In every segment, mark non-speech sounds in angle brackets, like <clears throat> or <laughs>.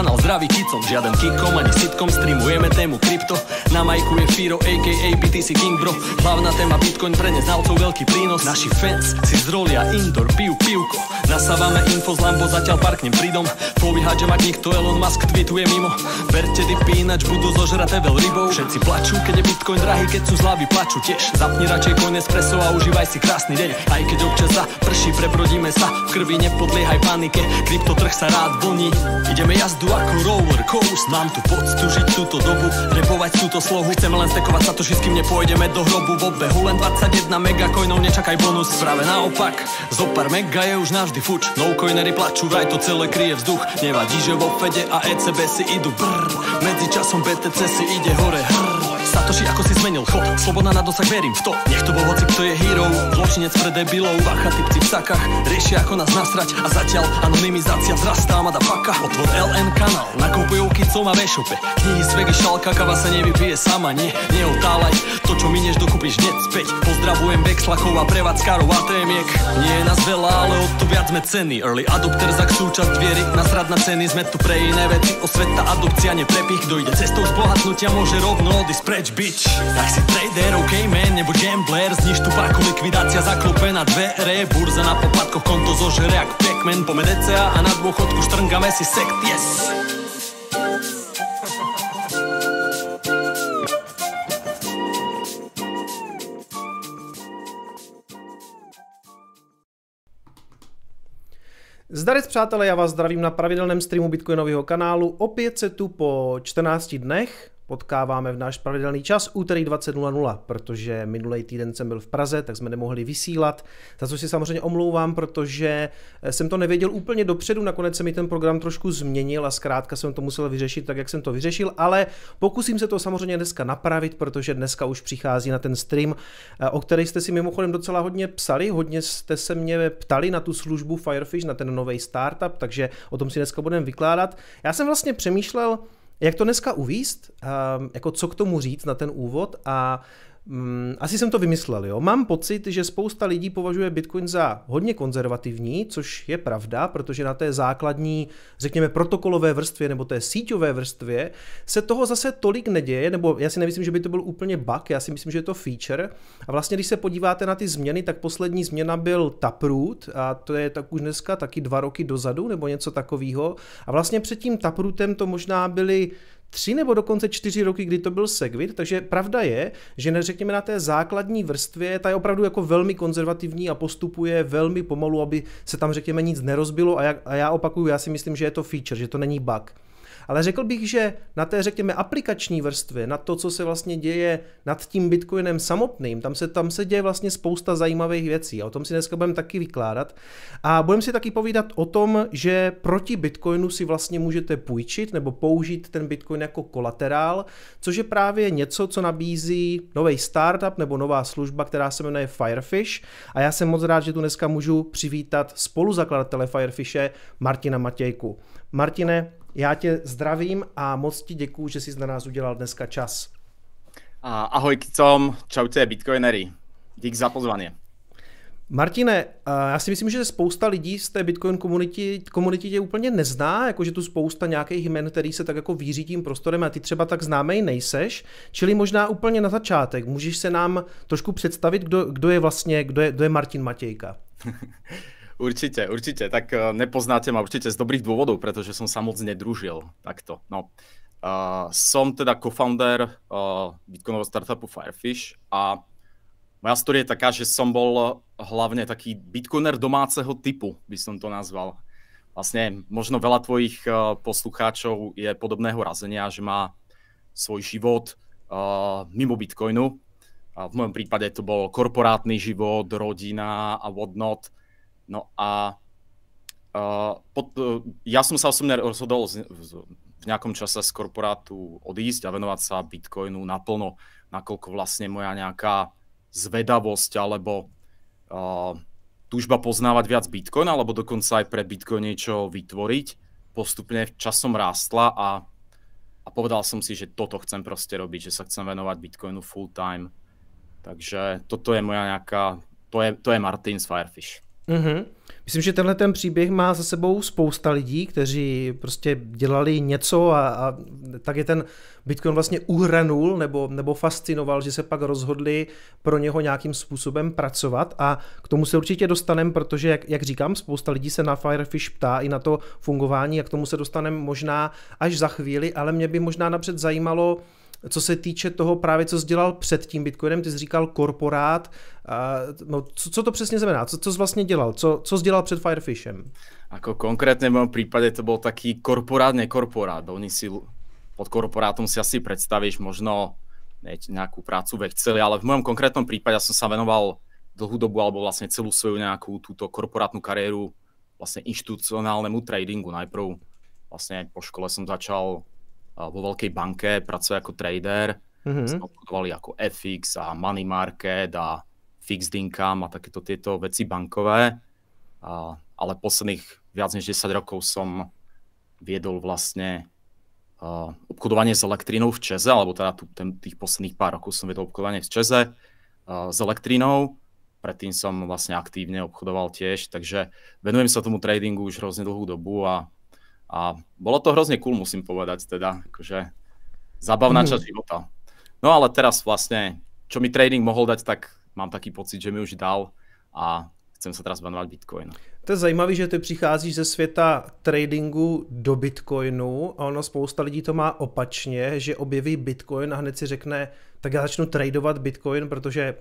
kanál Zdraví kicom, žiaden kickom ani sitkom, streamujeme tému krypto. Na majku je Firo, aka BTC King Bro. Hlavná téma Bitcoin pre neznalcov veľký prínos. Naši fans si zrolia indoor, piju pivko. Nasávame info z Lambo, zatiaľ parknem pridom. že mať nikto Elon Musk tweetuje mimo. Verte dipy, ináč budú zožraté veľ rybou. Všetci plačú, keď je Bitcoin drahý, keď sú zlavy, plačú tiež. Zapni radšej konec preso a užívaj si krásny deň. Aj keď občas za prší, prebrodíme sa. V krvi nepodliehaj panike, kryptotrh sa rád vlní. Ideme jazdu ako roller coast Mám tu poctu žiť túto dobu, repovať túto slohu Chcem len stekovať sa to, že s kým nepôjdeme do hrobu V obehu len 21 mega coinov, nečakaj bonus Práve naopak, zo pár mega je už navždy fuč No coinery plačú, vraj to celé kryje vzduch Nevadí, že vo Fede a ECB si idú brr Medzi časom BTC si ide hore hrr Satoši, ako si zmenil chod, sloboda na dosah, verím v to. Nech to bol hoci, kto je hero, zločinec pre debilov, bacha, typci v sakách, riešia ako nás nasrať a zatiaľ anonymizácia vzrastá, mada paka. Otvor LN kanál, nakupujú kicom a vešope, Knihy z vegy, šalka, kava sa nevypije sama, nie, neotálaj. To, čo minieš, dokupíš hneď späť. Pozdravujem slakov a prevádzkarov témiek. Nie je nás veľa, ale od tu viac sme ceny. Early adopter za súčasť viery, nasrad na ceny, sme tu pre iné veci. Osveta, adopcia, neprepich, dojde. cestou zbohatnutia, môže rovno odísť pre preč, bitch Tak si trader, OK man, nebo gambler Zniž paku, likvidácia zaklope na dvere Burza na popadkoch, konto zožere jak Pac-Man Po DCA a na dôchodku štrngame si sekt, yes Zdarec přátelé, já vás zdravím na pravidelném streamu Bitcoinového kanálu. Opět se tu po 14 dnech potkáváme v náš pravidelný čas úterý 20.00, protože minulý týden jsem byl v Praze, tak jsme nemohli vysílat, za co si samozřejmě omlouvám, protože eh, jsem to nevěděl úplně dopředu, nakonec se mi ten program trošku změnil a zkrátka jsem to musel vyřešit tak, jak jsem to vyřešil, ale pokusím se to samozřejmě dneska napravit, protože dneska už přichází na ten stream, eh, o který jste si mimochodem docela hodně psali, hodně jste se mě ptali na tu službu Firefish, na ten nový startup, takže o tom si dneska budeme vykládat. Já jsem vlastně přemýšlel, jak to dneska uvíst? Ehm, jako co k tomu říct na ten úvod a Mm, asi jsem to vymyslel, jo. Mám pocit, že spousta lidí považuje Bitcoin za hodně konzervativní, což je pravda, protože na té základní, řekněme, protokolové vrstvě nebo té síťové vrstvě se toho zase tolik neděje, nebo já si nemyslím, že by to byl úplně bug, já si myslím, že je to feature. A vlastně, když se podíváte na ty změny, tak poslední změna byl Taproot a to je tak už dneska taky dva roky dozadu nebo něco takového. A vlastně před tím Taprootem to možná byly tři nebo dokonce čtyři roky, kdy to byl Segwit, takže pravda je, že neřekněme na té základní vrstvě, ta je opravdu jako velmi konzervativní a postupuje velmi pomalu, aby se tam řekněme nic nerozbilo a já, a já opakuju, já si myslím, že je to feature, že to není bug. Ale řekl bych, že na té, řekněme, aplikační vrstvě, na to, co se vlastně děje nad tím Bitcoinem samotným, tam se, tam se děje vlastně spousta zajímavých věcí a o tom si dneska budeme taky vykládat. A budeme si taky povídat o tom, že proti Bitcoinu si vlastně můžete půjčit nebo použít ten Bitcoin jako kolaterál, což je právě něco, co nabízí nový startup nebo nová služba, která se jmenuje Firefish. A já jsem moc rád, že tu dneska můžu přivítat spoluzakladatele Firefishe Martina Matějku. Martine, já tě zdravím a moc ti děkuju, že jsi na nás udělal dneska čas. Ahoj kicom, tě, bitcoinery. Dík za pozvání. Martine, já si myslím, že spousta lidí z té Bitcoin komunity, komunity tě úplně nezná, jakože tu spousta nějakých jmen, který se tak jako víří tím prostorem a ty třeba tak známej nejseš, čili možná úplně na začátek. Můžeš se nám trošku představit, kdo, kdo je vlastně, kdo je, kdo je Martin Matějka? <laughs> Určite, určite. Tak eh, nepoznáte ma určite z dobrých dôvodov, pretože som sa moc nedružil takto. No. Uh, som teda co-founder uh, eh, Bitcoinového startupu Firefish a moja story je taká, že som bol hlavne taký Bitcoiner domáceho typu, by som to nazval. Vlastne možno veľa tvojich uh, poslucháčov je podobného razenia, že má svoj život uh, mimo Bitcoinu. A v mojom prípade to bol korporátny život, rodina a whatnot No a uh, pod, uh, e, ja som sa osobne rozhodol z, v, v nejakom čase z korporátu odísť a venovať sa Bitcoinu naplno, nakoľko vlastne moja nejaká zvedavosť alebo uh, túžba poznávať viac Bitcoin alebo dokonca aj pre Bitcoin niečo vytvoriť postupne časom rástla a, a povedal som si, že toto chcem proste robiť, že sa chcem venovať Bitcoinu full time. Takže toto je moja nejaká, to je, to je Martin z Firefish. Mm-hmm. Myslím, že tenhle ten příběh má za sebou spousta lidí, kteří prostě dělali něco a, a tak je ten Bitcoin vlastně uhranul nebo, nebo fascinoval, že se pak rozhodli pro něho nějakým způsobem pracovat a k tomu se určitě dostaneme, protože jak, jak říkám, spousta lidí se na Firefish ptá i na to fungování a k tomu se dostaneme možná až za chvíli, ale mě by možná napřed zajímalo, co se týče toho právě, co jsi dělal před tím Bitcoinem, ty jsi říkal korporát, no, co, co to přesně znamená? Co, co jsi vlastně dělal? Co, co jsi dělal před Firefishem? Ako konkrétně v mém případě to byl taký korporát, nekorporát. Oni si pod korporátom si asi představíš možno nějakou prácu ve chceli, ale v mém konkrétnom případě jsem se venoval dlouhou dobu, alebo vlastně celou svou nějakou tuto korporátnu kariéru vlastně institucionálnemu tradingu. Najprv vlastně po škole jsem začal vo veľkej banke, pracuje ako trader, mm-hmm. sme ako FX a money market a fixed income a takéto tieto veci bankové. A, ale posledných viac než 10 rokov som viedol vlastne uh, obchodovanie s elektrínou v Čeze, alebo teda tu, ten, tých posledných pár rokov som viedol obchodovanie v Čeze uh, s elektrínou. Predtým som vlastne aktívne obchodoval tiež, takže venujem sa tomu tradingu už hrozne dlhú dobu a a bolo to hrozne cool, musím povedať teda, akože zábavná mhm. časť života. No ale teraz vlastne, čo mi trading mohol dať, tak mám taký pocit, že mi už dal a chcem se teraz věnovat Bitcoin. To je zajímavé, že ty přicházíš ze světa tradingu do Bitcoinu a ono spousta lidí to má opačně, že objeví Bitcoin a hned si řekne, tak já začnu tradovat Bitcoin, protože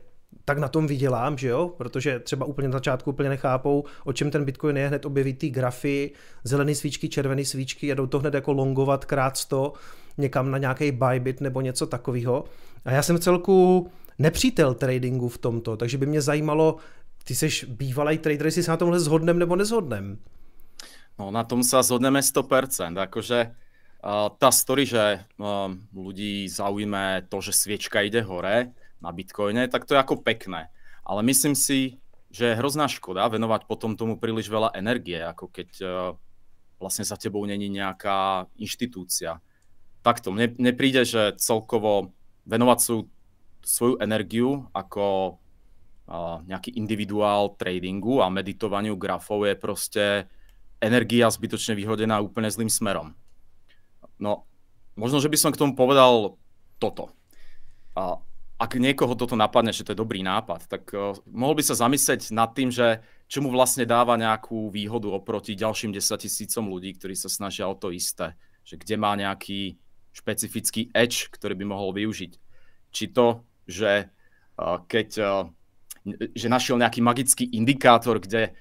tak na tom vydělám, že jo? Protože třeba úplně na začátku úplně nechápou, o čem ten Bitcoin je, hned objeví ty grafy, zelené svíčky, červené svíčky, jedou to hned jako longovat krát 100 někam na nějaký Bybit nebo něco takového. A já jsem celku nepřítel tradingu v tomto, takže by mě zajímalo, ty jsi bývalý trader, jestli se na tomhle zhodnem nebo nezhodnem. No na tom se zhodneme 100%, takže uh, ta story, že uh, lidi zaujme to, že svíčka ide hore, na Bitcoine, tak to je jako pekné. Ale myslím si, že je hrozná škoda venovať potom tomu príliš veľa energie, ako keď eh, vlastne za tebou není nejaká inštitúcia. Takto, mne, mne príde, že celkovo venovať svoju, svoju energiu ako uh, eh, nejaký individuál tradingu a meditovaniu grafov je prostě energia zbytočne vyhodená úplne zlým smerom. No, možno, že by som k tomu povedal toto. Uh, ak niekoho toto napadne, že to je dobrý nápad, tak uh, mohol by sa zamyslieť nad tým, že čo mu vlastne dáva nejakú výhodu oproti ďalším 10 tisícom ľudí, ktorí sa snažia o to isté. Že kde má nejaký špecifický edge, ktorý by mohol využiť. Či to, že eh, keď eh, že našiel nejaký magický indikátor, kde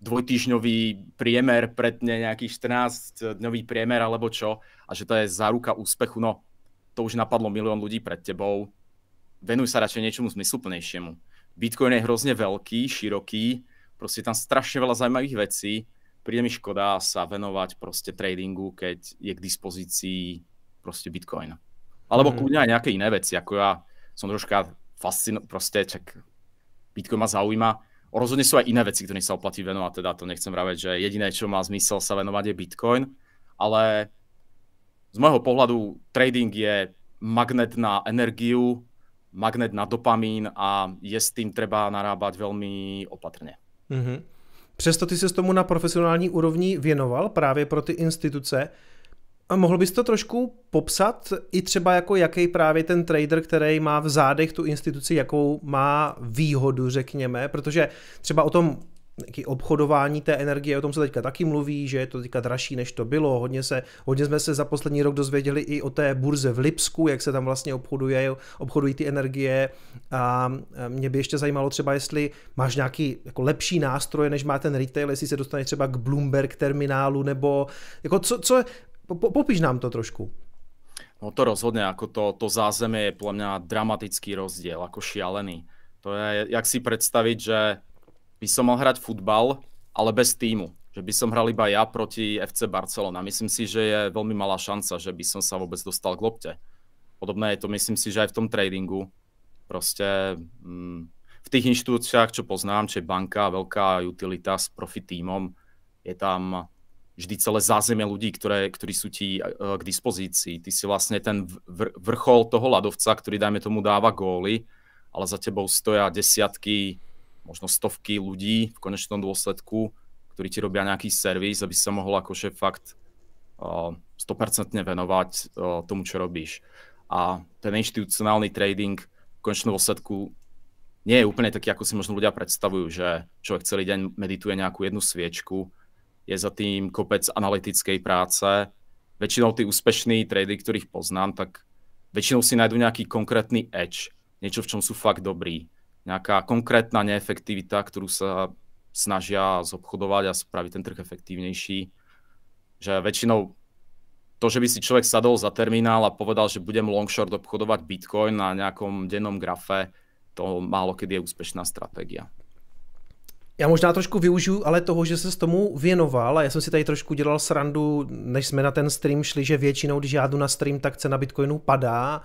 dvojtýžňový priemer pretne nejaký 14-dňový priemer alebo čo a že to je záruka úspechu. No, to už napadlo milión ľudí pred tebou, venuj sa radšej niečomu zmysluplnejšiemu. Bitcoin je hrozně velký, široký, prostě tam strašně veľa zajímavých vecí. Príde mi škoda sa venovať prostě tradingu, keď je k dispozici prostě Bitcoin. Alebo mm. kľudne aj nejaké iné veci, ako ja som troška fascino, prostě čak Bitcoin ma zaujíma. rozhodne sú aj iné veci, ktoré sa oplatí venovať, teda to nechcem vraveť, že jediné, čo má zmysel sa venovať je Bitcoin, ale z môjho pohľadu trading je magnet na energiu, magnet na dopamín a je s tým třeba narábať velmi opatrně. Mm-hmm. Přesto ty se tomu na profesionální úrovni věnoval právě pro ty instituce. A mohl bys to trošku popsat i třeba jako jaký právě ten trader, který má v zádech tu instituci, jakou má výhodu, řekněme, protože třeba o tom obchodování té energie, o tom se teďka taky mluví, že je to teďka dražší, než to bylo. Hodně, se, hodně jsme se za poslední rok dozvěděli i o té burze v Lipsku, jak se tam vlastně obchoduje, obchodují ty energie. A mě by ještě zajímalo třeba, jestli máš nějaký jako lepší nástroje, než má ten retail, jestli se dostaneš třeba k Bloomberg terminálu, nebo jako co, co po, popiš nám to trošku. No to rozhodně jako to, to zázemí je podľa mě dramatický rozdíl, jako šialený. To je, jak si představit, že by som mal hrať futbal, ale bez týmu. Že by som hral iba ja proti FC Barcelona. Myslím si, že je veľmi malá šanca, že by som sa vôbec dostal k lopte. Podobné je to, myslím si, že aj v tom tradingu. Prostě mm, v tých inštitúciách, čo poznám, či je banka, veľká utilita s profi týmom, je tam vždy celé zázemie lidí, ktoré, kteří sú ti e, k dispozícii. Ty si vlastně ten vr vrchol toho ladovca, ktorý, dajme tomu dává góly, ale za tebou stojí desiatky možno stovky ľudí v konečnom dôsledku, ktorí ti robia nejaký servis, aby sa mohol akože fakt 100% venovať tomu, čo robíš. A ten inštitucionálny trading v konečnom dôsledku nie je úplne taký, ako si možno ľudia predstavujú, že človek celý deň medituje nejakú jednu sviečku, je za tým kopec analytickej práce. Většinou ty úspěšní trady, kterých poznám, tak většinou si najdu nějaký konkrétní edge, něco, v čom sú fakt dobrí nejaká konkrétna neefektivita, ktorú sa snažia zobchodovať a spraviť ten trh efektívnejší. Že väčšinou to, že by si človek sadol za terminál a povedal, že budem long short obchodovať Bitcoin na nejakom dennom grafe, to málo kdy je úspěšná strategie. Já možná trošku využiju ale toho, že se s tomu věnoval a já jsem si tady trošku dělal srandu, než jsme na ten stream šli, že většinou, když já jdu na stream, tak cena Bitcoinu padá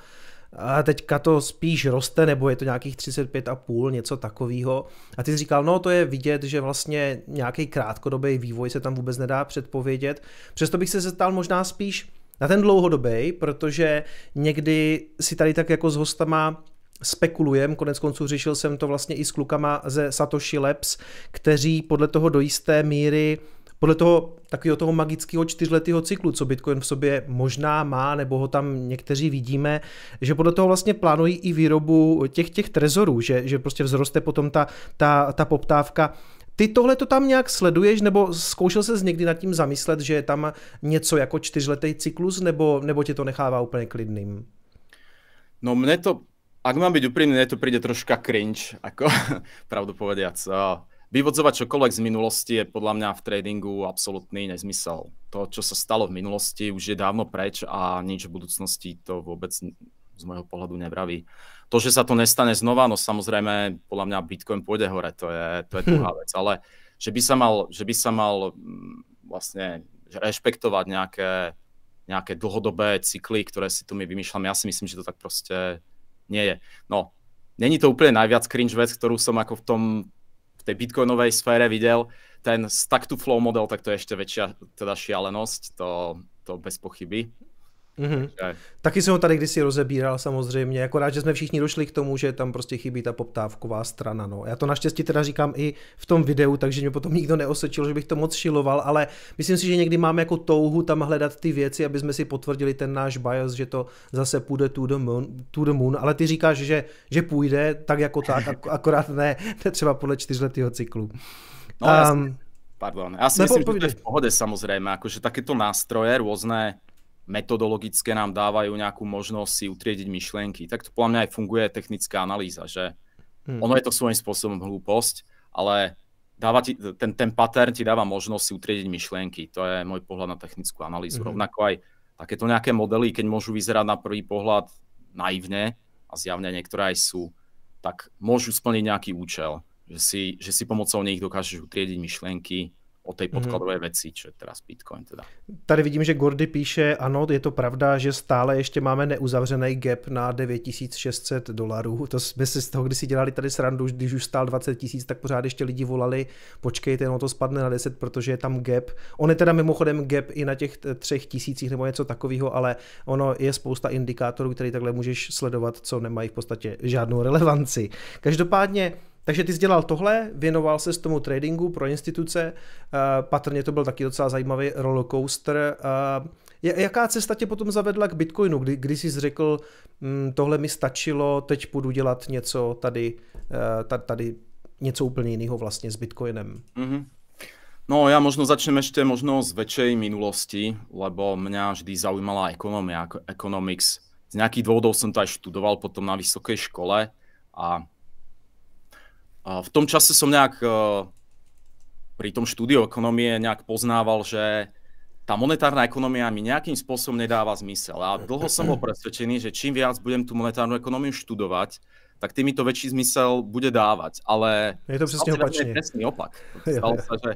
a teďka to spíš roste, nebo je to nějakých 35,5, něco takového. A ty jsi říkal, no to je vidět, že vlastně nějaký krátkodobý vývoj se tam vůbec nedá předpovědět. Přesto bych se zeptal možná spíš na ten dlouhodobý, protože někdy si tady tak jako s hostama spekulujem, konec konců řešil jsem to vlastně i s klukama ze Satoshi Labs, kteří podle toho do jisté míry podle toho takového toho magického čtyřletého cyklu, co Bitcoin v sobě možná má, nebo ho tam někteří vidíme, že podle toho vlastně plánují i výrobu těch, těch trezorů, že, že prostě vzroste potom ta, ta, ta poptávka. Ty tohle to tam nějak sleduješ, nebo zkoušel ses někdy nad tím zamyslet, že je tam něco jako čtyřletý cyklus, nebo, nebo tě to nechává úplně klidným? No mne to, ak mám byť úprimný, mne to príde troška cringe, ako <laughs> pravdu povediac. Vyvodzovať čokoľvek z minulosti je podľa mňa v tradingu absolútny nezmysel. To, čo sa stalo v minulosti, už je dávno preč a nič v budúcnosti to vôbec z môjho pohľadu nevraví. To, že sa to nestane znova, no samozrejme, podľa mňa Bitcoin pôjde hore, to je, to je druhá <laughs> vec, ale že by sa mal, že by sa mal mm, vlastne rešpektovať nejaké, nejaké dlhodobé cykly, ktoré si tu my vymýšľam, ja si myslím, že to tak proste nie je. No, není to úplně najviac cringe vec, ktorú som ako v tom tej bitcoinovej sfére videl, ten stack to flow model, tak to je ešte väčšia teda šialenosť, to, to bez pochyby. Mm-hmm. Takže... Taky jsem ho tady kdysi rozebíral samozřejmě, akorát, že jsme všichni došli k tomu, že tam prostě chybí ta poptávková strana. No. Já to naštěstí teda říkám i v tom videu, takže mě potom nikdo neosečil, že bych to moc šiloval, ale myslím si, že někdy máme jako touhu tam hledat ty věci, aby jsme si potvrdili ten náš bias, že to zase půjde to the moon, to the moon. ale ty říkáš, že, že půjde tak jako tak, <laughs> akorát ne, ne třeba podle čtyřletého cyklu. No, um, ehm, jasný. Pardon. Já si myslím, že to je v pohode samozrejme, akože takéto nástroje rôzne metodologické nám dávajú nejakú možnosť si utriediť myšlienky. Tak to podľa mňa aj funguje technická analýza, že hmm. ono je to svojím spôsobom hlúposť, ale dáva ti, ten, ten pattern ti dáva možnosť si utriediť myšlienky. To je môj pohľad na technickú analýzu. Hmm. Rovnako aj takéto nejaké modely, keď môžu vyzerať na prvý pohľad naivne, a zjavne niektoré aj sú, tak môžu splniť nejaký účel. Že si, že si pomocou nich dokážeš utriediť myšlienky, o té mhm. podkladové hmm. věci, čo je teda Bitcoin teda. Tady vidím, že Gordy píše, ano, je to pravda, že stále ještě máme neuzavřený gap na 9600 dolarů. To jsme si z toho kdysi dělali tady srandu, když už stál 20 tisíc, tak pořád ještě lidi volali, počkejte, ono to spadne na 10, protože je tam gap. On je teda mimochodem gap i na těch třech tisících nebo něco takového, ale ono je spousta indikátorů, které takhle můžeš sledovat, co nemají v podstatě žádnou relevanci. Každopádně takže ty jsi dělal tohle, věnoval se tomu tradingu pro instituce, eh, patrně to byl taky docela zajímavý rollercoaster. Eh, jaká cesta tě potom zavedla k Bitcoinu, kdy, kdy jsi řekl, mm, tohle mi stačilo, teď půjdu dělat něco tady, eh, tady něco úplně jiného vlastně s Bitcoinem? Mm-hmm. No ja možno začnem ešte možno z väčšej minulosti, lebo mňa vždy zaujímala ekonomia, economics. Z nejakých dôvodov som to aj študoval potom na vysokej škole a v tom čase som nejak eh, pri tom štúdiu ekonomie nejak poznával, že tá monetárna ekonomia mi nejakým spôsobom nedáva zmysel. A dlho som bol presvedčený, že čím viac budem tú monetárnu ekonomiu študovať, tak ty mi to väčší zmysel bude dávať. Ale je to přesně opačne. Vlastně opak. Stalo sa, že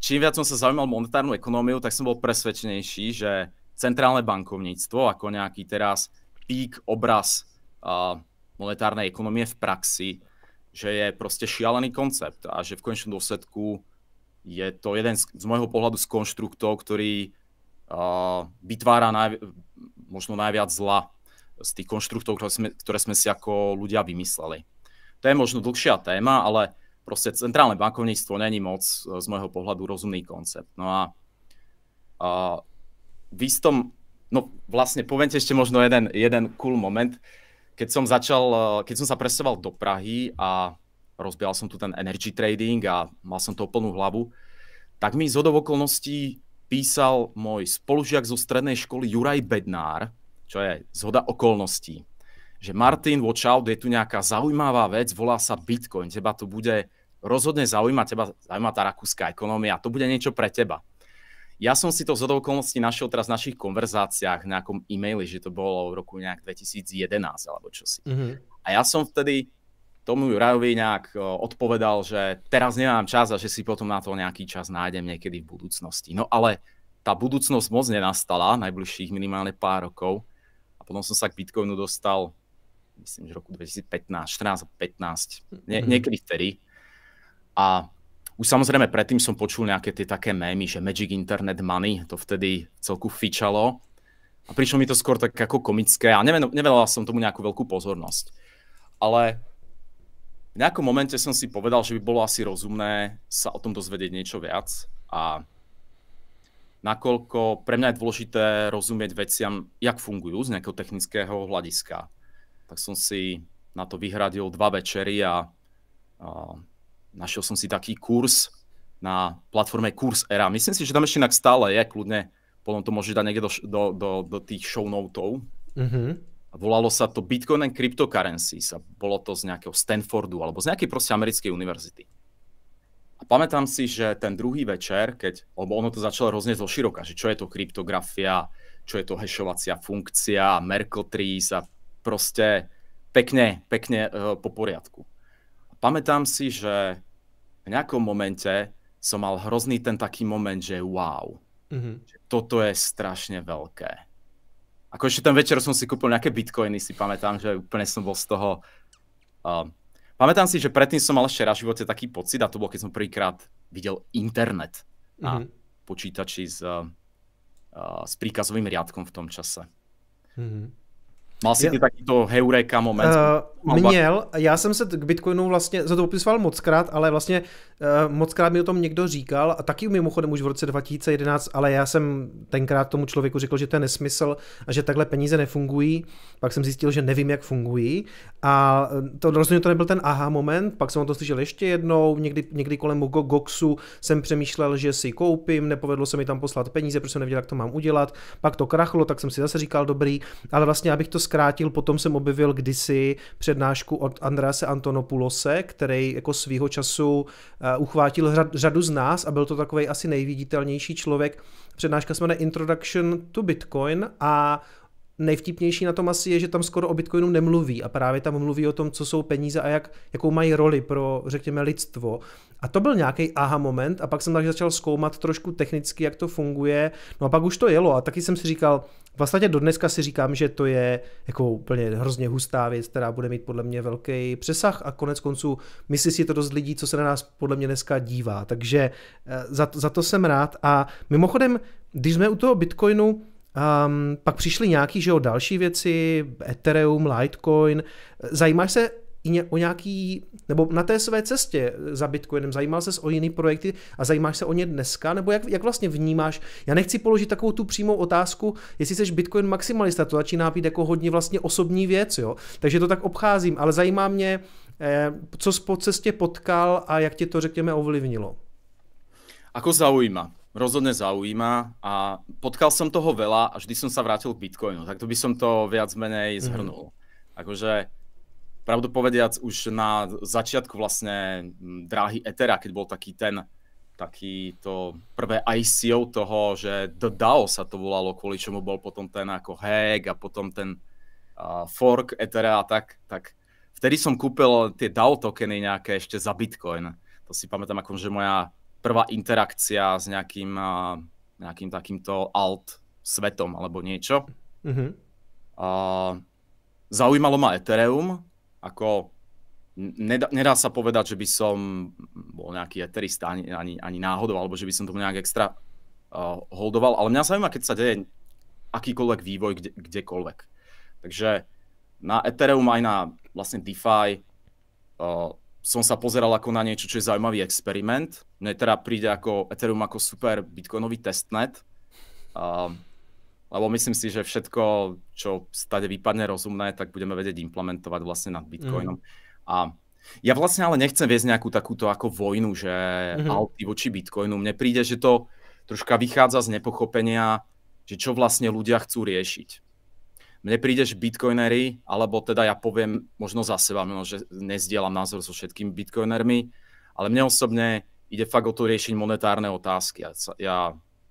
čím viac som sa zaujímal monetárnu ekonomiu, tak som bol presvedčenejší, že centrálne bankovníctvo ako nejaký teraz pík obraz uh, eh, monetárnej ekonomie v praxi že je prostě šialený koncept a že v konečnom dôsledku je to jeden z, z môjho pohľadu z konštruktov, ktorý uh, vytvára naj, možno najviac zla z tých konštruktov, ktoré sme, ktoré sme si ako ľudia vymysleli. To je možno dlhšia téma, ale prostě centrálne bankovníctvo není moc e, z môjho pohľadu rozumný koncept. No a uh, v istom, no vlastne poviem ešte možno jeden, jeden cool moment keď som začal, eh, keď som sa presoval do Prahy a rozbial som tu ten energy trading a mal som to plnú hlavu, tak mi z okolností písal môj spolužiak zo strednej školy Juraj Bednár, čo je zhoda okolností, že Martin, watch out, je tu nejaká zaujímavá vec, volá sa Bitcoin, teba to bude rozhodne zaujímať, teba zaujíma tá rakúska ekonomia, to bude niečo pre teba. Ja som si to z okolností našiel teraz v našich konverzáciách na nejakom e-maili, že to bolo v roku nejak 2011 alebo čosi. Mm-hmm. A ja som vtedy tomu Jurajovi nejak odpovedal, že teraz nemám čas a že si potom na to nejaký čas nájdem niekedy v budúcnosti. No ale tá budúcnosť moc nenastala, najbližších minimálne pár rokov. A potom som sa k Bitcoinu dostal, myslím, že roku 2015, 14, 15, mm-hmm. niekedy vtedy. A už samozrejme predtým som počul nejaké tie také mémy, že Magic Internet Money, to vtedy celku fičalo. A prišlo mi to skôr tak ako komické a nevenoval som tomu nejakú veľkú pozornosť. Ale v nejakom momente som si povedal, že by bolo asi rozumné sa o tom dozvedieť niečo viac a nakoľko pre mňa je dôležité rozumieť veciam, jak fungujú z nejakého technického hľadiska. Tak som si na to vyhradil dva večery a, a Našel som si taký kurz na platforme Kurs Era. Myslím si, že tam ešte inak stále je, kľudne. Potom to môžeš dať niekde do, do, do, do tých show notov. Mm-hmm. Volalo sa to Bitcoin and Cryptocurrencies a bolo to z nejakého Stanfordu alebo z nejakej proste americkej univerzity. A pamätám si, že ten druhý večer, keď, lebo ono to začalo hrozne zo široka, že čo je to kryptografia, čo je to hešovacia funkcia, Merkle trees a proste pekne, pekne uh, po poriadku pamätám si, že v nejakom momente som mal hrozný ten taký moment, že wow, mm-hmm. že toto je strašne veľké. Ako ešte ten večer som si kúpil nejaké bitcoiny, si pamätám, že úplne som bol z toho... Uh, pamätám si, že predtým som mal ešte raz v živote taký pocit, a to bol, keď som prvýkrát videl internet na mm-hmm. počítači s, uh, s príkazovým riadkom v tom čase. Mm-hmm. Má si ty taky to heureka moment? Uh, měl, já jsem se k Bitcoinu vlastně, za to popisoval mockrát, ale vlastně uh, mockrát mi o tom někdo říkal, a taky mimochodem už v roce 2011, ale já jsem tenkrát tomu člověku řekl, že to je nesmysl a že takhle peníze nefungují, pak jsem zjistil, že nevím, jak fungují a eh, to rozhodně to nebyl ten aha moment, pak jsem o to slyšel ještě jednou, někdy, někdy kolem Go- Goxu jsem přemýšlel, že si koupím, nepovedlo se mi tam poslat peníze, protože jsem nevěděl, jak to mám udělat, pak to krachlo, tak jsem si zase říkal dobrý, ale vlastně abych to zkrátil, potom jsem objevil kdysi přednášku od Andrease Antonopulose, který jako svýho času eh, uchvátil řadu z nás a byl to takový asi nejviditelnější člověk. Přednáška se jmenuje Introduction to Bitcoin a Nejvtipnější na tom asi je, že tam skoro o Bitcoinu nemluví a právě tam mluví o tom, co jsou peníze a jak, jakou mají roli pro, řekněme, lidstvo. A to byl nějaký aha moment a pak jsem tak začal zkoumat trošku technicky, jak to funguje. No a pak už to jelo a taky jsem si říkal, vlastně do dneska si říkám, že to je jako úplně hrozně hustá věc, která bude mít podle mě velký přesah a konec konců myslí si to dost lidí, co se na nás podle mě dneska dívá. Takže eh, za to, za to jsem rád a mimochodem, když jsme u toho Bitcoinu, Um, pak přišly nějaký, že jo, další věci, Ethereum, Litecoin. Zajímáš se i o nějaký, nebo na té své cestě za Bitcoinem, zajímal ses o jiný projekty a zajímáš se o ně dneska, nebo jak, jak vlastně vnímáš, já nechci položit takovou tu přímou otázku, jestli jsi Bitcoin maximalista, to začíná být jako hodně vlastně osobní věc, jo, takže to tak obcházím, ale zajímá mě, eh, co jsi po cestě potkal a jak tě to, řekněme, ovlivnilo. Ako zaujíma rozhodne zaujíma a potkal som toho veľa a vždy som sa vrátil k Bitcoinu. Tak to by som to viac menej zhrnul. Mhm. Mm-hmm. Akože pravdu povediac už na začiatku vlastne mm, dráhy Ethera, keď bol taký ten taký to prvé ICO toho, že The DAO sa to volalo, kvôli čomu bol potom ten ako hack a potom ten uh, fork Ethera a tak, tak vtedy som kúpil tie DAO tokeny nejaké ešte za Bitcoin. To si pamätám, ako že moja prvá interakcia s nejakým, nějakým nejakým takýmto alt svetom alebo niečo. Mm -hmm. a, zaujímalo ma Ethereum, ako nedá, nedá sa povedať, že by som bol nejaký Etherista ani, ani, ani náhodou, alebo že by som tomu nejak extra uh, holdoval, ale mňa zaujíma, keď sa deje akýkoľvek vývoj kde, kdekoľvek. Takže na Ethereum aj na vlastne DeFi uh, som sa pozeral ako na niečo, čo je zaujímavý experiment. Mne teda príde ako Ethereum ako super bitcoinový testnet. A, lebo myslím si, že všetko, čo stade vypadne rozumné, tak budeme vedieť implementovať vlastne nad Bitcoinom. Mm. A ja vlastne ale nechcem viesť nejakú takúto ako vojnu, že mm-hmm. alty voči Bitcoinu. Mne príde, že to troška vychádza z nepochopenia, že čo vlastne ľudia chcú riešiť mne prídeš bitcoinery, alebo teda ja poviem možno za seba, možno, že nezdielam názor so všetkými bitcoinermi, ale mne osobne ide fakt o to riešiť monetárne otázky. Ja, ja,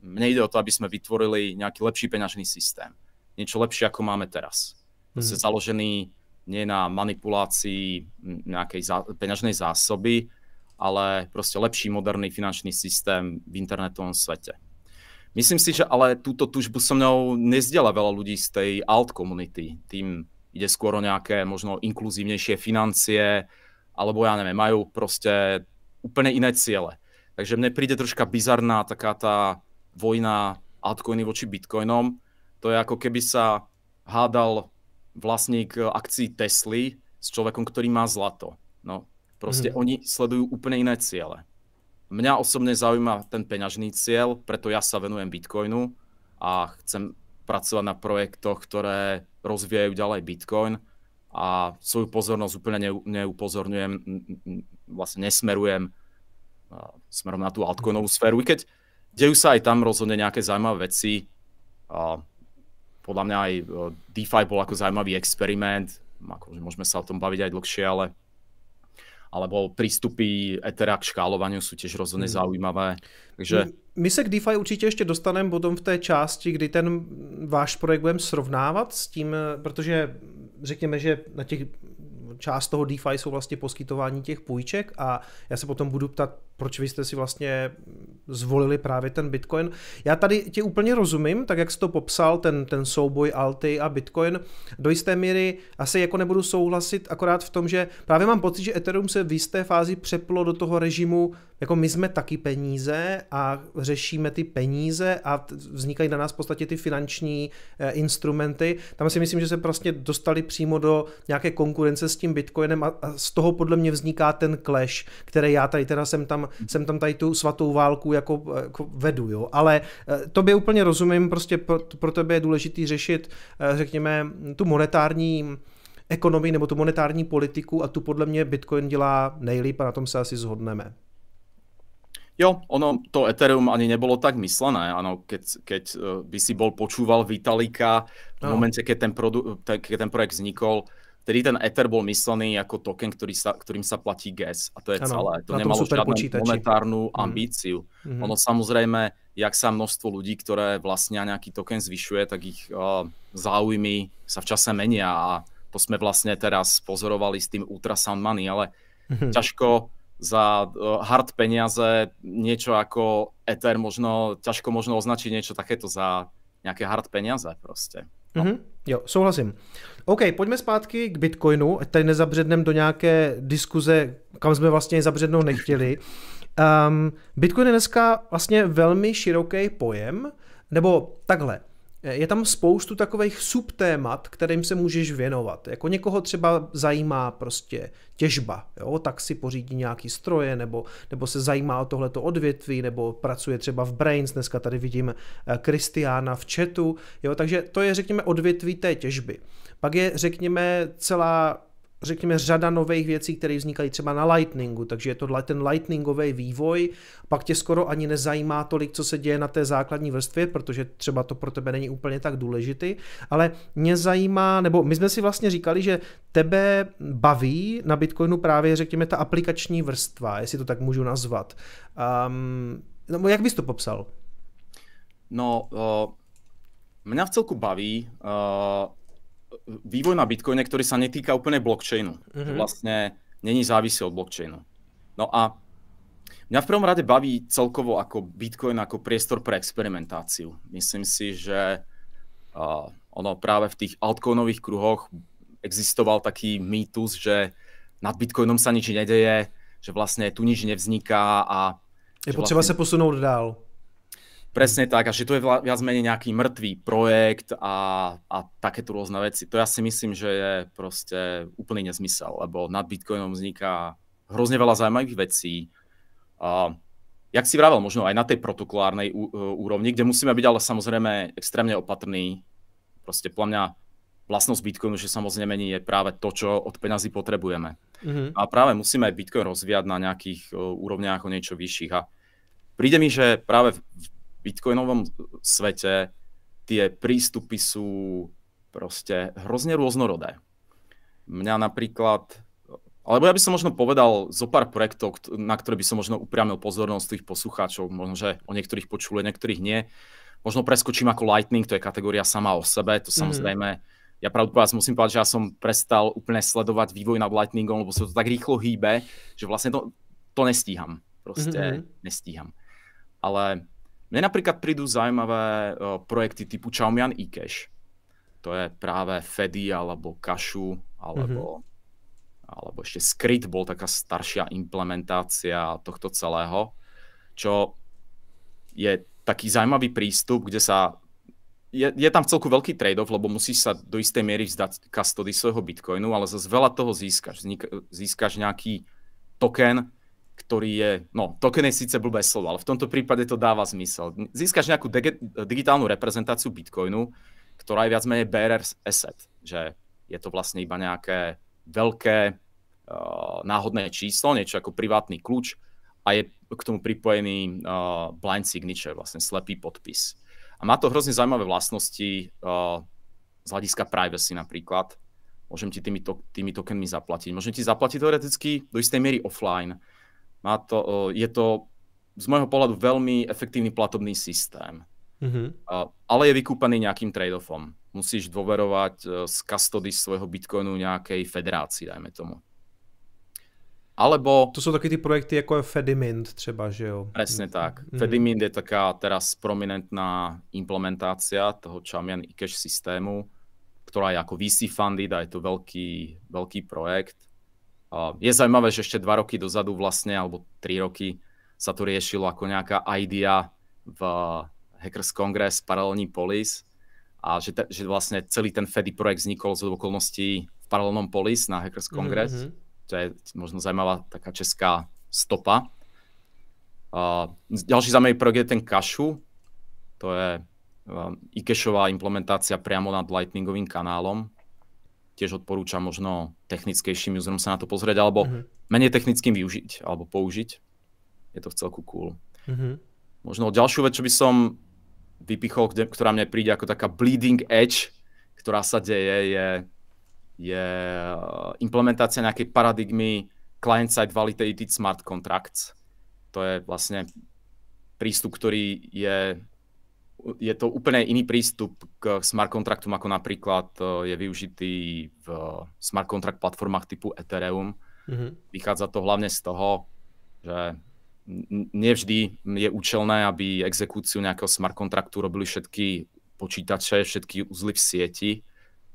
mne ide o to, aby sme vytvorili nejaký lepší peňažný systém. Niečo lepšie, ako máme teraz. Mm. Se založený nie na manipulácii nejakej zá, peňažnej zásoby, ale prostě lepší moderný finančný systém v internetovom svete. Myslím si, že ale tuto tužbu so mnou nezdiela veľa ľudí z tej alt komunity. Tým ide skôr o nejaké možno inkluzívnejšie financie, alebo ja neviem, majú proste úplne iné ciele. Takže mne príde troška bizarná taká tá vojna altcoiny voči bitcoinom. To je ako keby sa hádal vlastník akcií Tesly s človekom, ktorý má zlato. No, prostě mm. oni sledují úplně jiné ciele. Mňa osobne zaujíma ten peňažný cieľ, preto ja sa venujem Bitcoinu a chcem pracovať na projektoch, ktoré rozvíjajú ďalej Bitcoin a svoju pozornosť úplne neupozorňujem, vlastne nesmerujem smerom na tú altcoinovú sféru. I keď dejú sa aj tam rozhodne nejaké zaujímavé veci, podľa mňa aj e, DeFi bol ako zaujímavý experiment, akože môžeme sa o tom baviť aj dlhšie, ale alebo prístupy Ethera k škálovaniu sú tiež rozhodne hmm. zaujímavé. Takže... My se k DeFi určitě ještě dostaneme potom v té části, kdy ten váš projekt budeme srovnávat s tím, protože řekněme, že na těch část toho DeFi jsou vlastně poskytování těch půjček a já se potom budu ptat proč vy jste si vlastně zvolili právě ten Bitcoin. Já tady ti úplně rozumím, tak jak jsi to popsal, ten, ten souboj Alty a Bitcoin, do jisté míry asi jako nebudu souhlasit, akorát v tom, že právě mám pocit, že Ethereum se v jisté fázi přeplo do toho režimu, jako my jsme taky peníze a řešíme ty peníze a vznikají na nás v podstatě ty finanční eh, instrumenty. Tam si myslím, že se prostě dostali přímo do nějaké konkurence s tím Bitcoinem a, a z toho podle mě vzniká ten clash, který já tady teda jsem tam jsem tam tady tu svatou válku jako, jako vedu, jo. Ale eh, to by úplně rozumím, prostě pro, pro tebe je důležitý řešit, eh, řekněme, tu monetární ekonomii nebo tu monetární politiku a tu podle mě Bitcoin dělá nejlíp a na tom se asi zhodneme. Jo, ono, to Ethereum ani nebolo tak myslené, ano, keď, keď eh, by si bol počúval Vitalika v no. momente, keď ten, produ- keď ten projekt vznikol, Tedy ten Ether byl myslený jako token, který sa, kterým se platí gas a to je ano, celé. To nemalo žádnou monetárnu hmm. ambíciu. Hmm. Ono samozřejmě, jak se sa množstvo lidí, které vlastně nějaký token zvyšuje, tak ich uh, eh, záujmy sa v čase mení a to jsme vlastně teraz pozorovali s tým ultrasound money, ale hmm. ťažko za eh, hard peniaze něco jako Ether možno, ťažko možno označit něco takéto za nějaké hard peniaze prostě. No. Mm -hmm. Jo, souhlasím. OK, pojďme zpátky k Bitcoinu, ať tady nezabředneme do nějaké diskuze, kam jsme vlastně zabřednout nechtěli. Um, Bitcoin je dneska vlastně velmi široký pojem, nebo takhle, je tam spoustu takových subtémat, kterým se můžeš věnovat. Jako někoho třeba zajímá prostě těžba, jo? tak si pořídí nějaký stroje, nebo, nebo se zajímá o tohleto odvětví, nebo pracuje třeba v Brains, dneska tady vidím Kristiána eh, v chatu, jo? takže to je řekněme odvětví té těžby. Pak je řekněme celá řekněme, řada nových věcí, které vznikají třeba na Lightningu, takže je to ten Lightningový vývoj, pak tě skoro ani nezajímá tolik, co se děje na té základní vrstvě, protože třeba to pro tebe není úplně tak důležitý, ale mě zajímá, nebo my jsme si vlastně říkali, že tebe baví na Bitcoinu právě, řekněme, ta aplikační vrstva, jestli to tak můžu nazvat. Um, no, jak bys to popsal? No, uh, eh, mě v celku baví uh, vývoj na Bitcoine, ktorý sa netýka úplne blockchainu. Mm-hmm. Vlastne není závisí od blockchainu. No a mňa v prvom rade baví celkovo ako Bitcoin ako priestor pre experimentáciu. Myslím si, že uh, ono práve v tých altcoinových kruhoch existoval taký mýtus, že nad Bitcoinom sa nič nedeje, že vlastne tu nič nevzniká a... Je potřeba vlastně... se posunout dál. Presne tak, a že to je viac menej nejaký mŕtvý projekt a, a takéto rôzne veci. To ja si myslím, že je proste úplný nezmysel, lebo nad Bitcoinom vzniká hrozne veľa zaujímavých vecí. A, jak si vravel, možno aj na tej protokolárnej e, úrovni, kde musíme byť ale samozrejme extrémne opatrní. Proste podľa mňa vlastnosť Bitcoinu, že sa moc nemení, je práve to, čo od peňazí potrebujeme. Mm-hmm. A práve musíme Bitcoin rozvíjať na nejakých e, úrovniach o niečo vyšších. A príde mi, že práve v bitcoinovom svete tie prístupy sú proste hrozne rôznorodé. Mňa napríklad alebo ja by som možno povedal zo pár projektov, na ktoré by som možno upriamil pozornosť tých poslucháčov. Možno, že o niektorých počuli, niektorých nie. Možno preskočím ako Lightning, to je kategória sama o sebe. To mhm. samozrejme, mm. ja pravdu povedať, musím povedať, že ja som prestal úplne sledovať vývoj nad Lightningom, lebo sa to tak rýchlo hýbe, že vlastne to, to nestíham. Proste mm -hmm. nestíham. Ale Mne napríklad prídu zaujímavé projekty typu Chaumian eCash. To je práve Fedy alebo Kašu alebo, mm-hmm. alebo ešte Skrit bol taká staršia implementácia tohto celého, čo je taký zaujímavý prístup, kde sa je, je tam celku veľký trade-off, lebo musíš sa do istej miery vzdať custody svojho bitcoinu, ale zase veľa toho získaš. získaš nejaký token, ktorý je, no token je síce blbé slovo, ale v tomto prípade to dáva zmysel. Získaš nejakú digitálnu reprezentáciu Bitcoinu, ktorá je viac menej bearer asset, že je to vlastne iba nejaké veľké uh, eh, náhodné číslo, niečo ako privátny kľúč a je k tomu pripojený uh, eh, blind signature, vlastne slepý podpis. A má to hrozne zaujímavé vlastnosti uh, z hľadiska privacy napríklad. Môžem ti tými, to, tými tokenmi zaplatiť. Môžem ti zaplatiť teoreticky do istej miery offline, má to, je to z môjho pohľadu veľmi efektívny platobný systém. Mm-hmm. Ale je vykúpený nejakým trade-offom. Musíš dôverovať e, z kastody svojho bitcoinu nejakej federácii, dajme tomu. Alebo... To jsou taky ty projekty, jako je Fedimint třeba, že jo? Přesně mm-hmm. tak. Mm. Mm-hmm. Fedimint je taká teraz prominentná implementácia toho Chamian iCash systému, která je jako VC funded a je to velký, velký projekt. Je zaujímavé, že ešte dva roky dozadu vlastne, alebo tri roky sa to riešilo ako nejaká idea v eh, Hackers Congress, paralelní polis a že, te, že vlastne celý ten Fedy projekt vznikol z okolností v paralelnom polis na Hackers mhm, Congress. Mm -hmm. To je možno zajímavá taká česká stopa. Další ďalší zaujímavý projekt je ten Kašu. To je um, eh, iCashová implementácia priamo nad Lightningovým kanálom tiež odporúčam možno technickejším userom sa na to pozrieť, alebo uh mhm. -huh. menej technickým využiť, alebo použiť. Je to v celku cool. Uh mhm. -huh. Možno ďalšiu vec, čo by som vypichol, kde, ktorá mne príde ako taká bleeding edge, ktorá sa deje, je, je eh, implementácia nejakej paradigmy client-side validated smart contracts. To je vlastne prístup, ktorý je je to úplne iný prístup k smart kontraktom, ako napríklad eh, je využitý v smart kontrakt platformách typu Ethereum. Mm-hmm. Vychádza to hlavne z toho, že nevždy je účelné, aby exekúciu nejakého smart kontraktu robili všetky počítače, všetky uzly v sieti.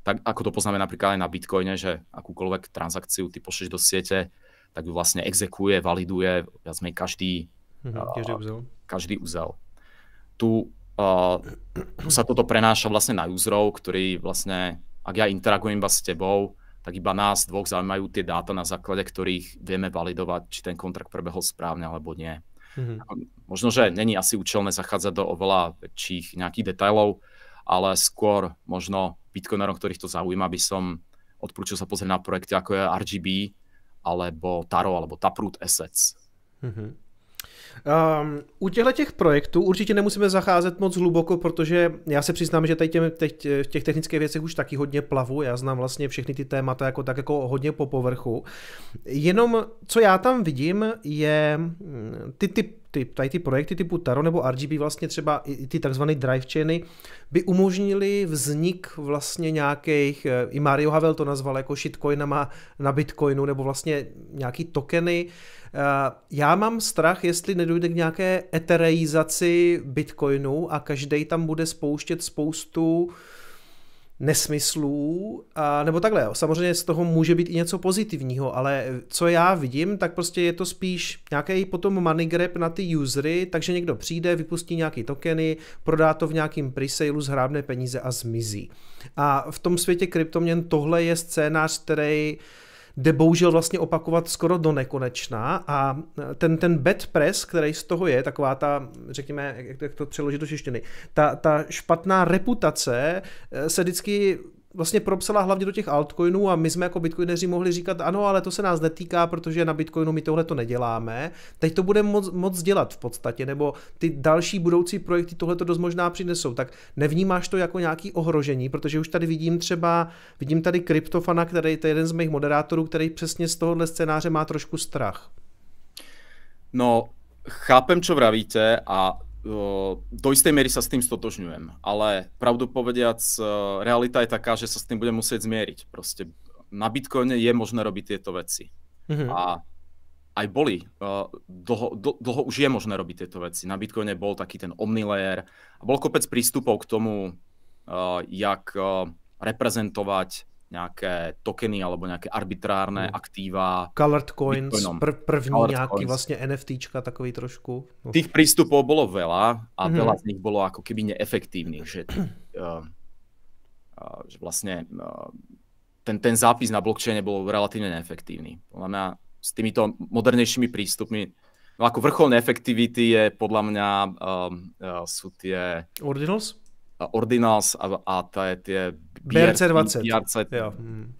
Tak ako to poznáme napríklad aj na Bitcoine, že akúkoľvek transakciu ty pošleš do siete, tak ju vlastne exekuje, validuje viac každý, mm-hmm, každý eh, uzel. Každý uzel. Tu uh, sa toto prenáša vlastne na userov, ktorí vlastne, ak ja interagujem iba s tebou, tak iba nás dvoch zaujímajú tie dáta, na základe ktorých vieme validovať, či ten kontrakt prebehol správne alebo nie. Mm-hmm. Možno, že není asi účelné zachádzať do oveľa väčších nejakých detailov, ale skôr možno bitcoinerom, ktorých to zaujíma, by som odporučil sa pozrieť na projekty ako je RGB, alebo Taro, alebo Taproot Assets. Mm-hmm. Um, u těchto těch projektů určitě nemusíme zacházet moc hluboko, protože já se přiznám, že tady těm, teď eh, v těch technických věcech už taky hodně plavu. Já znám vlastně všechny ty témata jako tak jako hodně po povrchu. Jenom co já tam vidím, je hm, ty, ty, ty, tady ty projekty typu Taro nebo RGB, vlastně třeba i ty takzvané drive chainy, by umožnili vznik vlastně nějakých, eh, i Mario Havel to nazval jako shitcoinama na Bitcoinu, nebo vlastně nějaký tokeny, uh, Eh, já mám strach, jestli nedojde k nějaké etereizaci Bitcoinu a každý tam bude spouštět spoustu nesmyslů, a, nebo takhle, samozřejmě z toho může být i něco pozitivního, ale co já vidím, tak prostě je to spíš nějaký potom money grab na ty usery, takže někdo přijde, vypustí nějaký tokeny, prodá to v nějakým presale, zhrábne peníze a zmizí. A v tom světě kryptoměn tohle je scénář, který jde bohužel vlastně opakovat skoro do nekonečna a ten, ten bad press, který z toho je, taková ta, řekněme, jak to, jak to přeložit do češtiny, ta, ta špatná reputace eh, se vždycky vlastně propsala hlavně do těch altcoinů a my jsme jako bitcoineři mohli říkat, ano, ale to se nás netýká, protože na bitcoinu my tohle to neděláme. Teď to budeme moc, moc dělat v podstatě, nebo ty další budoucí projekty tohle to dost možná přinesou. Tak nevnímáš to jako nějaký ohrožení, protože už tady vidím třeba, vidím tady kryptofana, který to je jeden z mých moderátorů, který přesně z tohohle scénáře má trošku strach. No, chápem, co vravíte a do jisté míry se s tím stotožňujem, ale pravdu povediac, e, realita je taká, že se s tím budeme muset změřit. Prostě na Bitcoine je možné robiť tyto veci. Mm-hmm. A aj boli, e, dlho, dlho už je možné robiť tyto veci. Na Bitcoine bol taký ten omnilayer a bol kopec přístupů k tomu, e, jak reprezentovať nějaké tokeny alebo nějaké arbitrárné mm. aktíva. Colored coins, Bitcoinom. pr první Colored nějaký coins. vlastně NFTčka takový trošku. No. Tých prístupov bylo veľa a mm. veľa z nich bylo jako keby neefektívnych, že, uh, uh, že vlastně uh, ten, ten zápis na blockchaine byl relativně neefektívny. Podle mě s týmito modernějšími prístupmi No jako vrchol neefektivity je podle mě um, uh, sú tie... Ordinals? Ordinals a, a je tie BRC20. BRC, jo. Zo hmm.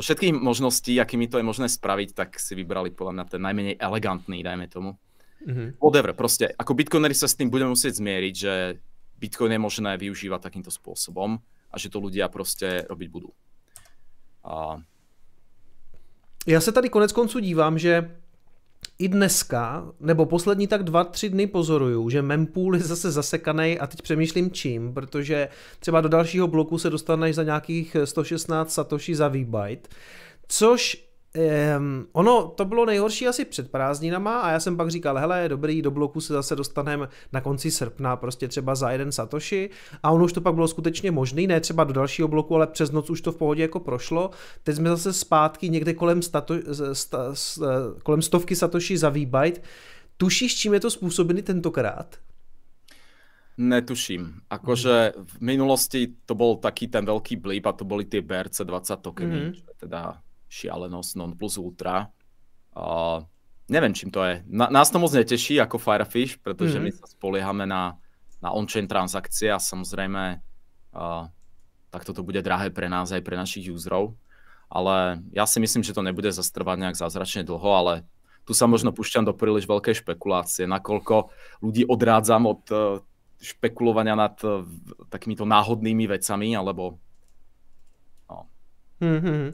všetkých možností, akými to je možné spraviť, tak si vybrali podľa mňa ten najmenej elegantný, dajme tomu. Mm-hmm. Whatever, proste ako bitcoinery sa s tým budeme musieť zmieriť, že bitcoin je možné využívať takýmto spôsobom a že to ľudia proste robiť budú. A... Já se tady konec konců dívám, že i dneska, nebo poslední tak dva, tři dny pozoruju, že mempool je zase zasekaný a teď přemýšlím čím, protože třeba do dalšího bloku se dostaneš za nějakých 116 satoshi za V-byte, což Um, ono to bylo nejhorší asi před prázdninama a já jsem pak říkal, hele, dobrý, do bloku se zase dostaneme na konci srpna, prostě třeba za jeden Satoshi a ono už to pak bylo skutečně možný, ne třeba do dalšího bloku, ale přes noc už to v pohodě jako prošlo. Teď jsme zase zpátky někde kolem, stato, sta, sta, kolem stovky Satoshi za V-byte. Tušíš, čím je to způsobený tentokrát? Netuším. Akože v minulosti to bol taký ten veľký blip a to boli tie BRC20 tokeny, mm. teda šialenosť non plus ultra. Uh, neviem, čím to je. Na, nás to moc neteší ako Firefish, pretože mm -hmm. my mhm. sa spoliehame na, na on-chain transakcie a samozrejme uh, tak toto bude drahé pre nás aj pre našich userov. Ale ja si myslím, že to nebude zastrvať nejak zázračne dlho, ale tu sa možno pušťam do príliš veľkej špekulácie, nakoľko ľudí odrádzam od eh, špekulovania nad eh, takýmito náhodnými vecami, alebo Mm-hmm.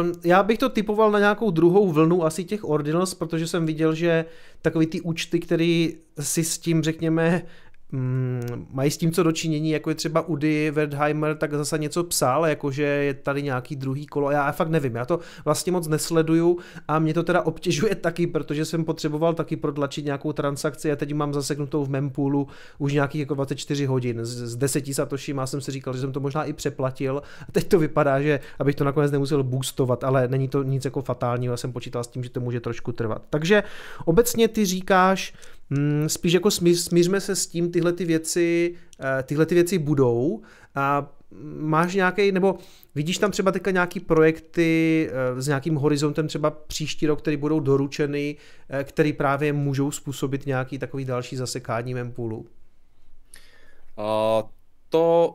Um, já bych to typoval na nějakou druhou vlnu asi těch Ordinals, protože jsem viděl, že takový ty účty, který si s tím, řekněme, Mm, mají s tím co dočinění, jako je třeba Udy Wertheimer, tak zase něco psal, jakože je tady nějaký druhý kolo, já fakt nevím, já to vlastně moc nesleduju a mě to teda obtěžuje <laughs> taky, protože jsem potřeboval taky prodlačit nějakou transakci a teď mám zaseknutou v mempoolu už nějakých jako 24 hodin, z, z 10 satoshi já jsem si říkal, že jsem to možná i přeplatil a teď to vypadá, že abych to nakonec nemusel boostovat, ale není to nic jako fatálního, já jsem počítal s tím, že to může trošku trvat. Takže obecně ty říkáš, Mm, spíš jako smířme se s tím, tyhle ty věci, eh, tyhle ty věci budou a máš nějaký, nebo vidíš tam třeba teďka nějaký projekty eh, s nějakým horizontem třeba příští rok, který budou doručeny, eh, který právě můžou způsobit nějaký takový další zasekání mempoolu? Uh, to,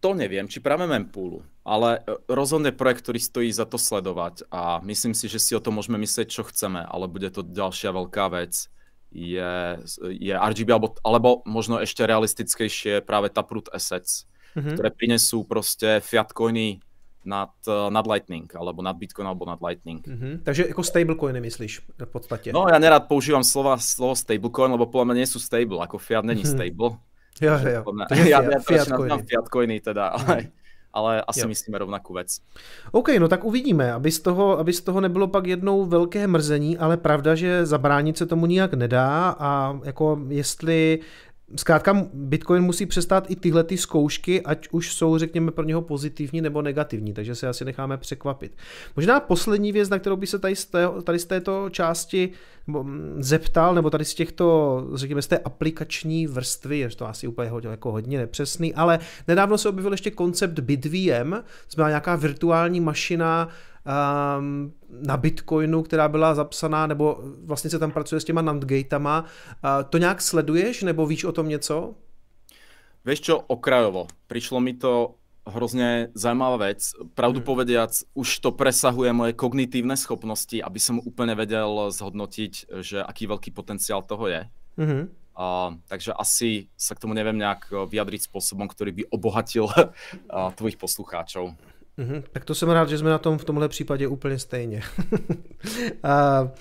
to nevím, či právě mempoolu, ale rozhodně projekt, který stojí za to sledovat a myslím si, že si o to můžeme myslet, co chceme, ale bude to další velká věc je, je RGB, alebo, alebo možno ešte realistickejšie je práve Taproot Assets, mm-hmm. ktoré prinesú proste fiatcoiny nad, nad Lightning, alebo nad Bitcoin, alebo nad Lightning. Mm-hmm. Takže jako stablecoiny myslíš v podstatě? No já nerad používám slova, slovo stablecoin, lebo podle mě nejsou stable, jako fiat není mhm. stable. Mm-hmm. Jo, jo. Já, já, já fiat fiatcoiny teda, ale... Mm ale asi jo. myslíme rovnakou věc. OK, no tak uvidíme, aby z, toho, aby z toho nebylo pak jednou velké mrzení, ale pravda, že zabránit se tomu nijak nedá a jako jestli zkrátka Bitcoin musí přestát i tyhle ty zkoušky, ať už jsou, řekněme, pro něho pozitivní nebo negativní, takže se asi necháme překvapit. Možná poslední věc, na kterou by se tady z, té, tady z této části mm, zeptal, nebo tady z těchto, řekněme, z té aplikační vrstvy, je to asi úplně jako hodně nepřesný, ale nedávno se objevil ještě koncept BitVM, znamená nějaká virtuální mašina, Ehm, na Bitcoinu, která byla zapsaná, nebo vlastně se tam pracuje s těma NAND-gatama. Eh, to nějak sleduješ, nebo víš o tom něco? Víš čo, okrajovo. Přišlo mi to hrozně zajímavá věc. Pravdu hmm. povediac, už to presahuje moje kognitivní schopnosti, aby jsem úplně vedel zhodnotit, že aký velký potenciál toho je. -hmm. Uh, takže asi se k tomu nevím nějak vyjadřit způsobem, který by obohatil uh, <laughs> tvojich poslucháčov. Mm-hmm. Tak to jsem rád, že jsme na tom v tomhle případě úplně stejně. uh,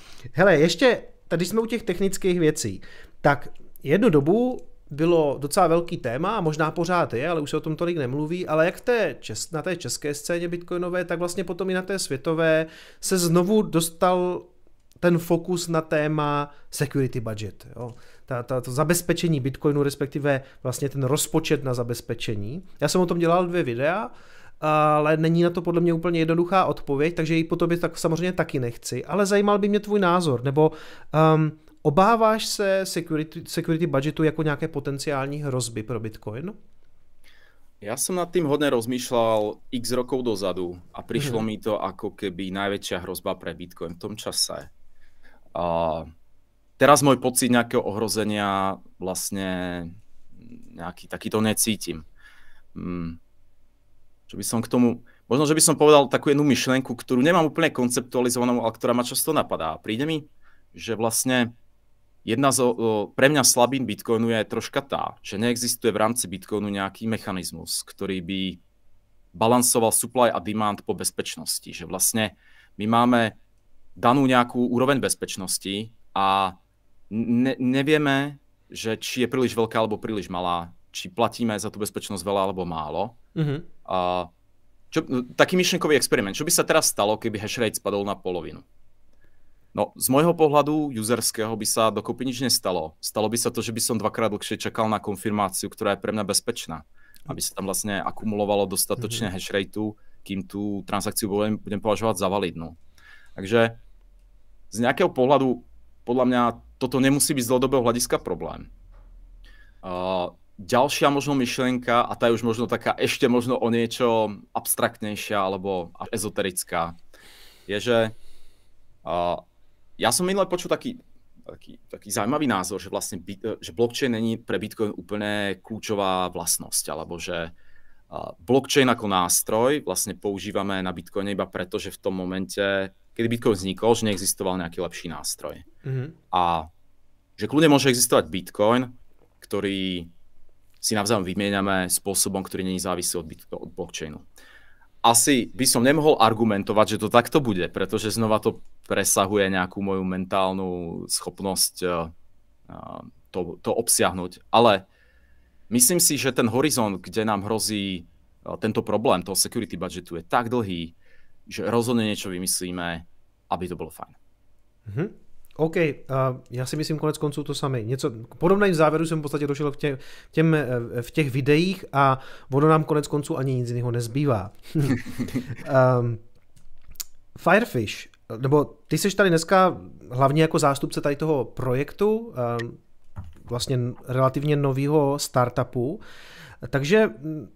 <laughs> hele, ještě, tady jsme u těch technických věcí. Tak jednu dobu bylo docela velký téma, a možná pořád je, ale už se o tom tolik nemluví, ale jak v té na té české scéně bitcoinové, tak vlastně potom i na té světové se znovu dostal ten fokus na téma security budget. Jo. Ta, ta, to zabezpečení bitcoinu, respektive vlastně ten rozpočet na zabezpečení. Já jsem o tom dělal dvě videa, ale není na to podle mě úplně jednoduchá odpověď, takže ji po tobě tak samozřejmě taky nechci, ale zajímal by mě tvůj názor, nebo um, obáváš se security, security budgetu jako nějaké potenciální hrozby pro Bitcoin? Já jsem nad tím hodně rozmýšlel x rokov dozadu a přišlo -hmm. mi to jako keby největší hrozba pro Bitcoin v tom čase. A teraz můj pocit nějakého ohrozenia vlastně nějaký taky to necítím. Mm. Čo by som k tomu... Možno, že by som povedal takú jednu myšlenku, ktorú nemám úplne konceptualizovanú, ale ktorá ma často napadá. Príde mi, že vlastne jedna z pre mňa slabín Bitcoinu je troška tá, že neexistuje v rámci Bitcoinu nejaký mechanizmus, ktorý by balansoval supply a demand po bezpečnosti. Že vlastne my máme danú nejakú úroveň bezpečnosti a ne, nevieme, že či je príliš veľká, alebo príliš malá, či platíme za tu bezpečnosť veľa alebo málo. Mm -hmm. A čo, no, taký myšlenkový experiment. Čo by sa teraz stalo, keby hash rate spadol na polovinu? No, z môjho pohľadu userského by sa dokopy nič nestalo. Stalo by sa to, že by som dvakrát dlhšie čakal na konfirmáciu, ktorá je pre mňa bezpečná. Aby sa tam vlastne akumulovalo dostatočne mm -hmm. hash rateu, kým tú transakciu budem, budem považovať za validnú. Takže z nejakého pohľadu, podľa mňa, toto nemusí byť z dlhodobého hľadiska problém. Uh, ďalšia možno myšlenka a tá je už možno taká ešte možno o niečo abstraktnejšia alebo ezoterická, je, že uh, ja som minule počul taký, taký, taký zaujímavý názor, že vlastne že blockchain není pre Bitcoin úplne kľúčová vlastnosť, alebo že uh, blockchain ako nástroj vlastne používame na Bitcoine iba preto, že v tom momente, kedy Bitcoin vznikol, že neexistoval nejaký lepší nástroj. Mm -hmm. A že kľudne môže existovať Bitcoin, ktorý si navzájom vymieňame spôsobom, ktorý není závislý od, od blockchainu. Asi by som nemohol argumentovať, že to takto bude, pretože znova to presahuje nejakú moju mentálnu schopnosť eh, eh, to, to obsiahnuť. Ale myslím si, že ten horizont, kde nám hrozí eh, tento problém toho security budgetu je tak dlhý, že rozhodne niečo vymyslíme, aby to bylo fajn. Mm-hmm. OK, uh, já si myslím konec konců to samé. Něco podobným závěru jsem v podstatě došel v, tě, těm, eh, v těch videích a ono nám konec konců ani nic jiného nezbývá. um, <laughs> Firefish, nebo ty jsi tady dneska hlavně jako zástupce tady toho projektu, um, vlastně relativně nového startupu, takže mm,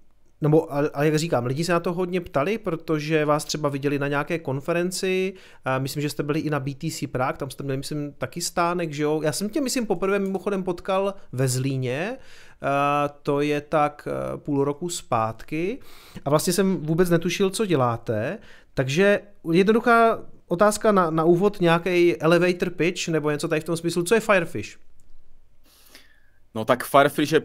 nebo ale jak říkám, lidi se na to hodně ptali, protože vás třeba viděli na nějaké konferenci, myslím, že jste byli i na BTC Prague, tam jste měli, myslím, taky stánek, že jo. Já jsem tě, myslím, poprvé mimochodem potkal ve Zlíně, to je tak e, půl roku zpátky a vlastně jsem vůbec netušil, co děláte, takže jednoduchá otázka na, na úvod, nějaký elevator pitch nebo něco tady v tom smyslu, co je Firefish? No tak Firefish je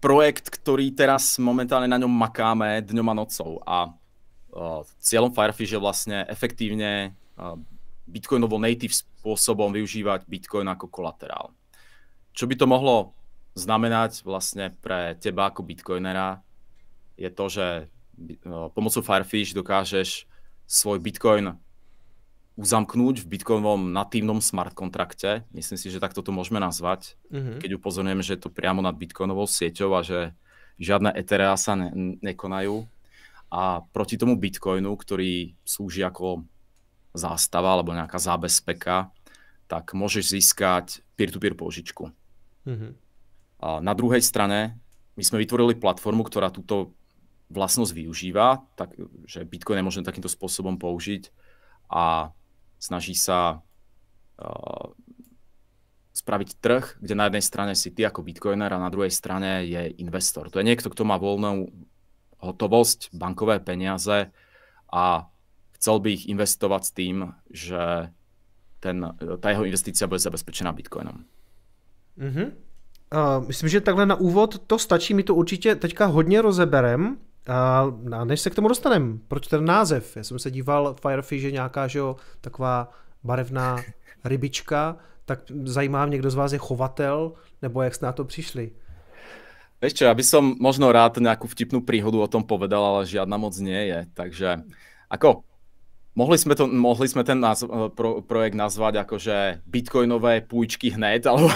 projekt, ktorý teraz momentálne na ňom makáme dňom a nocou a uh, cieľom Firefish je vlastne efektívne uh, bitcoinovo native spôsobom využívať bitcoin ako kolaterál. Čo by to mohlo znamenať vlastne pre teba ako bitcoinera je to, že uh, pomocou Firefish dokážeš svoj bitcoin uzamknúť v bitcoinovom natívnom smart kontrakte. Myslím si, že takto to môžeme nazvať, mm-hmm. keď upozorňujeme, že je to priamo nad bitcoinovou sieťou a že žiadne Ethereum sa ne- nekonajú. A proti tomu bitcoinu, ktorý slúži ako zástava alebo nejaká zábezpeka, tak môžeš získať peer-to-peer požičku. Mm-hmm. A na druhej strane, my sme vytvorili platformu, ktorá túto vlastnosť využíva, takže Bitcoin nemôžeme takýmto spôsobom použiť a snaží sa uh, spraviť trh, kde na jednej strane si ty ako bitcoiner a na druhej strane je investor. To je niekto, kto má voľnú hotovosť, bankové peniaze a chcel by ich investovať s tým, že ten, ta jeho investícia bude zabezpečená bitcoinem. Mm-hmm. Uh, eh, myslím, že takhle na úvod to stačí, my to určitě teďka hodně rozeberem. A, no a než se k tomu dostaneme, proč ten název? Já jsem se díval, Firefish je nějaká, že jo, taková barevná <laughs> rybička, tak zajímá mě, kdo z vás je chovatel, nebo jak jste na to přišli? Víš čo, bych som možno rád nějakou vtipnou příhodu o tom povedal, ale žádná moc nie je. Takže ako Mohli sme, to, mohli sme ten názv, pro, projekt nazvať akože bitcoinové půjčky hned, <laughs> alebo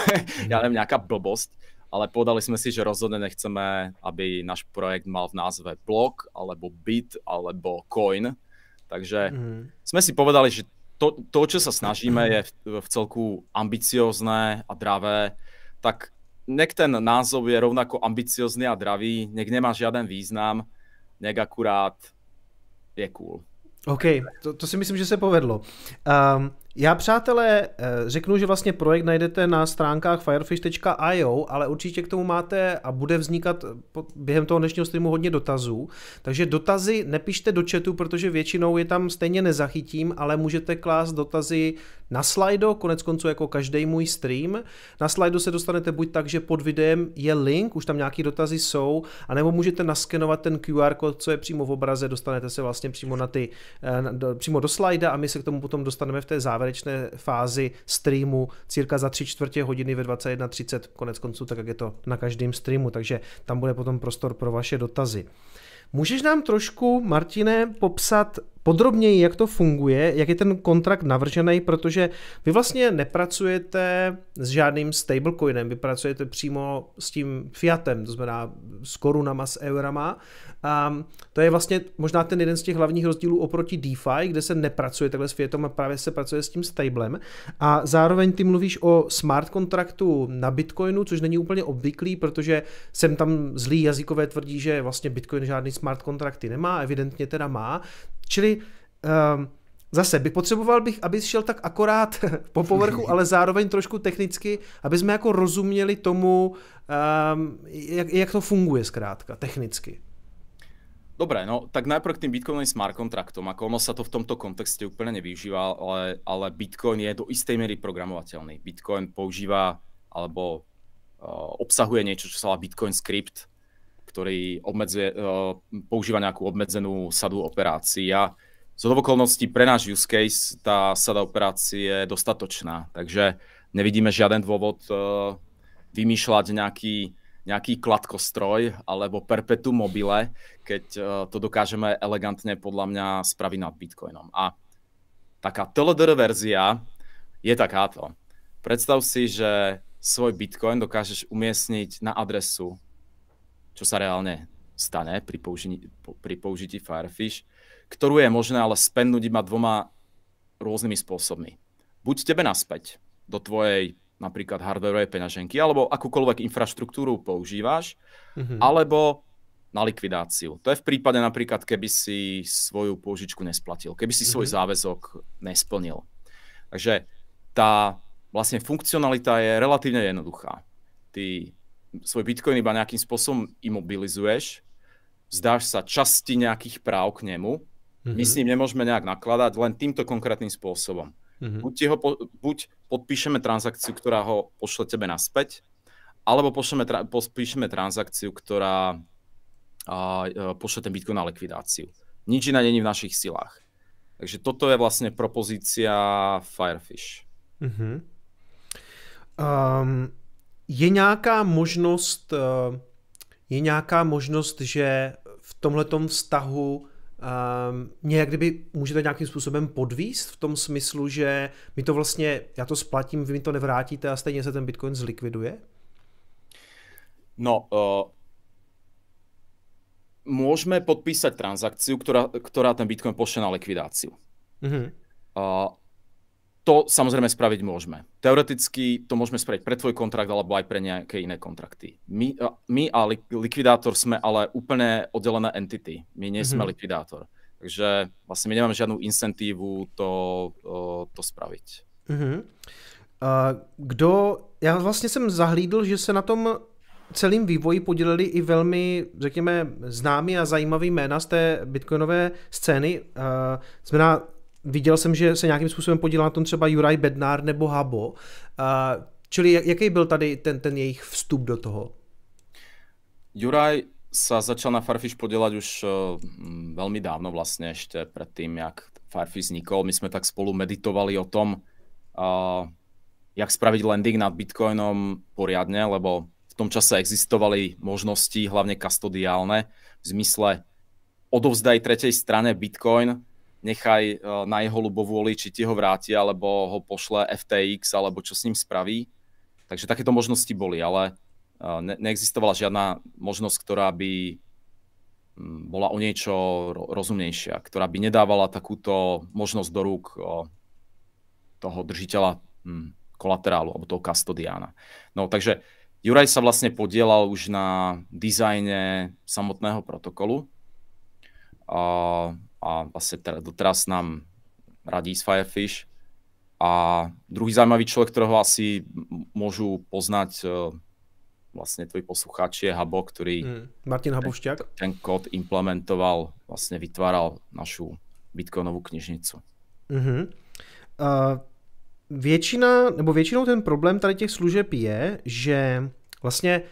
ja neviem, nejaká blbosť ale povedali sme si, že rozhodne nechceme, aby náš projekt mal v názve blok, alebo bit, alebo coin. Takže mm. sme si povedali, že to, to čo sa snažíme, je v, v celku ambiciozné a dravé. Tak nech ten názov je rovnako ambiciozný a dravý, nech nemá žiaden význam, nech akurát je cool. OK, to, to si myslím, že se povedlo. Um, já, přátelé, eh, řeknu, že vlastně projekt najdete na stránkách firefish.io, ale určitě k tomu máte a bude vznikat eh, během toho dnešního streamu hodně dotazů. Takže dotazy nepište do chatu, protože většinou je tam stejně nezachytím, ale můžete klást dotazy na slajdo, konec konců jako každý můj stream. Na slajdo se dostanete buď tak, že pod videem je link, už tam nějaký dotazy jsou, anebo můžete naskenovat ten QR kód, co je přímo v obraze, dostanete se vlastně přímo, na ty, eh, přímo do slajda a my se k tomu potom dostaneme v té závěr závěrečné fázi streamu cirka za tři čtvrtě hodiny ve 21.30, konec konců tak, jak je to na každém streamu, takže tam bude potom prostor pro vaše dotazy. Můžeš nám trošku, Martine, popsat podrobněji, jak to funguje, jak je ten kontrakt navržený, protože vy vlastně nepracujete s žádným stablecoinem, vy pracujete přímo s tím fiatem, to znamená s korunama, s eurama a ehm, to je vlastně možná ten jeden z těch hlavních rozdílů oproti DeFi, kde se nepracuje takhle s Fiatom a právě se pracuje s tím stablem. A zároveň ty mluvíš o smart kontraktu na Bitcoinu, což není úplně obvyklý, protože jsem tam zlý jazykové tvrdí, že vlastně Bitcoin žádný smart kontrakty nemá, evidentně teda má. Čili um, Zase by potřeboval bych, aby šel tak akorát <laughs> po povrchu, ale zároveň trošku technicky, aby jsme jako rozuměli tomu, um, jak, jak to funguje zkrátka technicky. Dobre, no tak najprv k tým bitcoinovým smart kontraktom. Ako ono sa to v tomto kontexte úplne nevyužíva, ale, ale bitcoin je do istej miery programovateľný. Bitcoin používa alebo uh, obsahuje niečo, čo sa volá bitcoin script, ktorý obmedzuje, uh, používa nejakú obmedzenú sadu operácií. A z okolností pre náš use case tá sada operácií je dostatočná, takže nevidíme žiaden dôvod uh, vymýšľať nejaký nejaký kladkostroj alebo perpetu mobile, keď eh, to dokážeme elegantne podľa mňa spraviť nad Bitcoinom. A taká TLDR verzia je takáto. Predstav si, že svoj Bitcoin dokážeš umiestniť na adresu, čo sa reálne stane pri použití, pri použití Firefish, ktorú je možné ale spendnúť iba dvoma rôznymi spôsobmi. Buď tebe naspäť do tvojej napríklad hardwareové peňaženky, alebo akúkoľvek infraštruktúru používáš, mm-hmm. alebo na likvidáciu. To je v prípade napríklad, keby si svoju pôžičku nesplatil, keby si mm-hmm. svoj záväzok nesplnil. Takže tá vlastne funkcionalita je relatívne jednoduchá. Ty svoj bitcoin iba nejakým spôsobom imobilizuješ, vzdáš sa časti nejakých práv k nemu, mm-hmm. my mhm. s ním nemôžeme nejak nakladať, len týmto konkrétnym spôsobom. Mm-hmm. Buď, ho po, buď podpíšeme transakciu, ktorá ho pošle tebe naspäť, alebo pošleme, tra, podpíšeme transakciu, ktorá a, a, e, pošle ten Bitcoin na likvidáciu. Nič iné není v našich silách. Takže toto je vlastně propozícia Firefish. Mm-hmm. Um, je nějaká možnost, e, je nějaká možnost, že v tomhletom vztahu um, mě jak kdyby můžete nějakým způsobem podvíst v tom smyslu, že mi to vlastně, já to splatím, vy mi to nevrátíte a stejně se ten Bitcoin zlikviduje? No, uh, můžeme podpísať transakci, která která ten Bitcoin pošle na likvidáciu. Mm-hmm. Uh, eh, to samozrejme spraviť môžeme. Teoreticky to môžeme spraviť pre tvoj kontrakt alebo aj pre nejaké iné kontrakty. My, my a likvidátor sme ale úplne oddelené entity. My nie sme mm -hmm. likvidátor. Takže vlastně my nemáme žádnou incentívu to, to spravit. Mm-hmm. Kdo, já vlastně jsem zahlídl, že se na tom celým vývoji podělili i velmi, řekněme, známí a zajímavý jména z té bitcoinové scény. Znamená Viděl jsem, že se nějakým způsobem podílal na tom třeba Juraj Bednár nebo Habo. Čili jaký byl tady ten, ten jejich vstup do toho? Juraj sa začal na Farfish podělat už eh, velmi dávno vlastně ještě před tím, jak Farfish vznikl. My jsme tak spolu meditovali o tom, eh, jak spravit landing nad Bitcoinem poriadně, lebo v tom čase existovaly možnosti, hlavně kastodiálne, v zmysle odovzdaj třetí straně Bitcoin nechaj eh, na jeho ľubovôli, či ti ho vráti, alebo ho pošle FTX, alebo čo s ním spraví. Takže takéto možnosti boli, ale eh, ne neexistovala žiadna možnosť, ktorá by hm, bola o niečo rozumnejšia, ktorá by nedávala takúto možnosť do rúk eh, toho držiteľa hm, kolaterálu alebo toho kastodiána. No takže Juraj sa vlastne podielal už na dizajne samotného protokolu a vlastně doteraz nám radí s Firefish. A druhý zajímavý člověk, kterého asi můžu poznat eh, vlastně tvoj posluchač je Habo, který... Hmm. Martin Habošťák. Ten, ten kód implementoval, vlastně vytváral našu bitcoinovou knižnicu. Mm-hmm. Uh, většina, nebo většinou ten problém tady těch služeb je, že vlastně uh,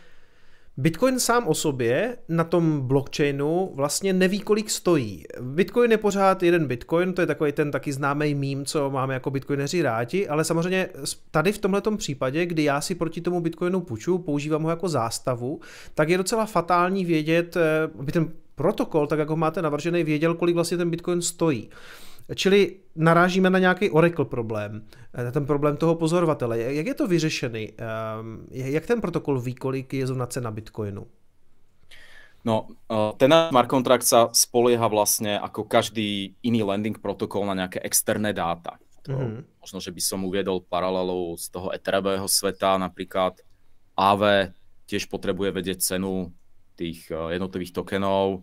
Bitcoin sám o sobě na tom blockchainu vlastně neví, kolik stojí. Bitcoin je pořád jeden bitcoin, to je takový ten taky známý mím, co máme jako bitcoineři rádi, ale samozřejmě tady v tomhle případě, kdy já si proti tomu bitcoinu půjču, používám ho jako zástavu, tak je docela fatální vědět, eh, aby ten protokol, tak jak ho máte navržený, věděl, kolik vlastně ten bitcoin stojí. Čili narážíme na nějaký Oracle problém, eh, na ten problém toho pozorovatele. Jak je to vyřešený? Ehm, jak ten protokol ví, kolik je zrovna cena Bitcoinu? No, eh, ten smart kontrakt sa spolieha vlastne ako každý iný lending protokol na nejaké externé dáta. Mm-hmm. Možno, že by som uviedol paralelu z toho eterového sveta, napríklad AV tiež potrebuje vedieť cenu tých eh, jednotlivých tokenov,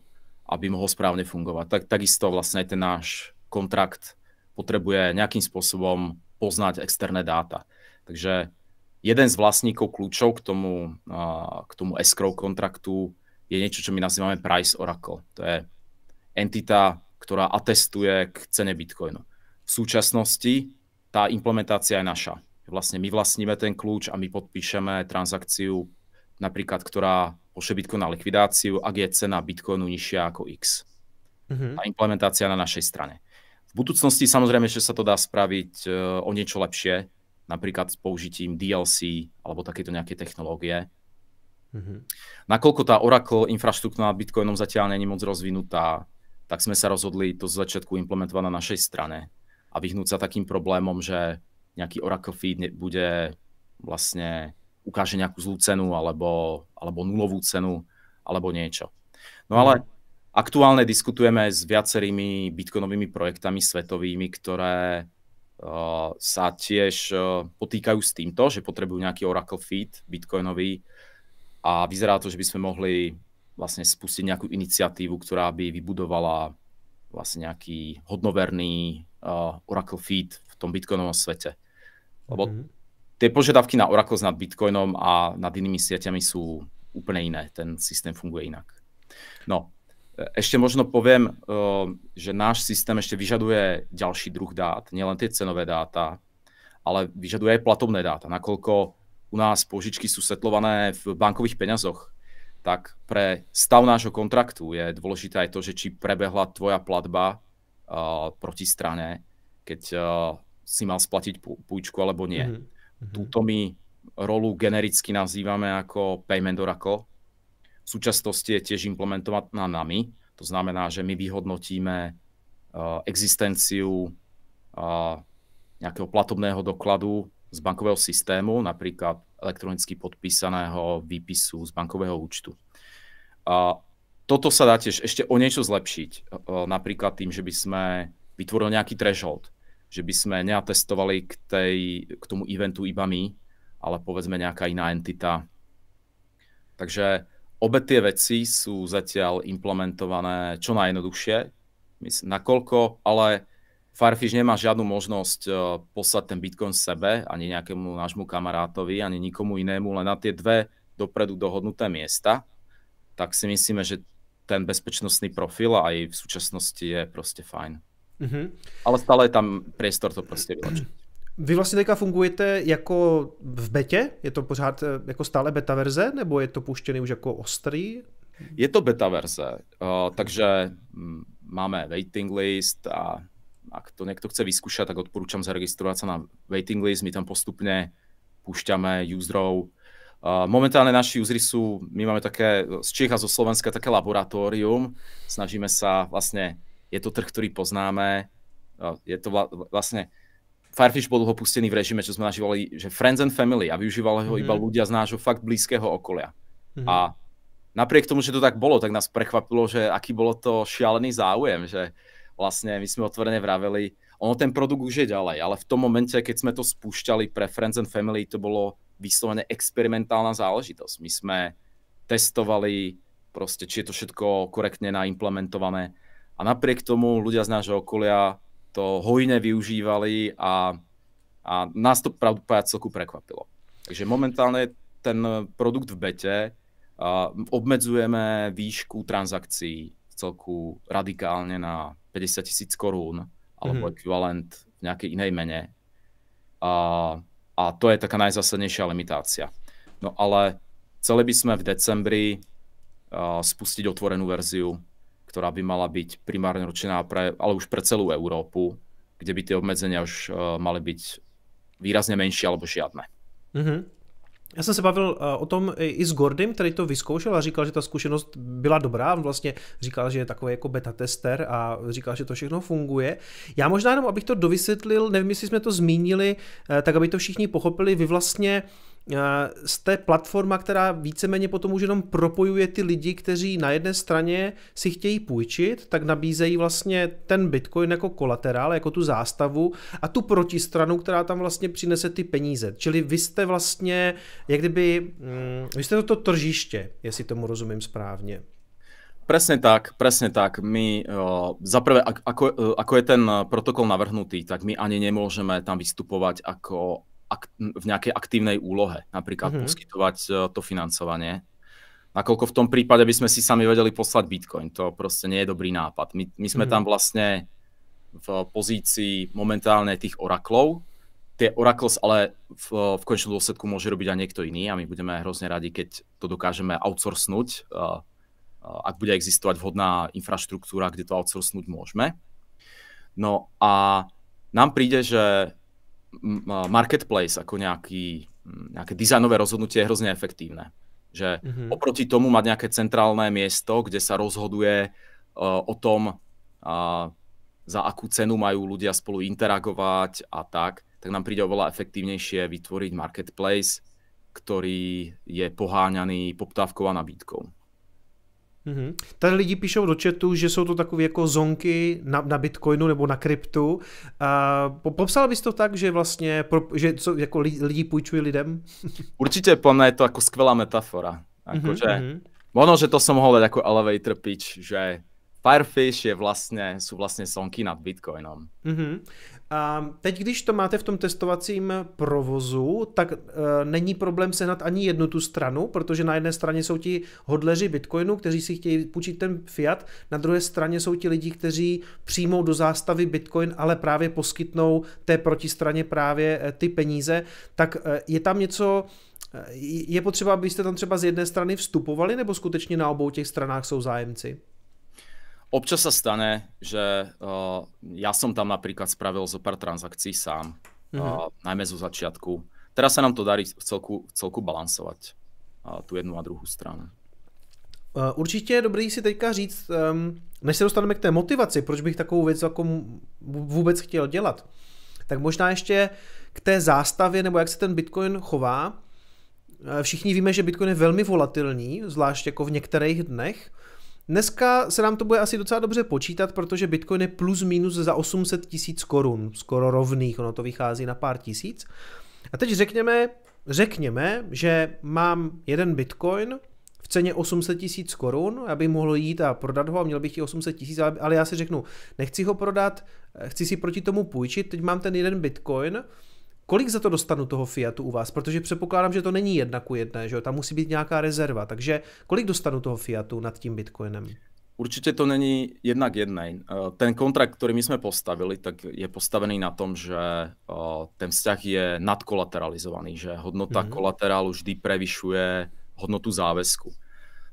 aby mohol správne fungovať. Tak, takisto vlastne ten náš kontrakt potrebuje nejakým spôsobom poznať externé dáta. Takže jeden z vlastníkov kľúčov k tomu, k tomu escrow kontraktu je niečo, čo my nazývame Price Oracle. To je entita, ktorá atestuje k cene Bitcoinu. V súčasnosti tá implementácia je naša. Vlastne my vlastníme ten kľúč a my podpíšeme transakciu, napríklad, ktorá pošle Bitcoin na likvidáciu, ak je cena Bitcoinu nižšia ako X. Mm -hmm. Tá implementácia na našej strane budúcnosti samozrejme, že sa to dá spraviť eh, o niečo lepšie, napríklad s použitím DLC alebo takéto nejaké technológie. Mm-hmm. Nakoľko tá Oracle infraštruktúra Bitcoinom zatiaľ není moc rozvinutá, tak sme sa rozhodli to z začiatku implementovať na našej strane a vyhnúť sa takým problémom, že nejaký Oracle feed bude vlastne ukáže nejakú zlú cenu alebo, alebo nulovú cenu alebo niečo. No mhm. ale Aktuálne diskutujeme s viacerými bitcoinovými projektami svetovými, ktoré eh, sa tiež eh, potýkajú s týmto, že potrebujú nejaký Oracle feed bitcoinový a vyzerá to, že by sme mohli vlastne spustiť nejakú iniciatívu, ktorá by vybudovala vlastne nejaký hodnoverný eh, Oracle feed v tom bitcoinovom svete. Lebo mhm. tie požiadavky na Oracle nad bitcoinom a nad inými sieťami sú úplne iné. Ten systém funguje inak. No, Ešte možno poviem, eh, že náš systém ešte vyžaduje ďalší druh dát, nielen tie cenové dáta, ale vyžaduje aj platobné dáta, nakoľko u nás požičky sú setlované v bankových peňazoch, tak pre stav nášho kontraktu je dôležité aj to, že či prebehla tvoja platba eh, proti strane, keď eh, si mal splatiť půjčku alebo nie. Mm -hmm. Tuto my rolu genericky nazývame jako payment oracle, v súčasnosti je tiež na nami, to znamená, že my vyhodnotíme eh, existenciu eh, nejakého platobného dokladu z bankového systému, napríklad elektronicky podpísaného výpisu z bankového účtu. A toto sa dá tiež ešte o niečo zlepšiť, eh, napríklad tým, že by sme vytvorili nejaký threshold, že by sme neatestovali k, tej, k tomu eventu iba my, ale povedzme nejaká iná entita. Takže obe tie veci sú zatiaľ implementované čo najjednoduchšie, Myslím, nakoľko, ale Farfish nemá žiadnu možnosť eh, poslať ten Bitcoin sebe, ani nejakému nášmu kamarátovi, ani nikomu inému, len na tie dve dopredu dohodnuté miesta, tak si myslíme, že ten bezpečnostný profil a aj v súčasnosti je prostě fajn. Mm -hmm. Ale stále je tam priestor to prostě vylepšiť. Vy vlastně teďka fungujete jako v betě? Je to pořád eh, jako stále beta verze, nebo je to puštěný už jako ostrý? Je to beta verze, eh, takže mm, máme waiting list a ak to někdo chce vyskúšať, tak odporučám zaregistrovat se na waiting list. My tam postupně pušťáme userov. Eh, momentálně naši usery jsou, my máme také z Čech a zo Slovenska také laboratórium. Snažíme se vlastně je to trh, který poznáme, je to vlastně Firefish bol opustený v režime, čo sme nažívali, že friends and family a využívali ho mm. iba ľudia z nášho fakt blízkeho okolia. Mm. A napriek tomu, že to tak bolo, tak nás prekvapilo, že aký bolo to šialený záujem, že vlastne my sme otvorene vraveli, ono ten produkt už je ďalej, ale v tom momente, keď sme to spúšťali pre Friends and Family, to bolo vyslovene experimentálna záležitosť. My sme testovali prostě, či je to všetko korektne naimplementované. A napriek tomu ľudia z nášho okolia to hojně využívali a, a nás to pravdu celku prekvapilo. Takže momentálně ten produkt v betě uh, obmedzujeme výšku transakcí celku radikálně na 50 tisíc korun, alebo mm-hmm. ekvivalent v nějaké jiné meně. A, a to je taká najzásadnější limitácia. No ale chceli by sme v decembri uh, spustiť otvorenú verziu ktorá by mala byť primárne určená pre, ale už pre celú Európu, kde by tie obmedzenia už eh, mali byť výrazně menší alebo žiadne. Mm-hmm. Já jsem se bavil eh, o tom i s Gordym, který to vyzkoušel a říkal, že ta zkušenost byla dobrá. On vlastně říkal, že je takový jako beta tester a říkal, že to všechno funguje. Já možná jenom, abych to dovysvětlil, nevím, jestli jsme to zmínili, eh, tak aby to všichni pochopili, vy vlastně Eh, jste platforma, která víceméně potom už jenom propojuje ty lidi, kteří na jedné straně si chtějí půjčit, tak nabízejí vlastně ten bitcoin jako kolaterál, jako tu zástavu a tu protistranu, která tam vlastně přinese ty peníze. Čili vy jste vlastně, jak kdyby, mm, vy jste toto tržiště, jestli tomu rozumím správně. Presne tak, presne tak. My uh, zaprvé, ako, eh, ako je ten protokol navrhnutý, tak my ani nemôžeme tam vystupovať ako v nejakej aktívnej úlohe, napríklad mm-hmm. poskytovať eh, to financovanie. Nakoľko v tom prípade by sme si sami vedeli poslať Bitcoin, to proste nie je dobrý nápad. My, my sme mm-hmm. tam vlastne v pozícii momentálne tých oraklov. Tie orakles ale v, v konečnom dôsledku môže robiť aj niekto iný a my budeme hrozne radi, keď to dokážeme outsourcenúť, eh, eh, ak bude existovať vhodná infraštruktúra, kde to outsourcenúť môžeme. No a nám príde, že marketplace ako nějaký, nějaké designové rozhodnutie je hrozně efektívne. Že mm -hmm. oproti tomu mať nějaké centrálné miesto, kde sa rozhoduje uh, o tom, uh, za akú cenu majú ľudia spolu interagovať a tak, tak nám príde oveľa efektívnejšie vytvoriť marketplace, ktorý je poháňaný poptávkou a nabídkou. Mm-hmm. Tady lidi píšou do chatu, že jsou to takové jako zonky na, na bitcoinu nebo na kryptu. Uh, popsal bys to tak, že vlastně pro, že co, jako lidi, lidi půjčují lidem? <laughs> Určitě pro mě je to jako skvělá metafora. Jako, mm-hmm. Mhm. že, ono, že to som mohl jako elevator pitch, že Firefish je vlastně, jsou vlastně sonky nad Bitcoinem. Mm-hmm. A teď, když to máte v tom testovacím provozu, tak e, není problém sehnat ani jednu tu stranu, protože na jedné straně jsou ti hodleři Bitcoinu, kteří si chtějí půjčit ten fiat, na druhé straně jsou ti lidi, kteří přijmou do zástavy Bitcoin, ale právě poskytnou té protistraně právě eh, ty peníze, tak e, je tam něco, je potřeba, abyste tam třeba z jedné strany vstupovali, nebo skutečně na obou těch stranách jsou zájemci? Občas sa stane, že uh, ja som tam napríklad spravil zo pár transakcií sám, mm-hmm. uh, najmä zo začiatku. Teraz sa nám to darí v celku, v celku balansovat uh, eh, tu jednu a druhou stranu. Určitě je dobrý si teďka říct, um, než se dostaneme k té motivaci, proč bych takovou věc jako vůbec chtěl dělat, tak možná ještě k té zástavě, nebo jak se ten Bitcoin chová. Všichni víme, že Bitcoin je velmi volatilní, zvlášť jako v některých dnech. Dneska se nám to bude asi docela dobře počítat, protože Bitcoin je plus minus za 800 tisíc korun, skoro rovných, ono to vychází na pár tisíc. A teď řekněme, řekněme, že mám jeden Bitcoin v ceně 800 tisíc korun, aby mohl jít a prodat ho a měl bych ti 800 tisíc, ale já si řeknu, nechci ho prodat, eh, chci si proti tomu půjčit, teď mám ten jeden Bitcoin, Kolik za to dostanu toho Fiatu u vás? Protože předpokládám, že to není jedna ku jedné, že jo? tam musí být nějaká rezerva. Takže kolik dostanu toho Fiatu nad tím Bitcoinem? Určitě to není jednak jedné. Eh, ten kontrakt, který my jsme postavili, tak je postavený na tom, že eh, ten vzťah je nadkolateralizovaný, že hodnota mm-hmm. kolaterálu vždy prevyšuje hodnotu závesku.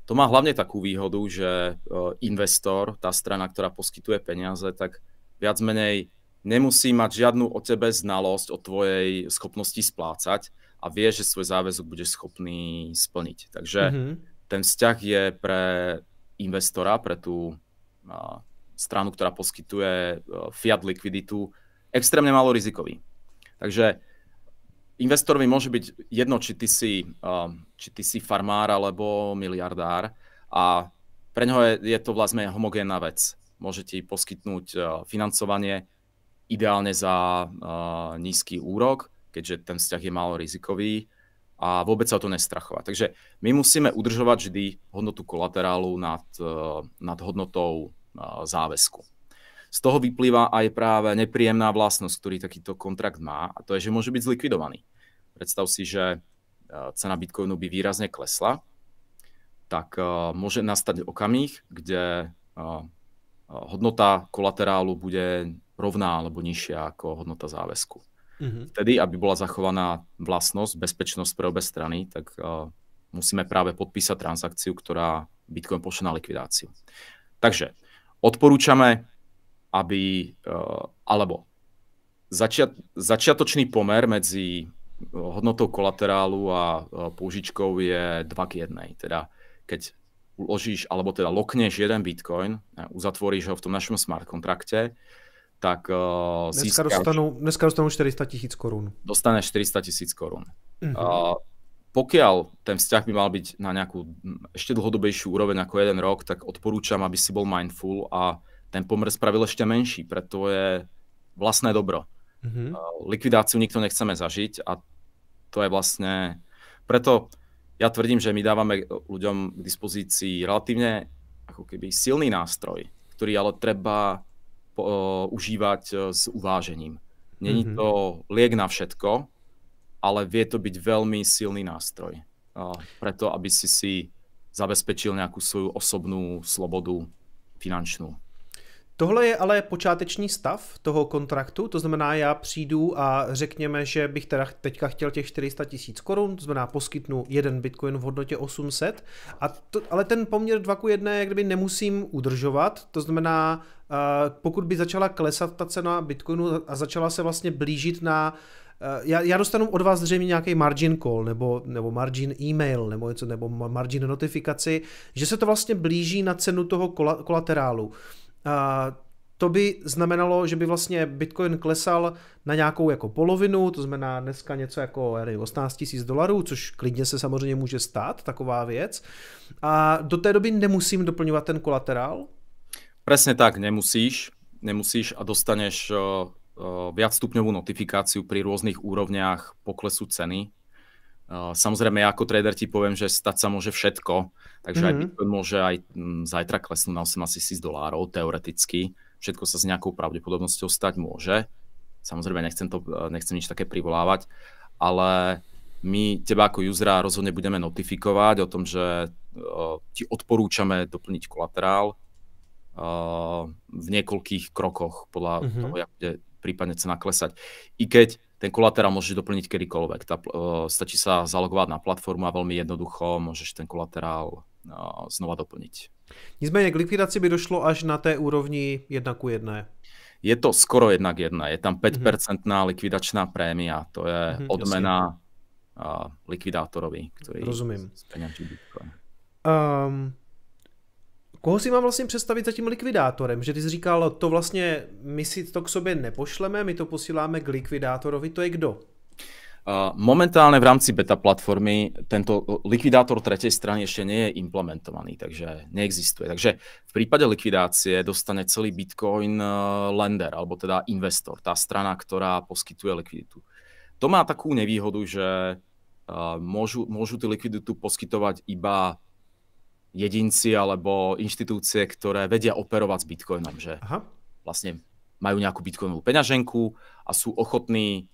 To má hlavně takovou výhodu, že eh, investor, ta strana, která poskytuje peníze, tak viac menej nemusí mať žiadnu o tebe znalosť, o tvojej schopnosti splácať a vie, že svoj záväzok bude schopný splniť. Takže mm -hmm. ten vzťah je pre investora, pre tú a, stranu, která poskytuje e, fiat likviditu, extrémně málo rizikový. Takže investorovi může být jedno, či ty si, či ty si farmár alebo miliardár a pre něho je, je to vlastně homogénna vec. Může ti poskytnout e, financovanie ideálne za uh, eh, nízky úrok, keďže ten vzťah je málo rizikový a vůbec sa o to nestrachovať. Takže my musíme udržovat vždy hodnotu kolaterálu nad, eh, nad hodnotou eh, záväzku. Z toho vyplývá aj právě nepříjemná vlastnost, který takýto kontrakt má, a to je, že může být zlikvidovaný. Predstav si, že cena Bitcoinu by výrazně klesla, tak může nastat okamih, kde hodnota kolaterálu bude rovná alebo nižšia ako hodnota závazku. Mm-hmm. Tedy, aby bola zachovaná vlastnosť, bezpečnosť pre obe strany, tak uh, musíme práve podpísať transakciu, ktorá Bitcoin pošle na likvidáciu. Takže odporúčame, aby, uh, alebo začiat, začiatočný pomer medzi e, hodnotou kolaterálu a použičkou je 2 k 1. Teda keď uložíš, alebo teda lokneš jeden bitcoin, uzatvoríš ho v tom našem smart kontrakte, tak uh, dneska, získáš, dostanu, dneska dostanu 400 tisíc korún. Dostane 400 tisíc korún. Mm-hmm. Uh, eh, pokiaľ ten vzťah by mal byť na nejakú ešte dlhodobejšiu úroveň ako jeden rok, tak odporúčam, aby si bol mindful a ten pomer spravil ešte menší, preto je vlastné dobro. Mm-hmm. Eh, Likvidáciu nikto nechceme zažiť a to je vlastne... Preto ja tvrdím, že my dávame ľuďom k dispozícii relatívne ako keby silný nástroj, ktorý ale treba Eh, užívať eh, s uvážením. Není mm -hmm. to liek na všetko, ale vie to byť veľmi silný nástroj. Eh, preto, aby si si zabezpečil nejakú svoju osobnú slobodu finančnú. Tohle je ale počáteční stav toho kontraktu, to znamená, já přijdu a řekněme, že bych teda teďka chtěl těch 400 tisíc korun, to znamená poskytnu jeden bitcoin v hodnotě 800, a to, ale ten poměr 2 k 1 jak kdyby nemusím udržovat, to znamená, eh, pokud by začala klesat ta cena bitcoinu a začala se vlastně blížit na eh, já, já dostanu od vás zřejmě nějaký margin call, nebo, nebo margin email nebo něco, nebo margin notifikaci, že se to vlastně blíží na cenu toho kolaterálu. Uh, to by znamenalo, že by vlastně Bitcoin klesal na nějakou jako polovinu, to znamená dneska něco jako 18 000 dolarů, což klidně se samozřejmě může stát, taková věc. A do té doby nemusím doplňovat ten kolaterál? Přesně tak, nemusíš. Nemusíš a dostaneš eh, eh, viac uh, notifikáciu pri rôznych úrovniach poklesu ceny. Eh, samozřejmě samozrejme, ja ako trader ti poviem, že stať sa môže všetko takže mm-hmm. aj mhm. Bitcoin môže aj mm, zajtra klesnúť na 18 tisíc dolárov teoreticky. Všetko sa s nejakou pravdepodobnosťou stať môže. Samozrejme, nechcem, to, e, nechcem nič také privolávať, ale my teba ako usera rozhodne budeme notifikovať o tom, že e, ti odporúčame doplniť kolaterál e, v niekoľkých krokoch podľa mm-hmm. toho, jak bude prípadne cena klesať. I keď ten kolaterál môžeš doplniť kedykoľvek. Tá, uh, stačí sa zalogovať na platformu a veľmi jednoducho môžeš ten kolaterál znova doplnit. Nicméně k likvidaci by došlo až na té úrovni 1 k 1. Je to skoro 1 k 1. Je tam 5% mm-hmm. likvidačná prémia. To je mm-hmm, odmena jasný. likvidátorovi, který Rozumím. Um, Koho si mám vlastně představit za tím likvidátorem? Že ty jsi říkal, to vlastně my si to k sobě nepošleme, my to posíláme k likvidátorovi, to je kdo? Momentálne v rámci beta platformy tento eh, likvidátor tretej strany ešte nie je implementovaný, takže neexistuje. Takže v prípade likvidácie dostane celý Bitcoin eh, lender, alebo teda investor, tá strana, ktorá poskytuje likviditu. To má takú nevýhodu, že eh, môžu, môžu tú likviditu poskytovať iba jedinci alebo inštitúcie, ktoré vedia operovať s Bitcoinom, že Aha. vlastne majú nejakú bitcoinovú peňaženku a sú ochotní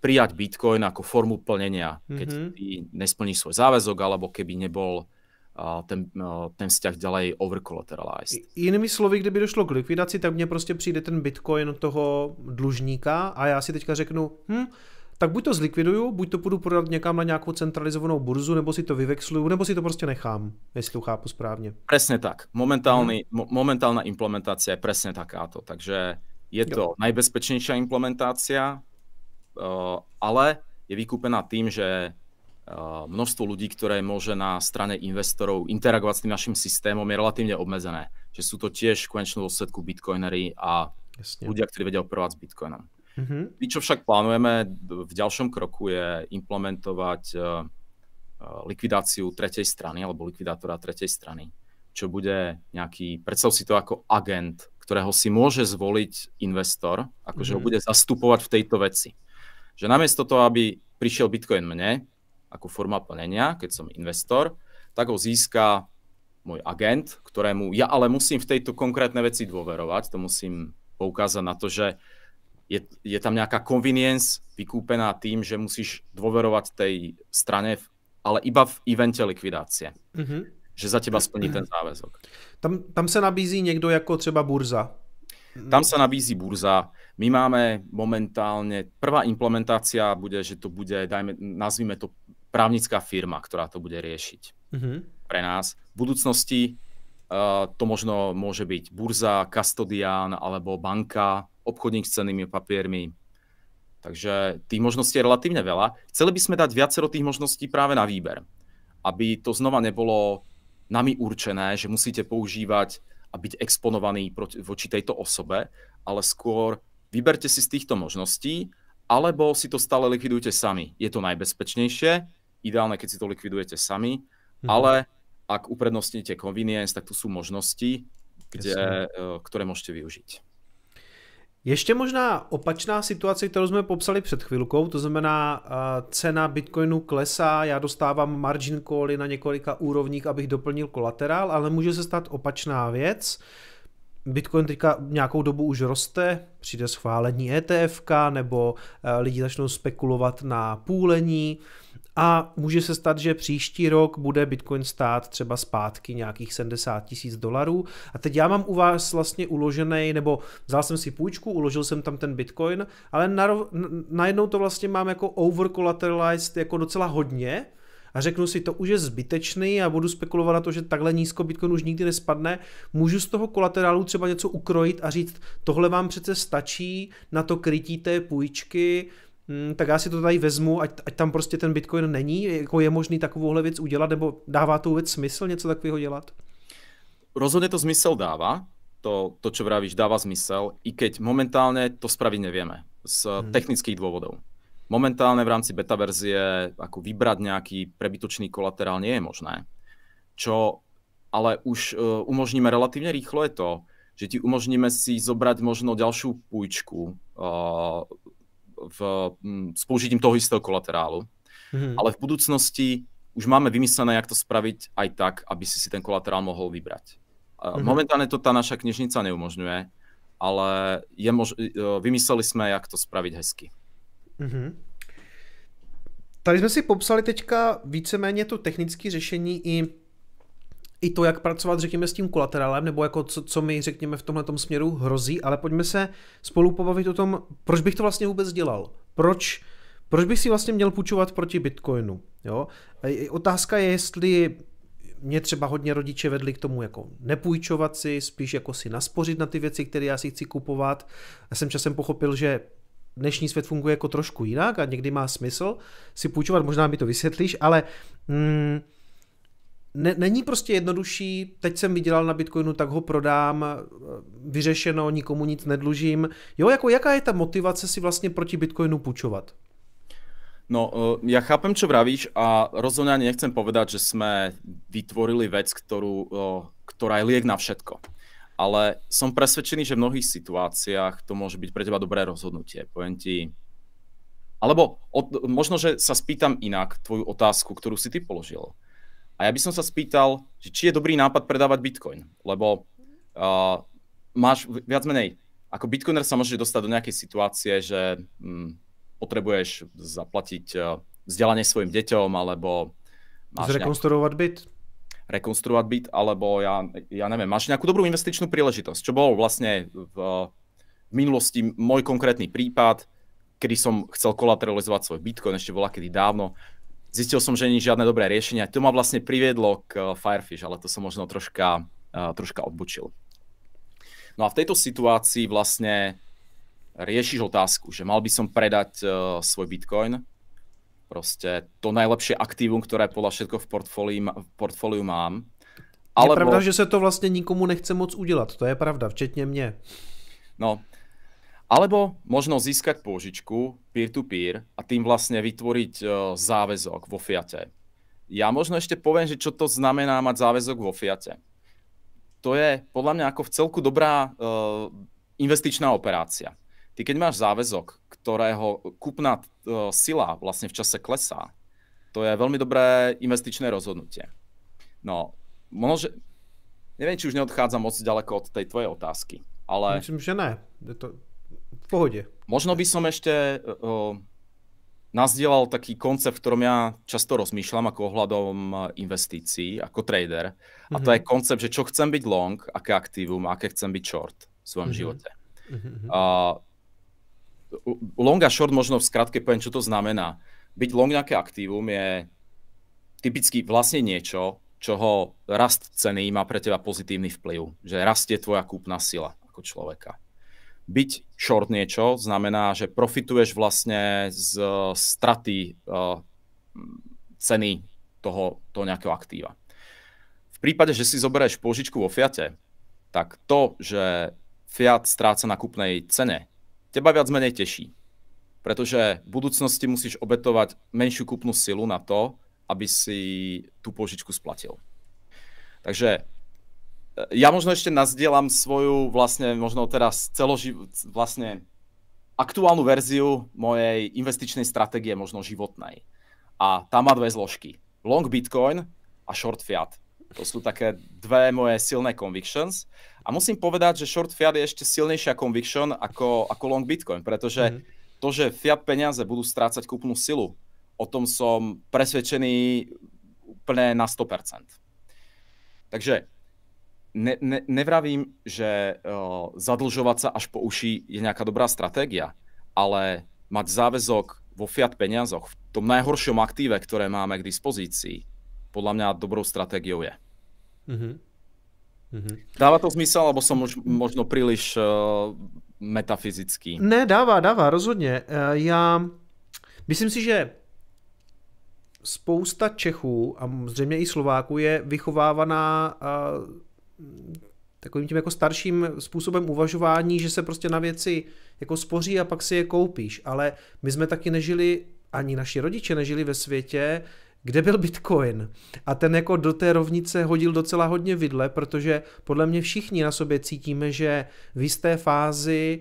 prijať Bitcoin ako formu plnenia, keď mm -hmm. ty nesplníš svoj záväzok, alebo keby nebol ten, ten vzťah ďalej overcollateralized. Jinými slovy, kdyby došlo k likvidaci, tak mně prostě přijde ten bitcoin toho dlužníka a já si teďka řeknu, hm, tak buď to zlikviduju, buď to půjdu prodat někam na nějakou centralizovanou burzu, nebo si to vyvexluju, nebo si to prostě nechám, jestli to chápu správně. Přesně tak. Momentální, hmm. momentálna implementace je přesně takáto, takže je to nejbezpečnější implementace. implementácia, Eh, ale je vykúpená tým, že eh, množstvo ľudí, ktoré môže na strane investorov interagovať s tým našim systémom, je relatívne obmedzené. Že sú to tiež v konečnom dôsledku bitcoinery a Jasne. ľudia, ktorí vedia operovať s bitcoinom. Mm-hmm. My, čo však plánujeme v ďalšom kroku, je implementovať eh, likvidáciu tretej strany alebo likvidátora tretej strany, čo bude nejaký, predstav si to ako agent, ktorého si môže zvoliť investor, akože mm-hmm. ho mhm. bude zastupovať v tejto veci že namiesto toho, aby prišiel Bitcoin mne, ako forma plnenia, keď som investor, tak ho získa můj agent, ktorému ja ale musím v tejto konkrétnej veci dôverovať, to musím poukázať na to, že je, je tam nějaká convenience vykúpená tým, že musíš dôverovať tej strane, ale iba v evente likvidácie. Mm -hmm. Že za teba splní ten záväzok. Tam, tam se nabízí někdo jako třeba burza, tam sa nabízí burza. My máme momentálne, prvá implementácia bude, že to bude, dajme, nazvíme to právnická firma, ktorá to bude riešiť mm-hmm. pre nás. V budúcnosti uh, eh, to možno môže byť burza, kastodián alebo banka, obchodník s cenými papiermi. Takže tých možností je relatívne veľa. Chceli by sme dať viacero tých možností práve na výber, aby to znova nebolo nami určené, že musíte používať a byť exponovaný proti, voči tejto osobe, ale skôr vyberte si z týchto možností, alebo si to stále likvidujte sami. Je to najbezpečnejšie, ideálne, keď si to likvidujete sami, mm-hmm. ale ak uprednostníte convenience, tak tu sú možnosti, kde, e, ktoré môžete využiť. Ještě možná opačná situace, kterou jsme popsali před chvilkou, to znamená cena Bitcoinu klesá, já dostávám margin cally na několika úrovních, abych doplnil kolaterál, ale může se stát opačná věc. Bitcoin teďka nějakou dobu už roste, přijde schválení ETF, nebo e, lidi začnou spekulovat na půlení, a může se stát, že příští rok bude Bitcoin stát třeba zpátky nějakých 70 tisíc dolarů. A teď já mám u vás vlastně uložený, nebo vzal jsem si půjčku, uložil jsem tam ten Bitcoin, ale narov, najednou to vlastně mám jako over collateralized jako docela hodně, a řeknu si, to už je zbytečný a budu spekulovat na to, že takhle nízko Bitcoin už nikdy nespadne, můžu z toho kolaterálu třeba něco ukrojit a říct, tohle vám přece stačí na to krytí té půjčky, hmm, tak já si to tady vezmu, ať, ať tam prostě ten Bitcoin není, jako je možný takovouhle věc udělat, nebo dává to vůbec smysl něco takového dělat? Rozhodně to smysl dává, to, to čo vravíš, dává smysl, i keď momentálně to spravit nevíme z hmm. technických důvodů. Momentálně v rámci beta verzie jako vybrat nějaký prebytočný kolaterál nie je možné. Čo ale už uh, umožníme relativně rýchlo je to, že ti umožníme si zobrať možno ďalšiu půjčku uh, v, hm, s použitím toho istého kolaterálu. Hmm. Ale v budoucnosti už máme vymyslené, jak to spravit aj tak, aby si si ten kolaterál mohl vybrat. Hmm. Momentálně to ta naša knižnica neumožňuje, ale je mož... E, vymysleli jsme, jak to spravit hezky. hmm Tady jsme si popsali teďka víceméně to technické řešení i i to, jak pracovat, řekněme, s tím kolaterálem, nebo jako co, co mi, řekněme, v tomhle směru hrozí, ale pojďme se spolu pobavit o tom, proč bych to vlastně vůbec dělal. Proč, proč bych si vlastně měl půjčovat proti Bitcoinu? Jo? Otázka je, jestli mě třeba hodně rodiče vedli k tomu jako nepůjčovat si, spíš jako si naspořit na ty věci, které já si chci kupovat. Já jsem časem pochopil, že dnešní svět funguje jako trošku jinak a někdy má smysl si půjčovat, možná mi to vysvětlíš, ale mm, ne, není prostě jednodušší, teď jsem vydělal na Bitcoinu, tak ho prodám, eh, vyřešeno, nikomu nic nedlužím. Jo, jako jaká je ta motivace si vlastně proti Bitcoinu půjčovat? No, eh, ja chápem, čo vravíš a rozhodne ani nechcem povedať, že sme vytvorili vec, ktorú, eh, ktorá je liek na všetko. Ale som presvedčený, že v mnohých situáciách to môže byť pre teba dobré rozhodnutie. Poviem ti, alebo od, možno, že sa spýtam inak tvoju otázku, ktorú si ty položil. Uh, a ja by som sa spýtal, že či je dobrý nápad predávať Bitcoin, lebo uh, máš viac menej, ako Bitcoiner sa môže dostať do nejakej situácie, že hm, potrebuješ zaplatiť uh, vzdelanie svojim deťom, alebo... Máš Zrekonstruovať byt? Rekonstruovať byt, alebo ja, ja neviem, máš nejakú dobrú investičnú príležitosť, čo bol vlastne v, v minulosti môj konkrétny prípad, kedy som chcel kolateralizovať svoj Bitcoin ešte bola kedy dávno zistil som, že nie žiadne dobré riešenia. To ma vlastne priviedlo k eh, Firefish, ale to som možno troška, eh, troška odbočil. No a v tejto situácii vlastne riešiš otázku, že mal by som predať eh, svoj Bitcoin, prostě to najlepšie aktívum, ktoré podľa všetko v portfóliu, v portfóliu mám. Ale je pravda, že se to vlastně nikomu nechce moc udělat, to je pravda, včetně mě. No, Alebo možno získať pôžičku peer-to-peer a tým vlastne vytvoriť e, záväzok vo Fiate. Ja možno ešte poviem, že čo to znamená mať záväzok vo Fiate. To je podľa mňa ako v celku dobrá e, investičná operácia. Ty keď máš záväzok, ktorého kupná e, sila vlastne v čase klesá, to je veľmi dobré investičné rozhodnutie. No, možno, neviem, či už neodchádzam moc ďaleko od tej tvojej otázky, ale... Myslím, že ne. Je to, pohode. Možno by som ešte eh, o, nazdielal taký koncept, v ktorom ja často rozmýšľam ako ohľadom eh, investícií, ako trader. Mm-hmm. A to mhm. je koncept, že čo chcem byť long, aké aktívum, aké chcem byť short v svojom mm-hmm. živote. Mm-hmm. uh, long a short možno v skratke poviem, čo to znamená. Byť long nejaké aktívum je typicky vlastne niečo, čoho rast ceny má pre teba pozitívny vplyv. Že rastie tvoja kúpna sila ako človeka byť short niečo znamená, že profituješ vlastne z eh, straty eh, ceny toho, toho nejakého aktíva. V prípade, že si zoberieš pôžičku vo Fiate, tak to, že Fiat stráca na kupnej cene, teba viac menej teší. Pretože v budúcnosti musíš obetovať menšiu kupnú silu na to, aby si tú požičku splatil. Takže ja možno ešte nazdielam svoju vlastne možno teraz celoživ... vlastne aktuálnu verziu mojej investičnej stratégie možno životnej. A tam má dve zložky. Long Bitcoin a short fiat. To sú také dve moje silné convictions. A musím povedať, že short fiat je ešte silnejšia conviction ako, ako long Bitcoin, pretože mm. to, že fiat peniaze budú strácať kúpnu silu, o tom som presvedčený úplne na 100%. Takže ne, ne, nevravím, že uh, zadlžovat sa až po uši je nejaká dobrá stratégia, ale mať záväzok vo fiat peniazoch, v tom najhoršom aktíve, ktoré máme k dispozícii, podľa mňa dobrou stratégiou je. Mm-hmm. Mm-hmm. Dává to smysl, nebo jsem mož, možno příliš uh, metafyzický? Ne, dává, dává, rozhodně. Uh, já myslím si, že spousta Čechů a zřejmě i Slováků je vychovávaná uh, takovým tím jako starším způsobem uvažování, že se prostě na věci jako spoří a pak si je koupíš. Ale my jsme taky nežili, ani naši rodiče nežili ve světě, kde byl Bitcoin. A ten jako do té rovnice hodil docela hodně vidle, protože podle mě všichni na sobě cítíme, že v jisté fázi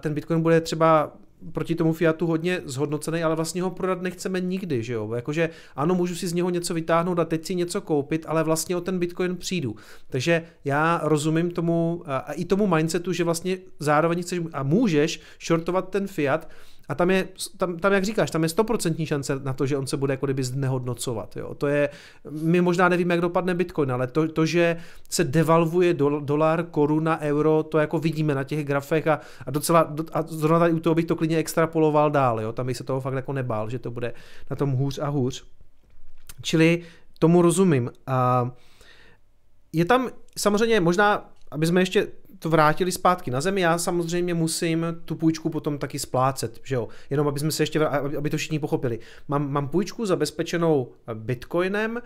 ten Bitcoin bude třeba proti tomu Fiatu hodně zhodnocený, ale vlastně ho prodat nechceme nikdy, že jo? Jakože ano, můžu si z něho něco vytáhnout a teď si něco koupit, ale vlastně o ten Bitcoin přijdu. Takže já rozumím tomu a i tomu mindsetu, že vlastně zároveň chceš a můžeš shortovat ten Fiat, a tam je, tam, tam jak říkáš, tam je stoprocentní šance na to, že on se bude jako kdyby znehodnocovat. Jo. To je, my možná nevíme, jak dopadne Bitcoin, ale to, to že se devalvuje do, dolar, koruna, euro, to jako vidíme na těch grafech a, a docela, a zrovna tady u toho bych to klidně extrapoloval dál, jo. tam bych se toho fakt jako nebál, že to bude na tom hůř a hůř. Čili tomu rozumím. A je tam samozřejmě možná, aby jsme ještě to vrátili zpátky na zemi, já samozřejmě musím tu půjčku potom taky splácet, že jo? Jenom aby jsme se ještě, aby to všichni pochopili. Mám, mám půjčku zabezpečenou bitcoinem,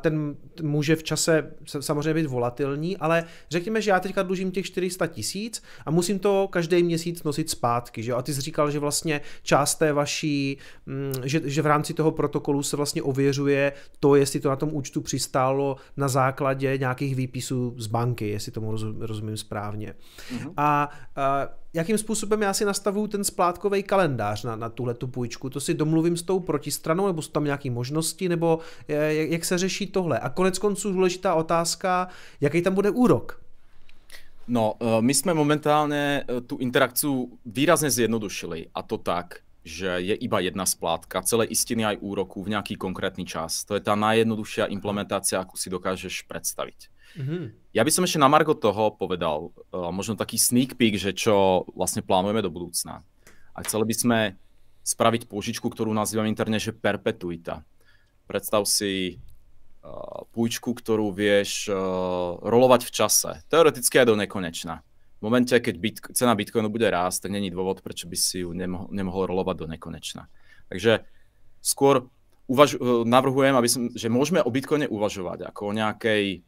ten může v čase samozřejmě být volatilní, ale řekněme, že já teďka dlužím těch 400 tisíc a musím to každý měsíc nosit zpátky, že jo? A ty jsi říkal, že vlastně část té vaší, mm, že, že v rámci toho protokolu se vlastně ověřuje to, jestli to na tom účtu přistálo na základě nějakých výpisů z banky, jestli tomu rozumím správně správně. Mm-hmm. A, a jakým způsobem já si nastavuju ten splátkový kalendář na, na tuhle tu půjčku? To si domluvím s tou protistranou, nebo jsou tam nějaké možnosti, nebo e, jak, jak se řeší tohle? A konec konců důležitá otázka, jaký tam bude úrok? No, e, my jsme momentálně e, tu interakci výrazně zjednodušili a to tak, že je iba jedna splátka celé istiny aj úroku v nějaký konkrétny čas. To je ta nejjednodušší implementácia, akú si dokážeš představit. Mm-hmm. Ja by som ešte na Margo toho povedal, uh, možno taký sneak peek, že čo vlastne plánujeme do budúcna. A chceli by sme spraviť pôžičku, ktorú nazývam interne, že perpetuita. Predstav si uh, půjčku, ktorú vieš uh, eh, rolovať v čase. Teoreticky aj do nekonečna. V momente, keď bitko- cena Bitcoinu bude rást, tak není dôvod, prečo by si ju nemohol, nemohol rolovať do nekonečna. Takže skôr uvaž- navrhujem, aby som, že môžeme o Bitcoine uvažovať ako o nejakej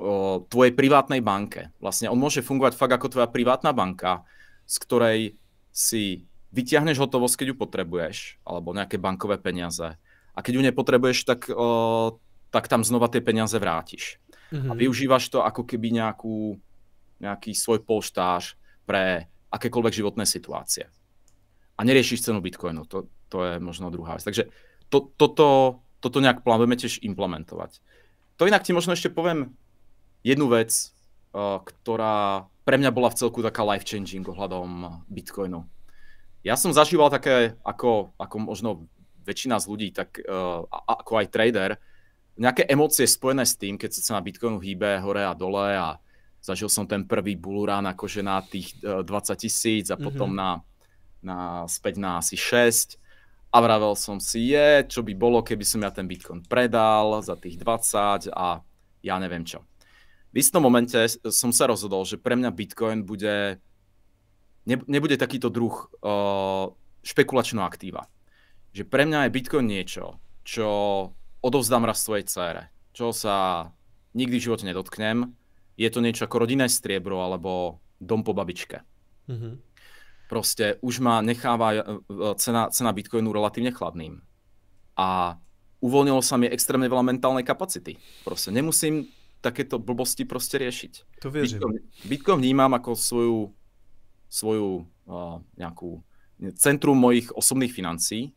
o tvojej privátnej banke. Vlastne on môže fungovať fakt ako tvoja privátna banka, z ktorej si vyťahneš hotovosť, keď ju potrebuješ, alebo nejaké bankové peniaze. A keď ju nepotrebuješ, tak, o, tak tam znova ty peniaze vrátiš. Mm -hmm. A mhm. využívaš to ako keby nejakú, nějaký svoj polštář pre akékoľvek životné situácie. A neriešiš cenu Bitcoinu, to, to je možno druhá věc. Takže to, toto, toto nějak plánujeme tiež implementovat. To inak ti možno ještě povím jednu vec, eh, ktorá pre mňa bola v celku taká life changing ohľadom Bitcoinu. Ja som zažíval také, ako, ako možno väčšina z ľudí, tak eh, ako aj trader, nejaké emócie spojené s tým, keď sa cena Bitcoinu hýbe hore a dole a zažil som ten prvý run akože na tých 20 eh, tisíc a potom mm -hmm. na, na, späť na asi 6 a vravel som si, je, čo by bolo, keby som ja ten Bitcoin predal za tých 20 a já nevím čo v istom momente som sa rozhodol, že pre mňa Bitcoin bude ne, nebude takýto druh uh, špekulačného aktíva. Že pre mňa je Bitcoin niečo, čo odovzdám raz svojej cére, čo sa nikdy v živote nedotknem. Je to niečo ako rodinné striebro alebo dom po babičke. Mm-hmm. Proste už ma necháva e, e, cena, cena Bitcoinu relatívne chladným. A uvoľnilo sa mi extrémne veľa mentálnej kapacity. Proste nemusím takéto blbosti proste riešiť. To věřím. Bitcoin, Bitcoin vnímam ako svoju, svoju uh, nejakú centrum mojich osobných financí,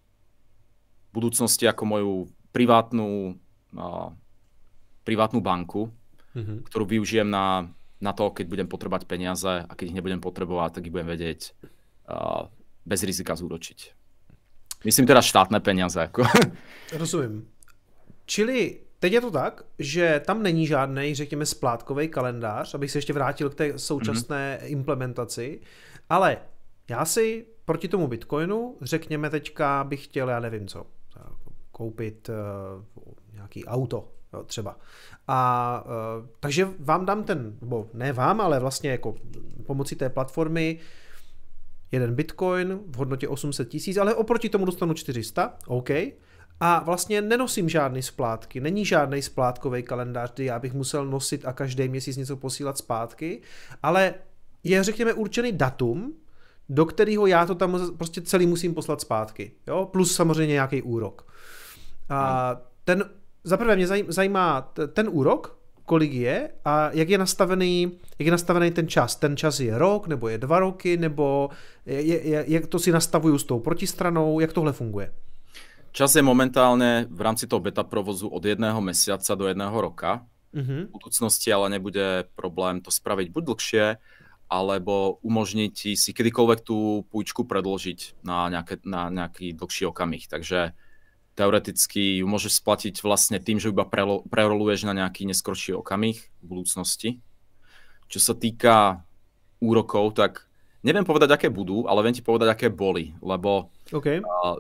budúcnosti ako moju privátnu, uh, privátnu banku, mm-hmm. ktorú využijem na, na to, keď budem potřebovat peniaze a keď ich nebudem potrebovať, tak ich budem vedieť uh, bez rizika zúročiť. Myslím teda štátné peniaze. Ako. Rozumím. Čili Teď je to tak, že tam není žádný, řekněme, splátkový kalendář, abych se ještě vrátil k té současné mm-hmm. implementaci, ale já si proti tomu Bitcoinu, řekněme teďka, bych chtěl, já nevím co, koupit uh, nějaký auto jo, třeba. A uh, takže vám dám ten, nebo ne vám, ale vlastně jako pomocí té platformy jeden Bitcoin v hodnotě 800 tisíc, ale oproti tomu dostanu 400, OK, a vlastně nenosím žádný splátky, není žádný splátkový kalendář, kdy já bych musel nosit a každý měsíc něco posílat zpátky, ale je, řekněme, určený datum, do kterého já to tam prostě celý musím poslat zpátky. Jo? Plus samozřejmě nějaký úrok. A hmm. ten, zaprvé mě zajímá ten úrok, kolik je a jak je nastavený, jak je nastavený ten čas. Ten čas je rok, nebo je dva roky, nebo je, je, jak to si nastavuju s tou protistranou, jak tohle funguje. Čas je momentálne v rámci toho beta provozu od jedného mesiaca do jedného roka. Mm-hmm. V budúcnosti ale nebude problém to spraviť buď dlhšie, alebo umožniť si kedykoľvek tú půjčku predložiť na, nejaké, na nejaký dlhší okamih. Takže teoreticky ju môžeš splatiť vlastne tým, že iba preroluješ na nejaký neskorší okamih v budúcnosti. Čo sa týka úrokov, tak neviem povedať, aké budú, ale viem ti povedať, aké boli, lebo okay. uh,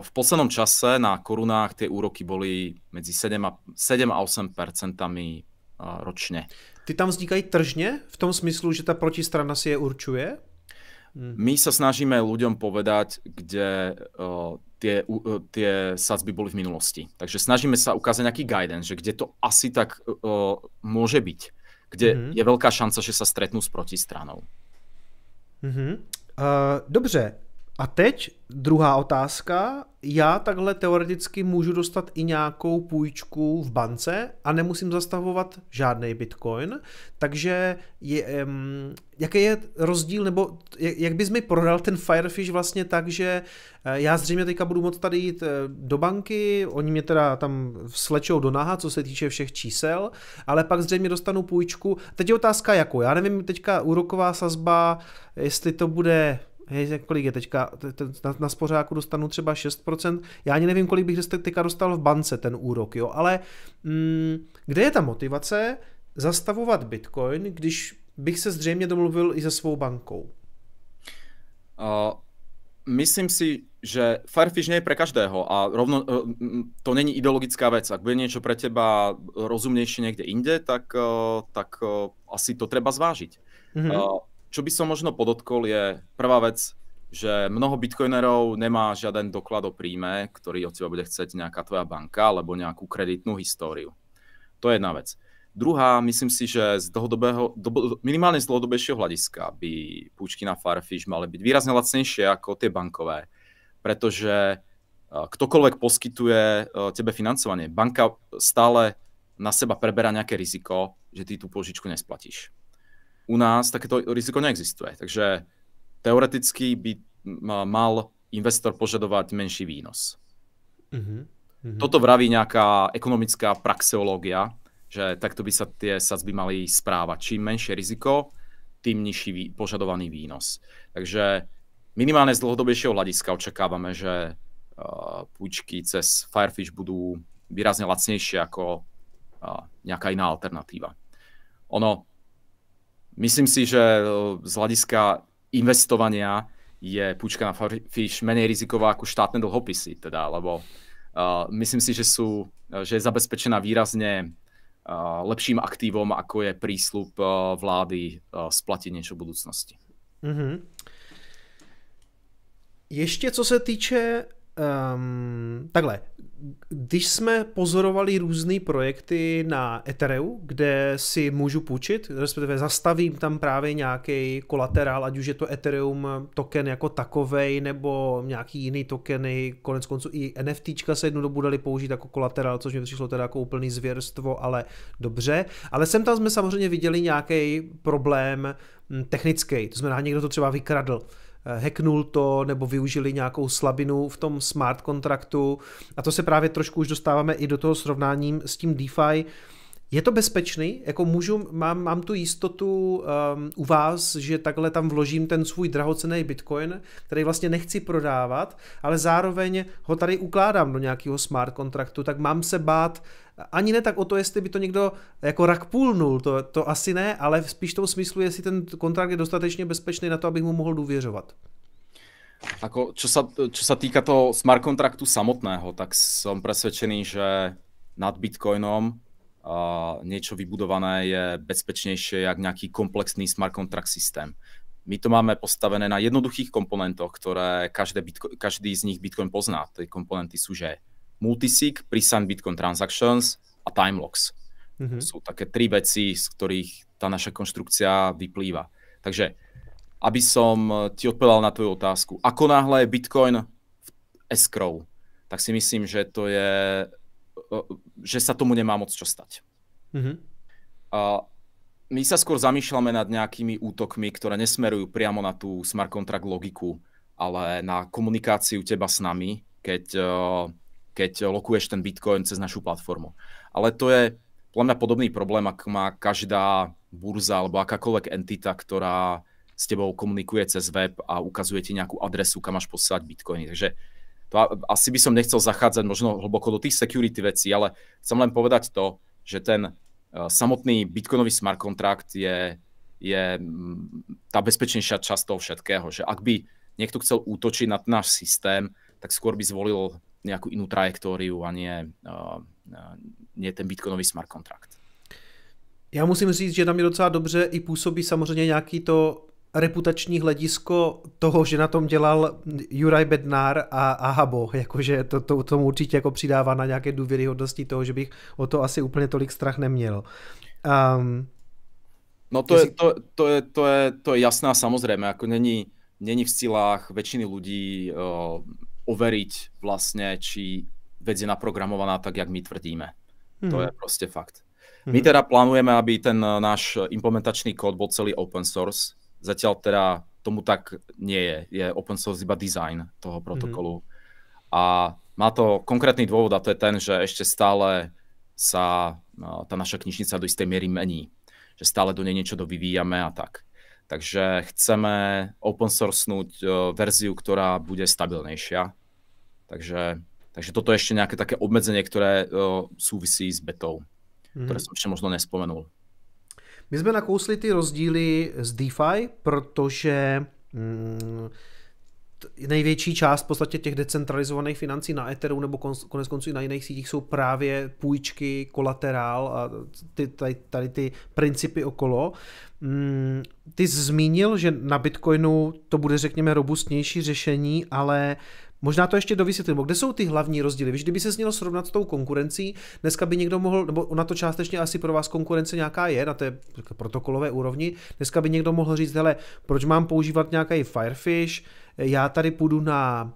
v poslednom čase na korunách tie úroky boli medzi 7 a, 7 a 8 percentami ročně. Ty tam vznikají tržně v tom smyslu, že ta protistrana si je určuje? Hm. My sa snažíme ľuďom povedať, kde uh, tie, uh, tie sadzby boli v minulosti. Takže snažíme sa ukázať nejaký guidance, že kde to asi tak uh, môže byť. Kde hmm. je veľká šanca, že sa stretnú s protistranou. Hmm. Uh, dobře, a teď druhá otázka. Já takhle teoreticky můžu dostat i nějakou půjčku v bance a nemusím zastavovat žádný bitcoin. Takže je, jaký je rozdíl, nebo jak bys mi prodal ten Firefish vlastně tak, že eh, já zřejmě teďka budu moct tady jít eh, do banky, oni mě teda tam slečou do naha, co se týče všech čísel, ale pak zřejmě dostanu půjčku. Teď je otázka jakou. Já nevím, teďka úroková sazba, jestli to bude hej, kolik je teďka, na, na spořáku dostanu třeba 6%, já ani nevím, kolik bych teďka dostal v bance ten úrok, jo, ale mm, kde je ta motivace zastavovat Bitcoin, když bych se zřejmě domluvil i se svou bankou? Uh, myslím si, že Firefish nie je pre každého a rovno, e, to není ideologická vec. Ak bude niečo pre teba rozumnejšie niekde inde, tak, e, tak e, asi to treba zvážiť. Mm-hmm. Uh, Čo by som možno podotkol je prvá vec, že mnoho bitcoinerov nemá žiaden doklad o príjme, ktorý od teba bude chcieť nejaká tvoja banka alebo nejakú kreditnú históriu. To je jedna vec. Druhá, myslím si, že z dlhodobého, do, minimálne z dlhodobejšieho hľadiska by púčky na Farfish mali byť výrazne lacnejšie ako tie bankové, pretože eh, ktokoľvek poskytuje eh, tebe financovanie, banka stále na seba preberá nejaké riziko, že ty tú požičku nesplatíš u nás takéto riziko neexistuje. Takže teoreticky by mal investor požadovat menší výnos. Mm-hmm. mm-hmm. Toto vraví nějaká ekonomická praxeologia, že takto by sa tie sadzby mali správať. Čím menšie riziko, tým nižší vý, požadovaný výnos. Takže minimálne z dlhodobejšieho hľadiska očakávame, že uh, půjčky cez Firefish budú výrazne lacnejšie ako uh, nejaká iná alternatíva. Ono Myslím si, že eh, z hľadiska investovania je půjčka na Fish menej riziková jako štátné dlhopisy, teda, lebo uh, myslím si, že, sú, eh, že je zabezpečená výrazně uh, lepším aktívom, ako je príslub uh, vlády uh, splatit něco v budoucnosti. Mm-hmm. Ještě co se týče Um, takhle, když jsme pozorovali různé projekty na Ethereum, kde si můžu půjčit, respektive zastavím tam právě nějaký kolaterál, ať už je to Ethereum token jako takovej, nebo nějaký jiný tokeny, konec konců i NFTčka se jednu dobu dali použít jako kolaterál, což mi přišlo teda jako úplný zvěrstvo, ale dobře. Ale sem tam jsme samozřejmě viděli nějaký problém hm, technický, to znamená někdo to třeba vykradl Eh, hacknul to nebo využili nějakou slabinu v tom smart kontraktu. A to se právě trošku už dostáváme i do toho srovnání s tím DeFi, je to bezpečný? Jako můžu, mám, mám tu jistotu um, u vás, že takhle tam vložím ten svůj drahocený bitcoin, který vlastně nechci prodávat, ale zároveň ho tady ukládám do nějakého smart kontraktu, tak mám se bát ani ne tak o to, jestli by to někdo jako rakpulnul, to, to asi ne, ale spíš v tom smyslu, jestli ten kontrakt je dostatečně bezpečný na to, abych mu mohl důvěřovat. Ako, čo, sa, čo sa týka toho smart kontraktu samotného, tak som presvedčený, že nad Bitcoinom uh, niečo vybudované je bezpečnejšie jak nějaký komplexný smart contract systém. My to máme postavené na jednoduchých komponentoch, ktoré každé Bitco každý z nich Bitcoin pozná. Ty komponenty sú, že multisig, pre-signed Bitcoin transactions a time locks. Mm -hmm. Sú také tri veci, z ktorých ta naša konštrukcia vyplýva. Takže aby som ti odpovedal na tvoju otázku. Ako náhle je Bitcoin v escrow, tak si myslím, že to je že sa tomu nemá moc čo stať. Mm-hmm. A my sa skôr zamýšľame nad nejakými útokmi, ktoré nesmerujú priamo na tú smart contract logiku, ale na komunikáciu teba s nami, keď, keď lokuješ ten Bitcoin cez našu platformu. Ale to je podľa mňa podobný problém, ak má každá burza alebo akákoľvek entita, ktorá s tebou komunikuje cez web a ukazuje ti nějakou adresu, kam máš posílat bitcoiny. Takže to asi by som nechcel zachádzať možno hlboko do tých security vecí, ale chcem len povedať to, že ten e, samotný bitcoinový smart kontrakt je, je mm, tá bezpečnejšia časť toho všetkého, že ak by niekto chcel útočiť na náš systém, tak skôr by zvolil nejakú inú trajektóriu a nie, e, e, nie ten bitcoinový smart kontrakt. Já musím říct, že tam je docela dobře i působí samozřejmě nějaký to reputační hledisko toho, že na tom dělal Juraj Bednár a, a Habo, jakože to, to, tomu určitě jako přidává na nějaké důvěryhodnosti toho, že bych o to asi úplně tolik strach neměl. Um, no to, jestli... je, to, to, je, to, je, to je jasné a samozřejmě, jako není, není v silách většiny lidí uh, overit vlastně, či věc je naprogramovaná tak, jak my tvrdíme. Hmm. To mhm. je prostě fakt. My mhm. teda plánujeme, aby ten náš implementační kód byl celý open source, Zatiaľ teda tomu tak nie je. Je open source iba design toho mhm. protokolu. Mm-hmm. A má to konkrétny dôvod a to je ten, že ešte stále sa no, tá naša knižnica do istej miery mení. Že stále do nej niečo dovyvíjame a tak. Takže chceme open sourcenúť e, verziu, ktorá bude stabilnejšia. Takže, takže toto je ešte nejaké také obmedzenie, ktoré e, súvisí s betou, mm. ktoré mhm. som ešte možno nespomenul. My jsme nakousli ty rozdíly z DeFi, protože mm, největší část v podstatě těch decentralizovaných financí na Etheru nebo konec konců i na jiných sítích jsou právě půjčky, kolaterál a ty, tady, tady ty principy okolo. Mm, ty jsi zmínil, že na Bitcoinu to bude řekněme robustnější řešení, ale uh, Možná to ještě dovysvětlím, kde jsou ty hlavní rozdíly. Víš, kdyby se mělo srovnat s tou konkurencí, dneska by někdo mohl, nebo na to částečně asi pro vás konkurence nějaká je, na té protokolové úrovni, dneska by někdo mohl říct, hele, proč mám používat nějaký Firefish, já tady půjdu na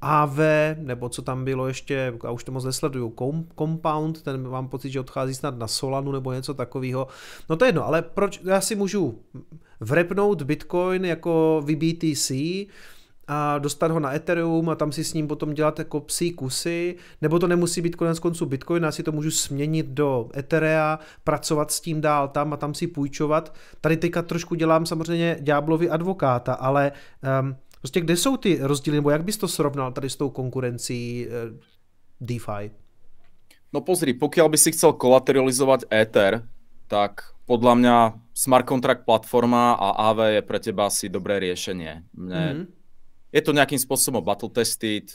AV, nebo co tam bylo ještě, A už to moc nesleduju, Com- Compound, ten mám pocit, že odchází snad na Solanu nebo něco takového. No to je jedno, ale proč, já si můžu vrepnout Bitcoin jako VBTC, a dostat ho na Ethereum a tam si s ním potom dělat jako psí kusy, nebo to nemusí být konec konců Bitcoin, já si to můžu směnit do Etherea, pracovat s tím dál tam a tam si půjčovat. Tady teďka trošku dělám samozřejmě ďáblovi advokáta, ale um, prostě kde jsou ty rozdíly, nebo jak bys to srovnal tady s tou konkurencí uh, DeFi? No pozri, pokud by si chcel kolateralizovat Ether, tak podle mňa smart contract platforma a AV je pro teba asi dobré řešení. Mne mm-hmm je to nejakým spôsobom battle tested,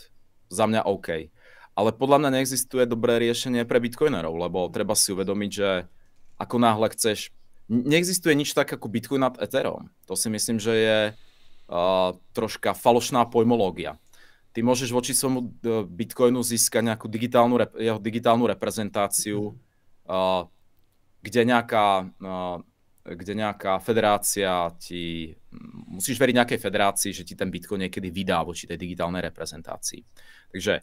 za mňa OK. Ale podľa mňa neexistuje dobré riešenie pre bitcoinerov, lebo treba si uvedomiť, že ako náhle chceš... Neexistuje nič tak ako bitcoin nad Ethereum. To si myslím, že je uh, troška falošná pojmológia. Ty môžeš voči svojmu bitcoinu získať nejakú digitálnu, jeho digitálnu reprezentáciu, uh, kde nejaká uh, kde nějaká federácia ti, mm, musíš veriť nějaké federácii, že ti ten Bitcoin někdy vydá voči té digitální reprezentaci. Takže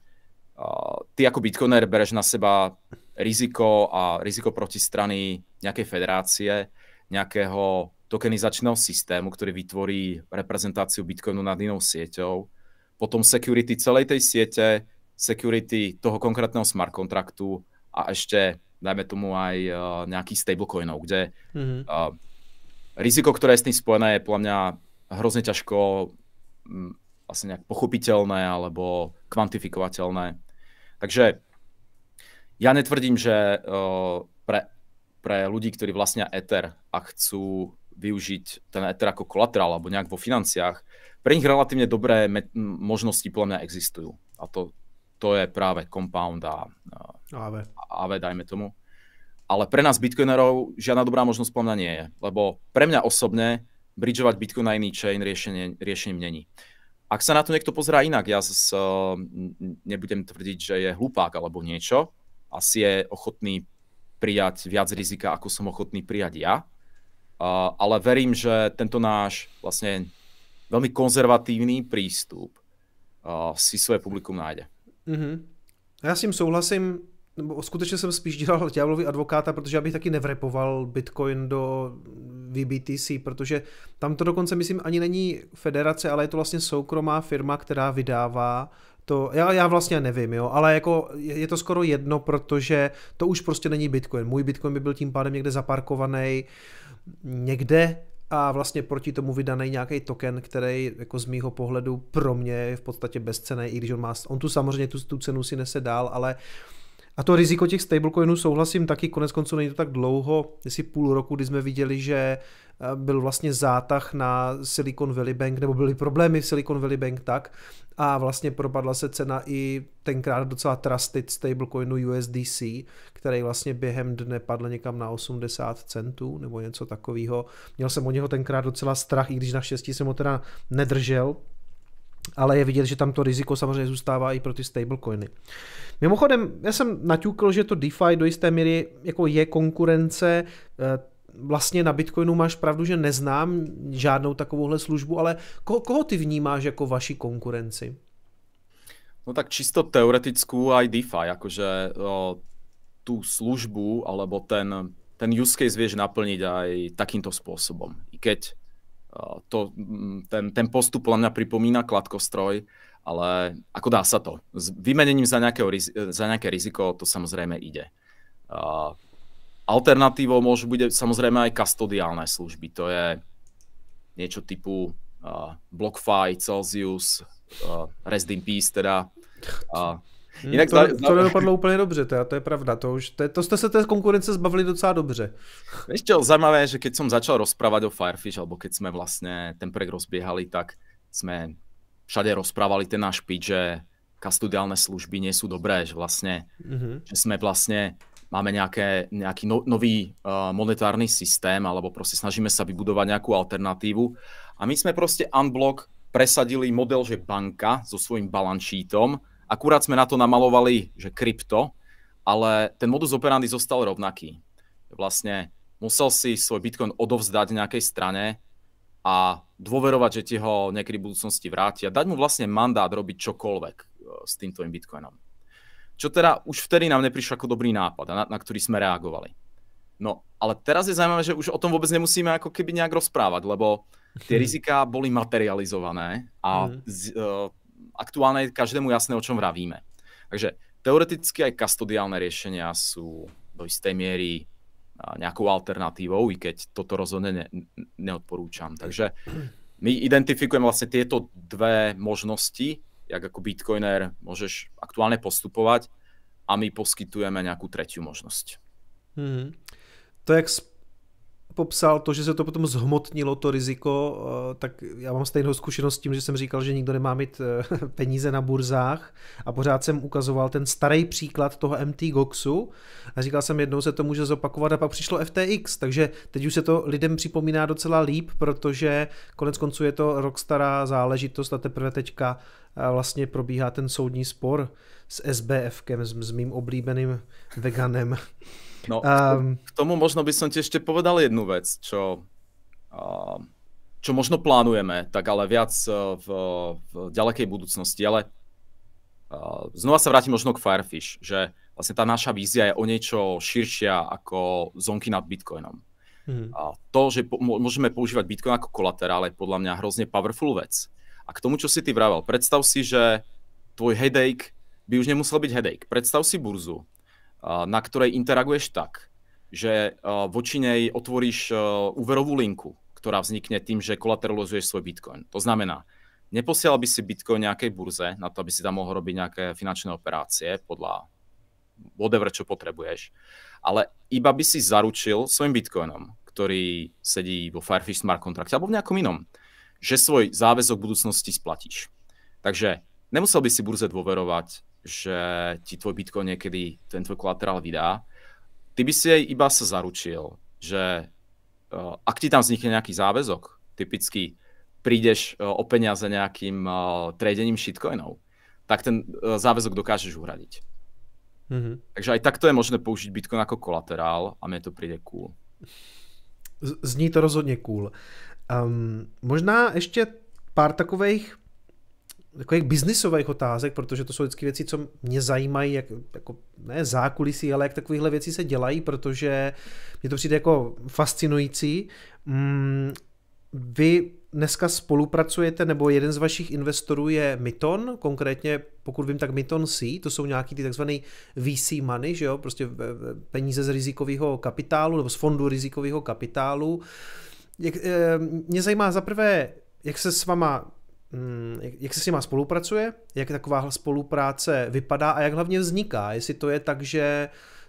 uh, ty jako Bitcoiner bereš na seba riziko a riziko proti strany nějaké federácie, nějakého tokenizačného systému, který vytvorí reprezentaci Bitcoinu nad jinou sieťou, potom security celej tej siete, security toho konkrétneho smart kontraktu a ještě dajme tomu aj uh, eh, nejakých stablecoinov, kde mm-hmm. uh, riziko, ktoré je s tým spojené, je podľa mňa hrozne ťažko um, mm, asi nejak pochopiteľné alebo kvantifikovateľné. Takže ja netvrdím, že uh, pre, pre ľudí, ktorí vlastnia Ether a chcú využiť ten Ether ako kolaterál alebo nejak vo financiách, pre nich relatívne dobré možnosti podľa mňa existujú. A to to je práve Compound a, a AV. dajme tomu. Ale pre nás Bitcoinerov žiadna dobrá možnosť podľa nie je, lebo pre mňa osobne bridgeovať Bitcoin na iný chain riešenie, riešením není. Ak sa na to niekto pozerá inak, ja z, eh, nebudem tvrdiť, že je hlupák alebo niečo, asi je ochotný prijať viac rizika, ako som ochotný prijať ja. Uh, ale verím, že tento náš vlastne veľmi konzervatívny prístup uh, si svoje publikum nájde. Mm-hmm. Já s tím souhlasím, nebo skutečně jsem spíš dělal ďáblový advokáta, protože já bych taky nevrepoval Bitcoin do VBTC, protože tam to dokonce, myslím, ani není federace, ale je to vlastně soukromá firma, která vydává to, já, já vlastně nevím, jo, ale jako je, je to skoro jedno, protože to už prostě není Bitcoin. Můj Bitcoin by byl tím pádem někde zaparkovaný někde a vlastně proti tomu vydaný nějaký token, který jako z mýho pohledu pro mě je v podstatě bezcený, i když on má, on tu samozřejmě tu, tu cenu si nese dál, ale a to riziko těch stablecoinů souhlasím taky, konec konců není to tak dlouho, jestli půl roku, kdy jsme viděli, že eh, byl vlastně zátah na Silicon Valley Bank, nebo byly problémy v Silicon Valley Bank tak, a vlastně propadla se cena i tenkrát docela trusted stablecoinu USDC, který vlastně během dne padl někam na 80 centů nebo něco takového. Měl jsem o něho tenkrát docela strach, i když na štěstí jsem ho teda nedržel, ale je vidět, že tam to riziko samozřejmě zůstává i pro ty stablecoiny. Mimochodem, já jsem naťukl, že to DeFi do jisté míry jako je konkurence eh, vlastně na Bitcoinu máš pravdu, že neznám žádnou takovouhle službu, ale koho, koho ty vnímáš jako vaši konkurenci? No tak čisto teoretickou i DeFi, jakože. o, tu službu alebo ten, ten use case vieš naplniť aj takýmto spôsobom. I keď uh, to, mm, ten, ten postup len mňa pripomína kladkostroj, ale ako dá sa to. S vymenením za, nejakého, za nejaké riziko to samozrejme ide. Uh, alternatívou môžu byť samozrejme aj kastodiálne služby. To je niečo typu uh, BlockFi, Celsius, Rest in Peace teda. Hmm. Jinak to, to nedopadlo úplně dobře, to, to je pravda, to už, to, to jste se té konkurence zbavili docela dobře. Ještě <laughs> zajímavé, že když jsem začal rozprávat o Firefish, alebo když jsme vlastně ten projekt rozběhali, tak jsme všade rozprávali ten náš pitch, že kastudiálne služby nie sú dobré, že vlastne, mm -hmm. že sme vlastne máme nějaké, nějaký no, nový uh, eh, monetárny systém, alebo prostě snažíme se vybudovat nějakou alternativu. A my jsme prostě unblock presadili model, že banka so svojím balančítom, Akurát sme na to namalovali, že krypto, ale ten modus operandi zostal rovnaký. Vlastne musel si svoj Bitcoin odovzdať nejakej strane a dôverovať, že ti ho niekedy v budúcnosti vráti a dať mu vlastne mandát robiť čokoľvek e, s tvojim Bitcoinom. Čo teda už vtedy nám neprišlo ako dobrý nápad, na, na ktorý sme reagovali. No, ale teraz je zajímavé, že už o tom vôbec nemusíme ako keby nejak rozprávať, lebo tie <laughs> rizika boli materializované a mhm. z, uh, aktuálne je každému jasné, o čom vravíme. Takže teoreticky aj kastodiálne riešenia sú do istej miery nejakou alternatívou, i keď toto rozhodne ne, neodporúčam. Takže my identifikujeme vlastne tieto dve možnosti, jak ako Bitcoiner môžeš aktuálne postupovať a my poskytujeme nějakou třetí možnost. Hmm. To, jak popsal to, že se to potom zhmotnilo, to riziko, eh, tak já mám stejnou zkušenost s tím, že jsem říkal, že nikdo nemá mít eh, <laughs> peníze na burzách a pořád jsem ukazoval ten starý příklad toho MT Goxu a říkal jsem, jednou se to může zopakovat a pak přišlo FTX, takže teď už se to lidem připomíná docela líp, protože konec konců je to stará záležitost a teprve teďka eh, vlastně probíhá ten soudní spor s SBFkem, s mým oblíbeným veganem. <laughs> No, um, k tomu možno by som ti ešte povedal jednu vec, čo, uh, čo možno plánujeme, tak ale viac e, v, v ďalekej budúcnosti, ale uh, znova sa vrátim možno k Firefish, že vlastne tá naša vízia je o niečo širšia ako zonky nad Bitcoinom. Hmm. A to, že po, môžeme používať Bitcoin ako kolaterál, je podľa mňa hrozne powerful vec. A k tomu, čo si ty vravel, predstav si, že tvoj headache by už nemusel byť headache. Predstav si burzu, na ktorej interaguješ tak, že voči nej otvoríš úverovú linku, ktorá vznikne tým, že kolateralizuješ svoj Bitcoin. To znamená, neposielal by si Bitcoin nejakej burze na to, aby si tam mohol robiť nejaké finančné operácie podľa whatever, čo potrebuješ, ale iba by si zaručil svojim Bitcoinom, ktorý sedí vo Firefish smart Contract alebo v nejakom inom, že svoj záväzok budúcnosti splatíš. Takže nemusel by si burze dôverovať, že ti tvoj Bitcoin niekedy ten tvoj kolaterál vydá, ty by si jej iba sa zaručil, že uh, ak ti tam vznikne nejaký záväzok, typicky prídeš uh, eh, o peniaze nejakým uh, eh, tradením shitcoinov, tak ten uh, záväzok dokážeš uhradiť. Mm-hmm. Takže aj takto je možné použít Bitcoin jako kolaterál a mně to přijde cool. Zní to rozhodně cool. Um, možná ještě pár takových takových biznisových otázek, protože to jsou vždycky věci, co mě zajímají, jak, jako, ne zákulisí, ale jak takovéhle věci se dělají, protože mě to přijde jako fascinující. Mm, vy dneska spolupracujete, nebo jeden z vašich investorů je Miton, konkrétně pokud vím, tak Miton C, to jsou nějaký ty takzvaný VC money, že jo, prostě peníze z rizikového kapitálu nebo z fondu rizikového kapitálu. Jak, eh, mě zajímá zaprvé, jak se s váma Mm, jak, jak se s nima spolupracuje, jak taková spolupráce vypadá a jak hlavně vzniká. Jestli to je tak, že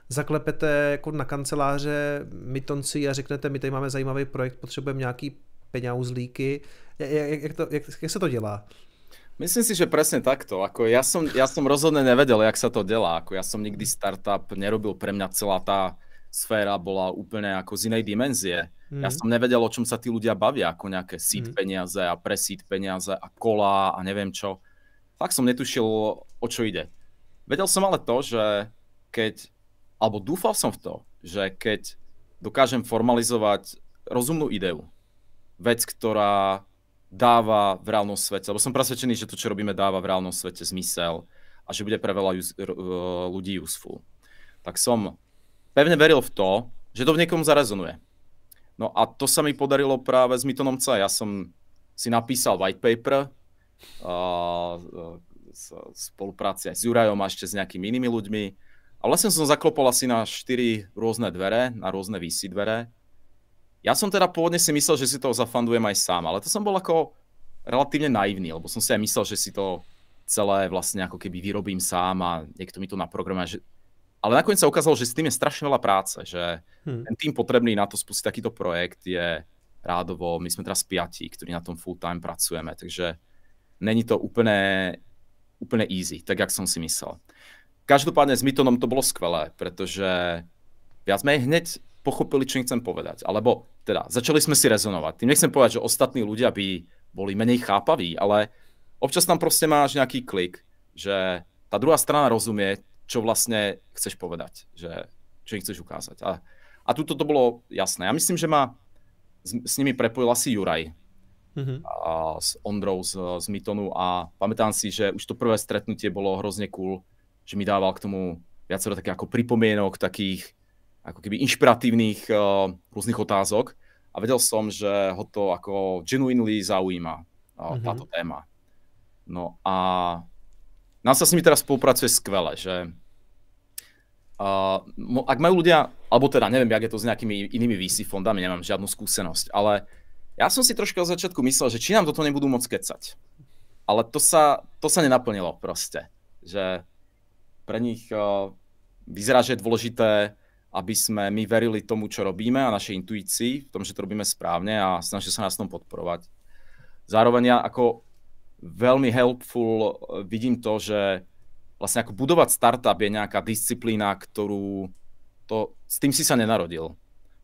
zaklepete jako na kanceláře Mytonci a řeknete, my tady máme zajímavý projekt, potřebujeme nějaký peňauzlíky. Jak, jak, jak, jak se to dělá? Myslím si, že presne takto. Ako ja, som, ja som rozhodne nevedel, jak sa to delá. Ako ja som nikdy startup nerobil. Pre mňa celá tá sféra bola úplne ako z inej dimenzie. Mm. Ja som nevedel, o čom sa tí ľudia bavia, ako nejaké seed mm. peniaze a preseed peniaze a kola a neviem čo. Fakt som netušil, o čo ide. Vedel som ale to, že keď, alebo dúfal som v to, že keď dokážem formalizovať rozumnú ideu, vec, ktorá dáva v reálnom svete, lebo som presvedčený, že to, čo robíme, dáva v reálnom svete zmysel a že bude pre veľa ľudí eh, useful. Tak som pevne veril v to, že to v niekom zarezonuje No a to sa mi podarilo práve s Mytonom C. Ja som si napísal white paper a, spolupráci aj s Jurajom a ešte s nejakými inými ľuďmi. A vlastne som zaklopol asi na štyri rôzne dvere, na rôzne VC dvere. Ja som teda pôvodne si myslel, že si to zafandujem aj sám, ale to som bol ako relatívne naivný, lebo som si aj myslel, že si to celé vlastne ako keby vyrobím sám a niekto mi to naprogramuje, že ale nakonec se ukázalo, že s tím je strašně veľa práce, že hmm. ten tým potrebný na to spustit takýto projekt je rádovo, my jsme teraz piatí, kteří na tom full time pracujeme, takže není to úplně, úplně easy, tak jak jsem si myslel. Každopádně s Mytonom to bylo skvelé, protože viac sme hneď pochopili, čo im chcem povedať. Alebo teda, začali sme si rezonovať. Tým nechcem povedať, že ostatní ľudia by boli menej chápaví, ale občas tam prostě máš nějaký klik, že ta druhá strana rozumie čo vlastne chceš povedať, že čo im chceš ukázať. A, a tuto to bolo jasné. Ja myslím, že ma s, s nimi prepojil asi Juraj mm-hmm. a, s Ondrou z, z Mytonu a pamätám si, že už to prvé stretnutie bolo hrozne cool, že mi dával k tomu viacero také ako pripomienok, takých ako keby inšpiratívnych uh, rôznych otázok a vedel som, že ho to ako genuinely zaujíma uh, mm-hmm. táto téma. No a NASA no s nimi teraz spolupracuje skvele, že Uh, ak majú ľudia, alebo teda neviem, jak je to s nejakými inými VC fondami, nemám žiadnu skúsenosť, ale ja som si trošku od začiatku myslel, že či nám toto nebudú moc kecať. Ale to sa, to sa nenaplnilo proste. Že pre nich uh, vyzerá, že je dôležité, aby sme my verili tomu, čo robíme a našej intuícii, v tom, že to robíme správne a snažili sa nás tom podporovať. Zároveň ja ako veľmi helpful eh, vidím to, že vlastne ako budovať startup je nejaká disciplína, ktorú to, s tým si sa nenarodil.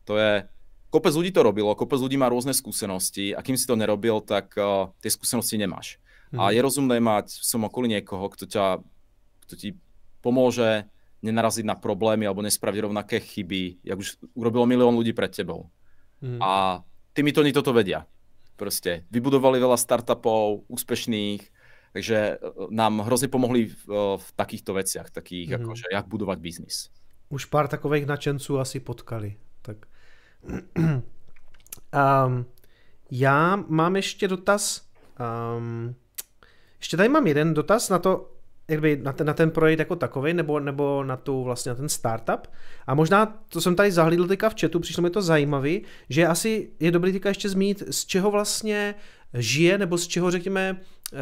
To je, kopec ľudí to robilo, kopec ľudí má rôzne skúsenosti a kým si to nerobil, tak uh, eh, tie skúsenosti nemáš. Mm. A mhm. je rozumné mať v svojom okolí niekoho, kto, ťa, kto ti pomôže nenaraziť na problémy alebo nespraviť rovnaké chyby, jak už urobilo milión ľudí pred tebou. Mm. A ty mi to ni toto vedia. Prostě vybudovali veľa startupov, úspešných, takže eh, nám hrozně pomohli v, eh, v takýchto veciach, takých mm. že jak budovat biznis. Už pár takových nadšenců asi potkali. Tak. um, <clears throat> já mám ještě dotaz. Um, ještě tady mám jeden dotaz na to, jakby na ten, na ten projekt jako takový, nebo, nebo na, tu, vlastně na ten startup. A možná, to jsem tady zahlídl teďka v chatu, přišlo mi to zajímavý, že asi je dobrý teďka ještě zmínit, z čeho vlastně žije, nebo z čeho, řekněme, uh,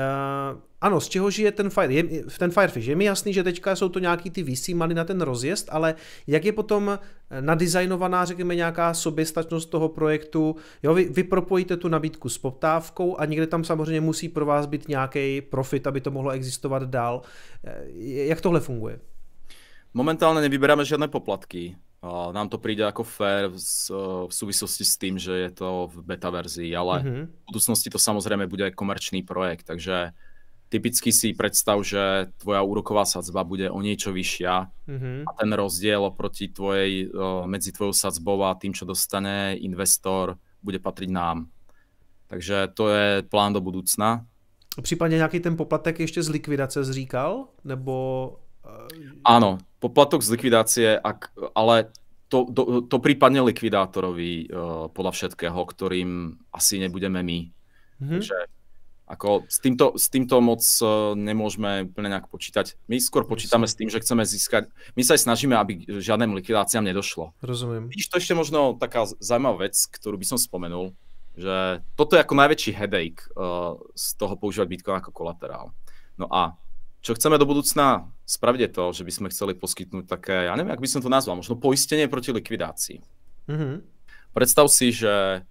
ano, z čeho žije ten, fire, je, ten Firefish? Je mi jasný, že teďka jsou to nějaký ty VC mali na ten rozjezd, ale jak je potom eh, nadizajnovaná, řekněme, nějaká soběstačnost toho projektu? Jo, vy, vy propojíte tu nabídku s poptávkou a někde tam samozřejmě musí pro vás být nějaký profit, aby to mohlo existovat dál. Eh, jak tohle funguje? Momentálně nevyberáme žádné poplatky. Nám to príde ako fair v súvislosti s eh, tým, že je to v beta verzii, ale mm -hmm. v budúcnosti to samozrejme bude aj komerčný projekt, takže Typicky si predstav, že tvoja úroková sadzba bude o niečo vyššia mm-hmm. a mhm. ten rozdiel oproti tvojej, eh, medzi tvojou sadzbou a tým, čo dostane investor, bude patriť nám. Takže to je plán do budoucna. Případně nějaký ten poplatek ještě z likvidace zříkal? Nebo... Eh, ano, poplatok z likvidace, ale to, to, to případně likvidátorovi eh, podle všetkého, kterým asi nebudeme my. Mm-hmm. Takže Ako s týmto, s týmto moc eh, nemôžeme úplne nejak počítať. My skôr počítame s tým, že chceme získať, my sa aj snažíme, aby žiadnym likvidáciám nedošlo. Rozumiem. Víš, to ešte možno taká zajímavá vec, ktorú by som spomenul, že toto je ako najväčší headache uh, z toho používať Bitcoin ako kolaterál. No a čo chceme do budúcna spraviť je to, že by sme chceli poskytnúť také, ja neviem, jak by som to nazval, možno poistenie proti likvidácii. Mm -hmm. Predstav si, že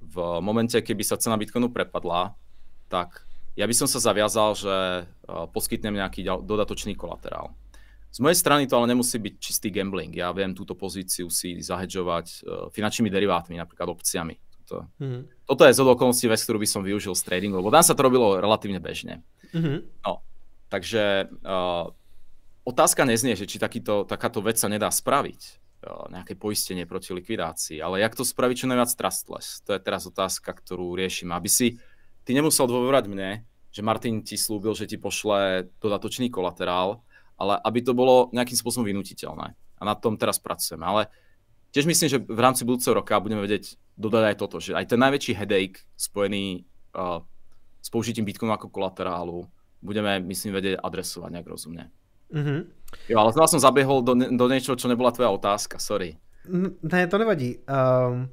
v momente, keby sa cena Bitcoinu prepadla, tak ja by som sa zaviazal, že e, poskytnem nejaký dodatočný kolaterál. Z mojej strany to ale nemusí byť čistý gambling. Ja viem túto pozíciu si zahedžovať e, finančnými derivátmi, napríklad opciami. Toto, mm-hmm. toto je z okolností vec, ktorú by som využil z tradingu, lebo tam sa to robilo relatívne bežne. Mm-hmm. No, takže uh, otázka neznie, že či takýto, takáto vec sa nedá spraviť nejaké poistenie proti likvidácii, ale jak to spraviť čo najviac trustless? To je teraz otázka, ktorú riešim, aby si uh, ty nemusel dôverovať mne, že Martin ti slúbil, že ti pošle dodatočný kolaterál, ale aby to bolo nejakým spôsobom vynutiteľné. A na tom teraz pracujeme. Ale tiež myslím, že v rámci budúceho roka budeme vedieť dodať aj toto, že aj ten najväčší headache spojený uh, s použitím Bitcoinu ako kolaterálu budeme, myslím, vedieť adresovať nejak rozumne. Mm -hmm. Jo, ale znova som zabiehol do, do niečoho, čo nebola tvoja otázka, sorry. Ne, to nevadí. Um,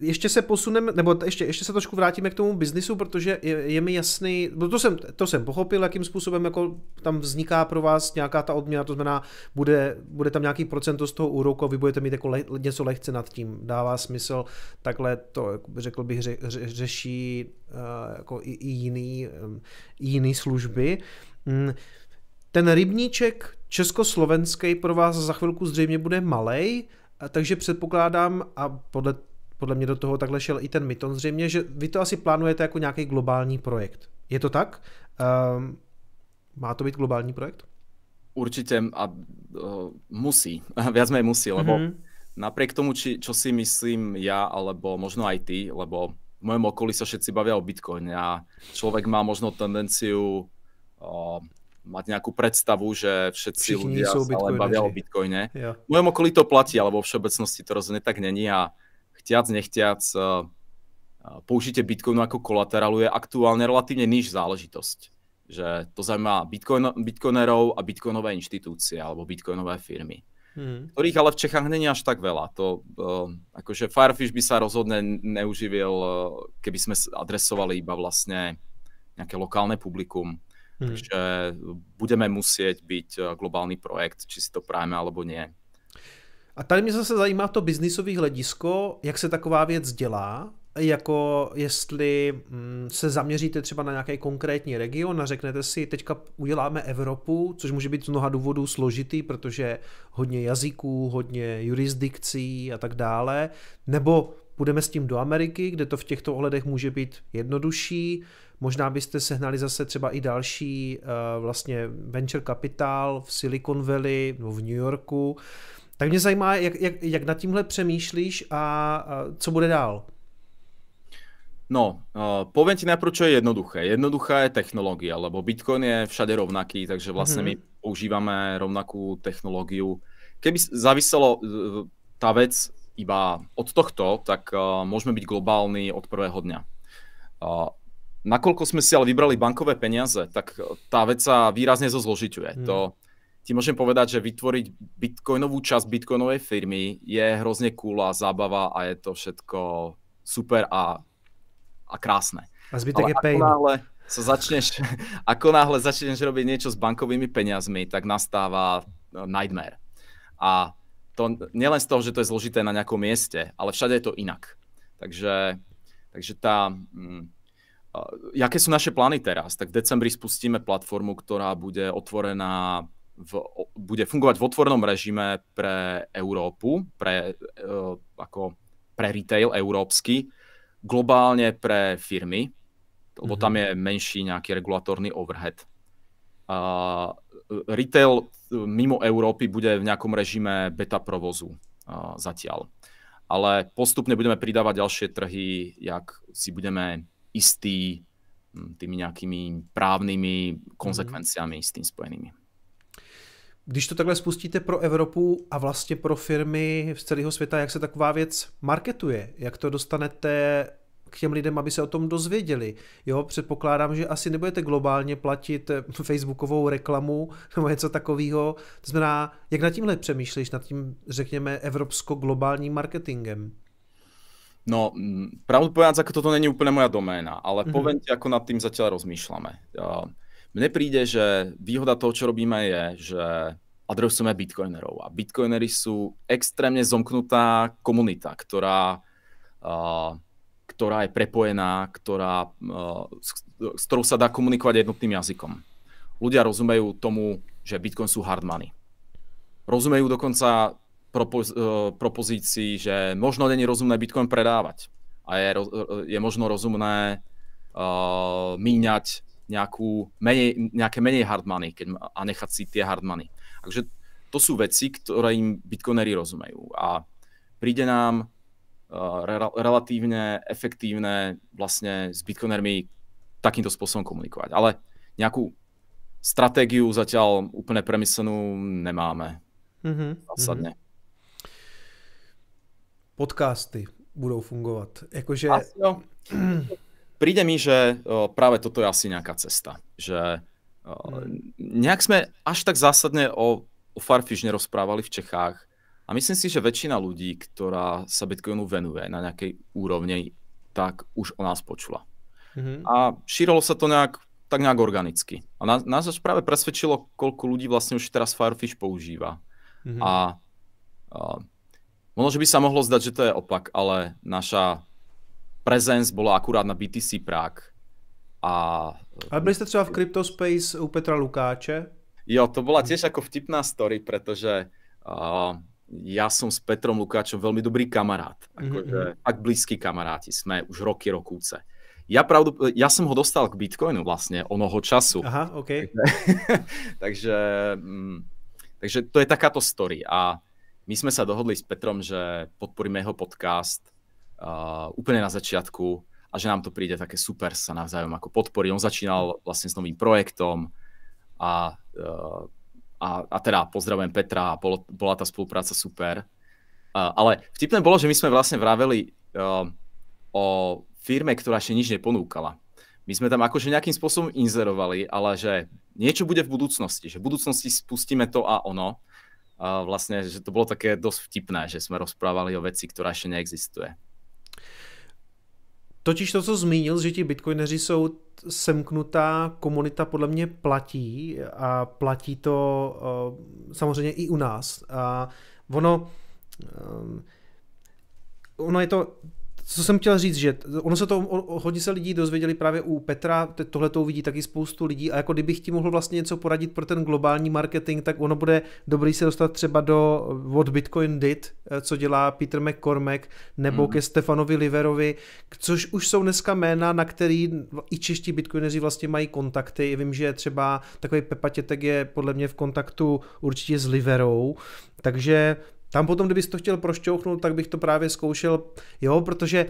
ještě se posuneme, nebo ještě, ještě se trošku vrátíme k tomu biznisu, protože je, je mi jasný, no to jsem, to jsem pochopil, jakým způsobem jako tam vzniká pro vás nějaká ta odměna, to znamená, bude, bude tam nějaký procento z toho úroku a vy budete mít jako le, něco lehce nad tím, dává smysl, takhle to, řekl bych, ře, ře, řeší eh, jako i, i jiný, i jiný služby. Mm, ten rybníček československý pro vás za chvilku zřejmě bude malej, takže předpokládám, a podle podle mě do toho takhle šel i ten Myton zřejmě, že vy to asi plánujete jako nějaký globální projekt. Je to tak? Um, má to být globální projekt? Určitě a uh, musí, <laughs> viac mě musí, lebo mm-hmm. napriek tomu, či, čo si myslím já, alebo možno aj ty, lebo v mojom okolí sa všetci bavia o Bitcoin. a človek má možno tendenciu uh, mať nějakou predstavu, že všetci Všichni ľudia sa len bavia o bitcoine. Ja. V mojom okolí to platí, ale vo všeobecnosti to rozhodně tak není a chtiac, nechtiac, eh, eh, použitie Bitcoinu ako kolaterálu je aktuálne relatívne niž záležitosť. Že to zaujíma Bitcoin, Bitcoinerov a Bitcoinové inštitúcie alebo Bitcoinové firmy. Hmm. Ktorých ale v Čechách není až tak veľa. To, uh, eh, akože Firefish by sa rozhodne neuživil, keby sme adresovali iba vlastne nejaké lokálne publikum. Hmm. Takže budeme musieť byť globálny projekt, či si to prajeme alebo nie. A tady mě zase zajímá to biznisové hledisko, jak se taková věc dělá, jako jestli mm, se zaměříte třeba na nějaký konkrétní region a řeknete si, teďka uděláme Evropu, což může být z mnoha důvodů složitý, protože hodně jazyků, hodně jurisdikcí a tak dále, nebo půjdeme s tím do Ameriky, kde to v těchto ohledech může být jednodušší, možná byste sehnali zase třeba i další eh, vlastně venture kapitál v Silicon Valley nebo v New Yorku, tak mě zajímá, jak, jak, jak nad tímhle přemýšlíš a, a co bude dál? No, uh, eh, povím ti najprv, co je jednoduché. Jednoduchá je technologie, lebo Bitcoin je všade rovnaký, takže vlastně mm -hmm. my mhm. používáme rovnakou technologii. Keby záviselo uh, eh, ta věc iba od tohto, tak uh, eh, můžeme být globální od prvého dňa. Uh, nakolko jsme si ale vybrali bankové peniaze, tak ta věc výrazně výrazne zozložiťuje. Mm. To ti môžem povedať, že vytvoriť bitcoinovú časť bitcoinovej firmy je hrozne cool a zábava a je to všetko super a, a krásne. A zbytek Ale je pain. Náhle sa začneš, <laughs> ako náhle začneš robiť niečo s bankovými peniazmi, tak nastáva no, nightmare. A to nielen z toho, že to je zložité na nejakom mieste, ale všade je to inak. Takže, takže tá... Mm, jaké sú naše plány teraz? Tak v decembri spustíme platformu, ktorá bude otvorená v, bude fungovať v otvorenom režime pre Európu, pre, uh, ako pre retail európsky, globálne pre firmy, lebo mm -hmm. tam je menší nejaký regulatorný overhead. Uh, retail e, mimo Európy bude v nejakom režime beta provozu uh, zatiaľ. Ale postupne budeme pridávať ďalšie trhy, jak si budeme istí tými nejakými právnymi mhm. konsekvenciami mm -hmm. s tým spojenými. Když to takhle spustíte pro Evropu a vlastně pro firmy z celého světa, jak se taková věc marketuje, jak to dostanete k těm lidem, aby se o tom dozvěděli. Jo, předpokládám, že asi nebudete globálně platit eh, facebookovou reklamu nebo něco takového. To znamená, jak nad tímhle přemýšlíš, nad tím, řekněme, evropsko-globálním marketingem? No, mm, pravdu povedať, to jako toto není úplně moja doména, ale mm -hmm. povím ti, jako nad zatím rozmýšláme. Uh, Mne príde, že výhoda toho, čo robíme, je, že adresujeme bitcoinerov. A bitcoinery sú extrémne zomknutá komunita, ktorá, uh, eh, ktorá je prepojená, ktorá, uh, eh, s, s ktorou sa dá komunikovať jednotným jazykom. Ľudia rozumejú tomu, že bitcoin sú hard money. Rozumejú dokonca propoz, eh, propozícii, že možno není rozumné bitcoin predávať a je, je možno rozumné uh, míňať nějakou menej, nějaké menej hard money keď, a nechat si ty hard money. Takže to jsou věci, které jim bitcoinery rozumejí. A přijde nám eh, re, relativně efektivné vlastně s bitcoinermi takýmto způsobem komunikovat. Ale nějakou strategiu zatím úplně premyslenou nemáme. Mm-hmm. Zásadně. Mm-hmm. Podcasty budou fungovat. Jakože... Asi jo. <clears throat> príde mi, že práve toto je asi nejaká cesta. Že nejak sme až tak zásadne o, o Farfish nerozprávali v Čechách a myslím si, že väčšina ľudí, ktorá sa Bitcoinu venuje na nejakej úrovni, tak už o nás počula. Mm-hmm. A šírilo sa to nejak, tak nějak organicky. A nás, nás až práve presvedčilo, lidí vlastně už teraz Firefish používá. Mm-hmm. A, a možno, že by se mohlo zdat, že to je opak, ale naša Presence bola akurát na BTC Prague. A... a byli jste třeba v CryptoSpace u Petra Lukáče? Jo, to byla těž jako vtipná story, protože uh, ja jsem s Petrom Lukáčem velmi dobrý kamarád, mhm, Akože, mm-hmm. tak blízky kamaráti. jsme už roky, Já Ja, ja jsem ho dostal k Bitcoinu vlastně onoho času. Aha, OK. <laughs> Takže, mm, takže, to je takáto story. A my jsme se dohodli s Petrom, že podporíme jeho podcast Uh, úplně úplne na začiatku a že nám to príde také super sa navzájom ako podporiť. On začínal vlastne s novým projektom a, uh, a, a teda pozdravujem Petra a bol, bola tá spolupráca super. Uh, ale vtipné bolo, že my sme vlastne vraveli uh, o firme, ktorá ešte nič neponúkala. My sme tam akože nejakým spôsobom inzerovali, ale že niečo bude v budúcnosti, že v budúcnosti spustíme to a ono. A vlastne, že to bolo také dosť vtipné, že sme rozprávali o veci, ktorá ešte neexistuje. Totiž to, co zmínil, že ti bitcoineři jsou semknutá komunita, podle mě platí a platí to eh, samozřejmě i u nás. A ono, eh, ono je to co jsem chtěl říct, že ono se to, hodně se lidí dozvěděli právě u Petra, tohle to uvidí taky spoustu lidí a jako kdybych ti mohl vlastně něco poradit pro ten globální marketing, tak ono bude dobrý se dostat třeba do What eh, Bitcoin Did, eh, co dělá Peter McCormack, nebo mm. ke Stefanovi Liverovi, což už jsou dneska jména, na který i čeští bitcoineři vlastně mají kontakty. Vím, že třeba takový Pepa Tětek je podle mě v kontaktu určitě s Liverou, takže tam potom, kdybych to chtěl prošťouchnout, tak bych to právě zkoušel, jo, protože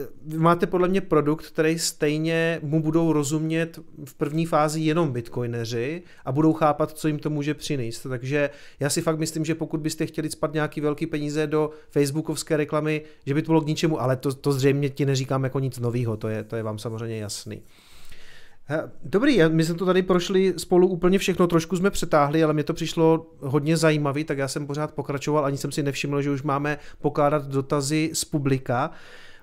eh, vy máte podle mě produkt, který stejně mu budou rozumět v první fázi jenom bitcoineři a budou chápat, co jim to může přinést. Takže já si fakt myslím, že pokud byste chtěli spat nějaký velký peníze do facebookovské reklamy, že by to bylo k ničemu, ale to, to zřejmě ti neříkám jako nic nového, to je, to je vám samozřejmě jasný. Dobrý, my jsme to tady prošli spolu úplně všechno, trošku jsme přetáhli, ale mě to přišlo hodně zajímavý, tak já jsem pořád pokračoval, ani jsem si nevšiml, že už máme pokládat dotazy z publika.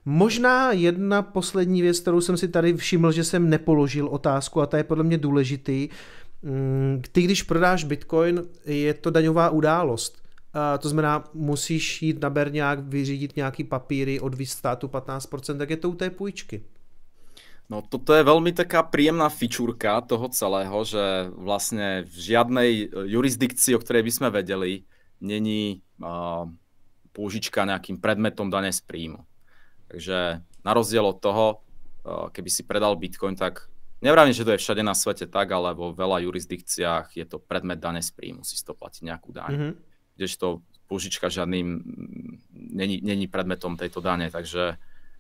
Možná jedna poslední věc, kterou jsem si tady všiml, že jsem nepoložil otázku a ta je podle mě důležitý. Mm, ty, když prodáš bitcoin, je to daňová událost. A to znamená, musíš jít na Berňák, vyřídit nějaký papíry, odvíst státu 15%, tak je to u té půjčky. No toto je veľmi taká príjemná fičúrka toho celého, že vlastne v žiadnej eh, jurisdikcii, o ktorej by sme vedeli, není uh, eh, použička nejakým predmetom dané z príjmu. Takže na rozdiel od toho, uh, eh, keby si predal Bitcoin, tak nevravím, že to je všade na svete tak, ale vo veľa jurisdikciách je to predmet dané z príjmu, si to platí nejakú daň. Mhm. Mm -hmm. Kdežto použička žiadnym není, není predmetom tejto dane, takže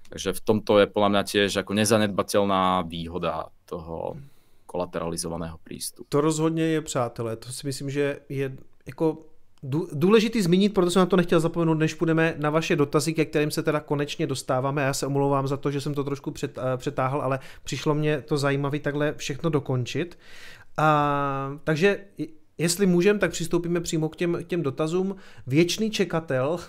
takže v tomto je podľa mňa tiež ako nezanedbateľná výhoda toho kolateralizovaného prístupu. To rozhodně je, přátelé, to si myslím, že je jako důležitý zmínit, proto jsem na to nechtěl zapomenout, než půjdeme na vaše dotazy, ke kterým se teda konečně dostáváme. Já se omlouvám za to, že jsem to trošku eh, přetáhl, ale přišlo mě to zajímavé takhle všechno dokončit. A, takže jestli můžeme, tak přistoupíme přímo k těm, k těm dotazům. Věčný čekatel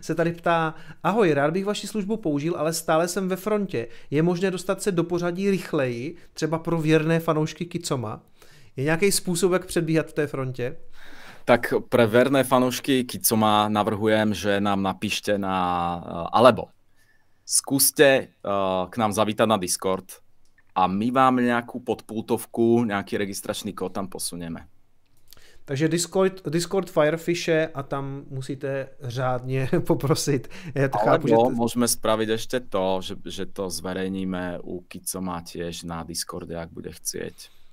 se tady ptá, ahoj, rád bych vaši službu použil, ale stále jsem ve frontě. Je možné dostat se do pořadí rychleji, třeba pro věrné fanoušky Kicoma? Je nějaký způsob, jak předbíhat v té frontě? Tak pro věrné fanoušky Kicoma navrhujem, že nám napíšte na eh, alebo zkuste eh, k nám zavítat na Discord a my vám nějakou podpultovku, nějaký registračný kód tam posuneme. Takže Discord, Discord Firefishe a tam musíte řádně <laughs> poprosit. Já to chápu, že... To... môžeme spraviť ešte to, že, že to zverejníme u Kico těž na Discorde, jak bude chcieť.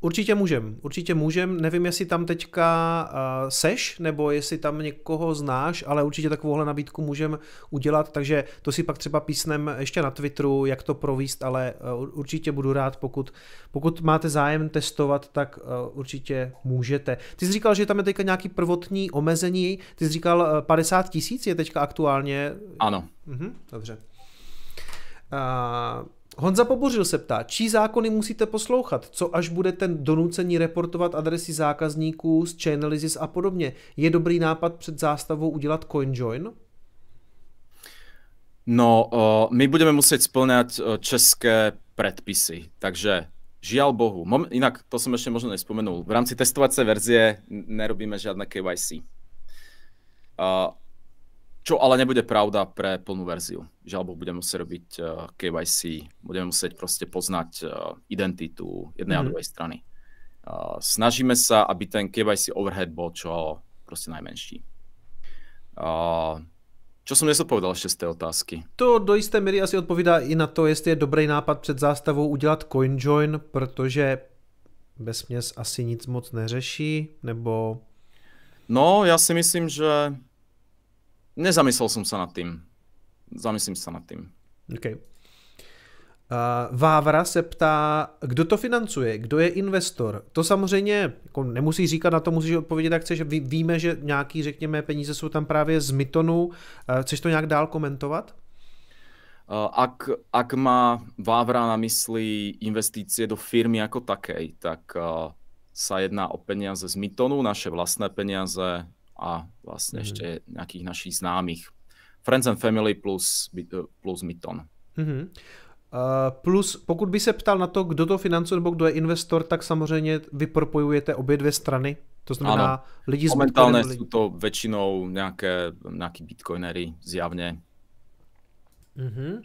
Určitě můžem, určitě můžem. Nevím, jestli tam teďka uh, seš, nebo jestli tam někoho znáš, ale určitě takovouhle nabídku můžem udělat, takže to si pak třeba písnem ještě na Twitteru, jak to províst, ale uh, určitě budu rád, pokud, pokud máte zájem testovat, tak uh, určitě můžete. Ty jsi říkal, že tam je teďka nějaký prvotní omezení, ty jsi říkal uh, 50 tisíc je teďka aktuálně. Ano. Uh-huh, dobře. Uh, Honza Pobořil se ptá, čí zákony musíte poslouchat? Co až budete donucení reportovat adresy zákazníků z Chainalysis a podobně? Je dobrý nápad před zástavou udělat CoinJoin? No, uh, my budeme muset splňat české předpisy, takže žial Bohu. Mom, to jsem ještě možná nespomenul. V rámci testovací verzie nerobíme žádné KYC. Uh, Čo ale nebude pravda pre plnú verziu. Žalbu budeme musieť robiť eh, KYC, budeme musieť proste poznať eh, identitu jednej mm. a mhm. druhej strany. Eh, snažíme sa, aby ten KYC overhead bol čo proste najmenší. Čo jsem nezodpovědal ještě z té otázky? To do jisté míry asi odpovídá i na to, jestli je dobrý nápad před zástavou udělat CoinJoin, protože bez asi nic moc neřeší, nebo... No, já si myslím, že nezamyslel jsem se nad tím, Zamyslím se nad tím. Okay. Uh, Vávra se ptá, kdo to financuje, kdo je investor. To samozřejmě jako nemusí říkat, na to musíš odpovědět, jak chceš. víme, že nějaký, řekněme, peníze jsou tam právě z Mytonu. Uh, chceš to nějak dál komentovat? Uh, ak, ak má Vávra na mysli investice do firmy jako také, tak uh, se jedná o peníze z Mytonu, naše vlastné peníze a vlastne mm. ešte nejakých našich známych. Friends and Family plus, eh, plus Myton. Mm -hmm. Uh, eh, plus, pokud by se ptal na to, kdo to financuje nebo kdo je investor, tak samozřejmě vy propojujete obě dvě strany. To znamená, ano. lidi z Momentálně jsou to většinou nějaké, nějaký bitcoinery, zjavně. Mm-hmm.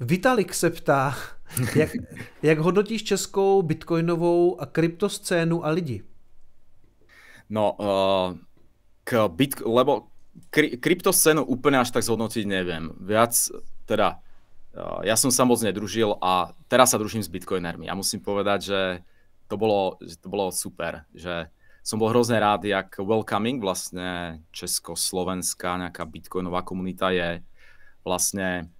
Vitalik se ptá, <laughs> jak, jak hodnotíš českou bitcoinovou a kryptoscénu a lidi? No, uh, k Bit, lebo kri, kryptoscénu úplne až tak zhodnotiť neviem. Viac, teda, eh, ja som sa moc nedružil a teraz sa družím s bitcoinermi. Ja musím povedať, že to bolo, že to bolo super, že som bol hrozne rád, jak welcoming vlastne Československá nejaká bitcoinová komunita je vlastne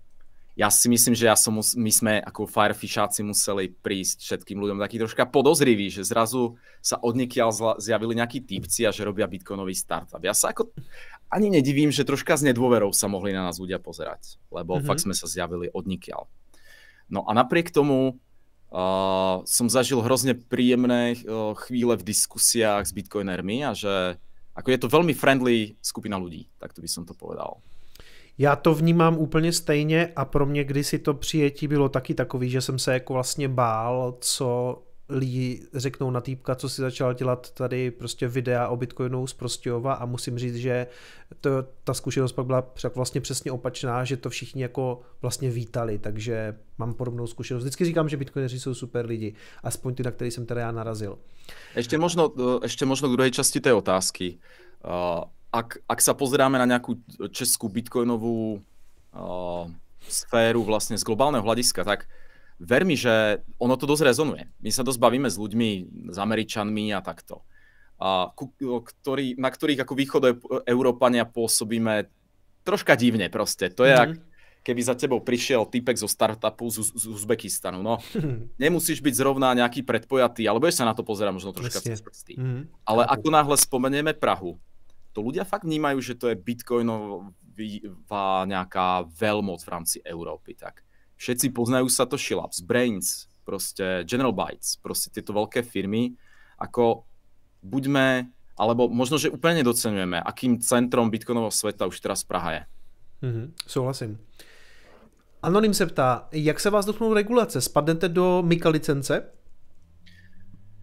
ja si myslím, že ja som, my sme ako Firefisháci museli prísť všetkým ľuďom taký troška podozriví, že zrazu sa od zjavili nejakí týpci a že robia bitcoinový startup. Ja sa ako ani nedivím, že troška s nedôverou sa mohli na nás ľudia pozerať, lebo mm-hmm. fakt sme sa zjavili odnikiaľ. No a napriek tomu Uh, eh, som zažil hrozně príjemné uh, eh, chvíle v diskusiách s bitcoinermi a že ako je to velmi friendly skupina lidí, tak to by som to povedal. Já to vnímám úplně stejně a pro mě kdysi to přijetí bylo taky takový, že jsem se jako vlastně bál, co lidi řeknou na týpka, co si začal dělat tady prostě videa o Bitcoinu z Prostějova a musím říct, že to, ta zkušenost pak byla vlastně přesně opačná, že to všichni jako vlastně vítali, takže mám podobnou zkušenost. Vždycky říkám, že Bitcoineři jsou super lidi, aspoň ty, na který jsem teda já narazil. Ještě možno, ještě možno k druhé části té otázky. Uh ak, ak sa pozeráme na nejakú českú bitcoinovú uh, sféru vlastne z globálneho hľadiska, tak ver mi, že ono to dosť rezonuje. My sa dosť bavíme s ľuďmi, s Američanmi a takto. A ku, ktorý, na ktorých ako východ Európania pôsobíme troška divne proste. To je mm -hmm. ak, mhm. keby za tebou prišiel typek zo startupu z, z Uzbekistanu. No, mhm. nemusíš byť zrovna nejaký predpojatý, ale ešte sa na to pozerá možno troška cez prsty. Mm -hmm. Ale ako náhle spomenieme Prahu, to ľudia fakt vnímajú, že to je bitcoinová nějaká velmoc v rámci Európy. Tak všetci poznajú to Labs, Brains, prostě General Bytes, prostě tyto velké firmy, ako buďme, alebo možno, že úplně nedocenujeme, akým centrom bitcoinového světa už teraz Praha je. Mm-hmm, souhlasím. Anonym se ptá, jak se vás dotknou regulace? Spadnete do Mika licence?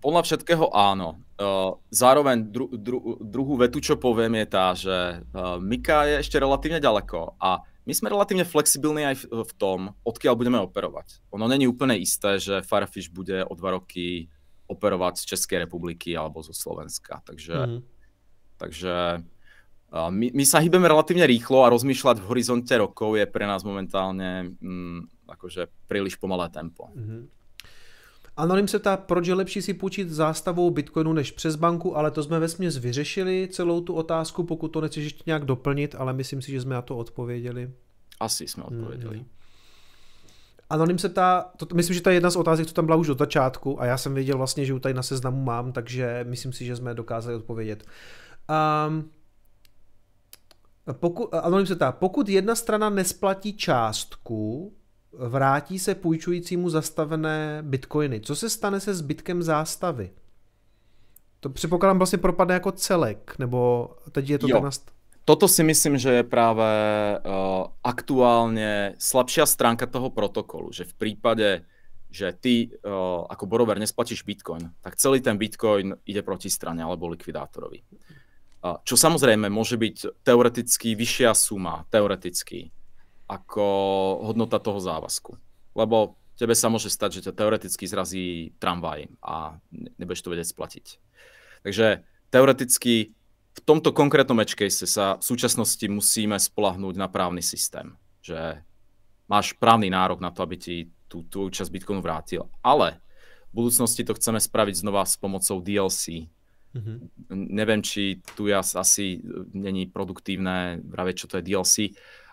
podľa všetkého áno. E, zároveň dru, dru, druhú vetu, čo poviem, je tá, že e, Mika je ešte relatívne ďaleko a my sme relatívne flexibilní aj v, v tom, odkiaľ budeme operovať. Ono není úplne isté, že Farfish bude o dva roky operovat z České republiky alebo zo Slovenska. Takže, mm. takže e, my, my sa hýbeme relatívne rýchlo a rozmýšľať v horizonte rokov je pre nás momentálne mm, akože príliš pomalé tempo. Mm. Anonym se ptá, proč je lepší si půjčit zástavou Bitcoinu než přes banku, ale to jsme ve směs vyřešili celou tu otázku, pokud to nechceš ještě nějak doplnit, ale myslím si, že jsme na to odpověděli. Asi jsme mm-hmm. odpověděli. Mm-hmm. Anonym se ptá, to, myslím, že to je jedna z otázek, co tam byla už od začátku a já jsem věděl vlastně, že ji tady na seznamu mám, takže myslím si, že jsme dokázali odpovědět. Um, poku, anonym se ptá, pokud jedna strana nesplatí částku, vrátí se půjčujícímu zastavené bitcoiny. Co se stane se zbytkem zástavy? To předpokládám vlastně propadne jako celek, nebo teď je to jo. nast... Toto si myslím, že je právě uh, aktuálně slabší stránka toho protokolu, že v případě, že ty uh, eh, jako borover nesplatíš bitcoin, tak celý ten bitcoin ide proti straně, alebo likvidátorovi. Uh, čo samozřejmě, může být teoreticky vyšší suma, teoreticky ako hodnota toho závazku. Lebo tebe sa môže stať, že ťa teoreticky zrazí tramvaj a nebudeš to vedieť splatiť. Takže teoreticky v tomto konkrétnom edge case sa v súčasnosti musíme spolahnúť na právny systém, že máš právny nárok na to, aby ti tú, tú časť Bitcoinu vrátil. Ale v budúcnosti to chceme spraviť znova s pomocou DLC. Mm-hmm. Neviem, či tu jas asi není produktívne právě čo to je DLC,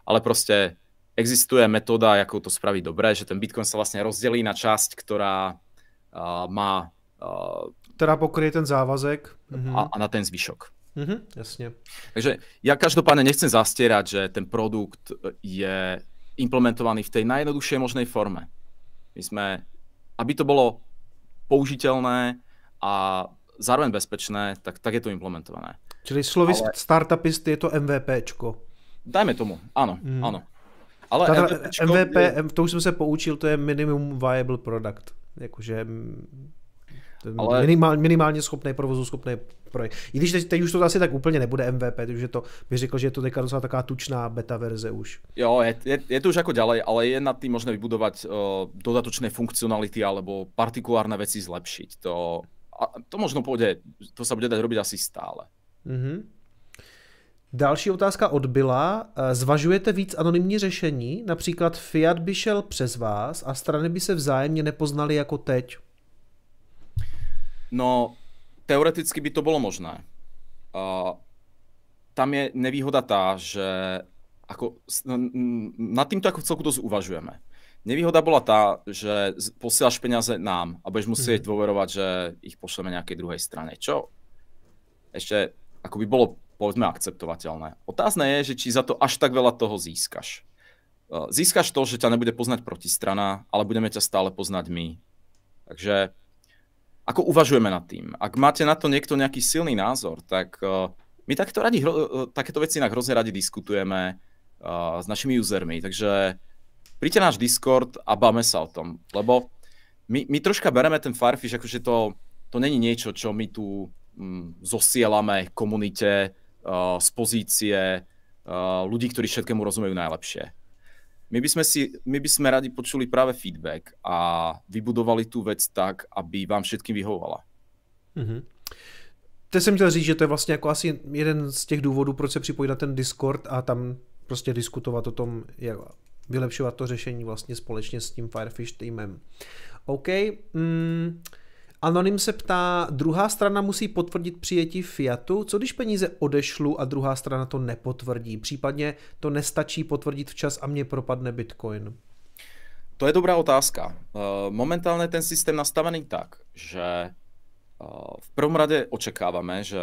ale prostě existuje metoda, jakou to spraví dobré, že ten Bitcoin se vlastně rozdělí na část, která uh, má... Uh, která pokryje ten závazek. A, a na ten zvyšok. Mm-hmm, jasně. Takže ja každopádne nechcem zastierať, že ten produkt je implementovaný v tej najjednoduchšej možnej forme. My sme, aby to bolo použiteľné a zároveň bezpečné, tak, tak je to implementované. Čili slovy Ale... startupisty je to MVPčko. Dajme tomu, áno, mm. áno. Ale Tato MVPčko... MVP, to už jsem se poučil, to je minimum viable product. Jakože mm, ale... minimál, minimálně schopný provozu, schopný projekt. I když teď, teď už to asi tak úplně nebude MVP, takže to bych řekl, že je to teďka docela taká tučná beta verze už. Jo, je, je, je to už jako ďalej, ale je nad tým možné vybudovat uh, dodatočné funkcionality alebo partikulárné věci zlepšit. To, a to možno půjde, to se bude dať robiť asi stále. Mm -hmm. Další otázka odbyla. Eh, zvažujete víc anonymní řešení? Například Fiat by šel přes vás a strany by se vzájemně nepoznaly jako teď. No, teoreticky by to bylo možné. Uh, tam je nevýhoda ta, že ako, nad týmto ako celku to uvažujeme. Nevýhoda byla ta, že posíláš peniaze nám a budeš muset mm. dôverovať, že ich pošleme nějaké druhé straně. Čo Ještě, ako by bylo povedzme akceptovateľné. Otázne je, že či za to až tak veľa toho získaš. E, získaš to, že ťa nebude poznať protistrana, ale budeme ťa stále poznať my. Takže ako uvažujeme nad tým? Ak máte na to niekto nejaký silný názor, tak e, my takto radi, e, takéto veci inak hrozne radi diskutujeme s našimi usermi, takže príďte náš Discord a báme sa o tom, lebo my, my troška bereme ten Firefish, akože to, to není niečo, čo my tu mm, zosielame komunite, Eh, z pozície eh, lidí, ľudí, ktorí všetkému rozumejú najlepšie. My by, sme si, my by sme radi počuli práve feedback a vybudovali tu vec tak, aby vám všetkým vyhovovala. Mm-hmm. To jsem chtěl říct, že to je vlastně jako asi jeden z těch důvodů, proč se připojit na ten Discord a tam prostě diskutovat o tom, jak vylepšovat to řešení vlastně společně s tím Firefish týmem. OK. Mm. Anonym se ptá, druhá strana musí potvrdit přijetí Fiatu, co když peníze odešlu a druhá strana to nepotvrdí, případně to nestačí potvrdit včas a mě propadne Bitcoin? To je dobrá otázka. Eh, momentálně ten systém nastavený tak, že eh, v prvom rade očekáváme, že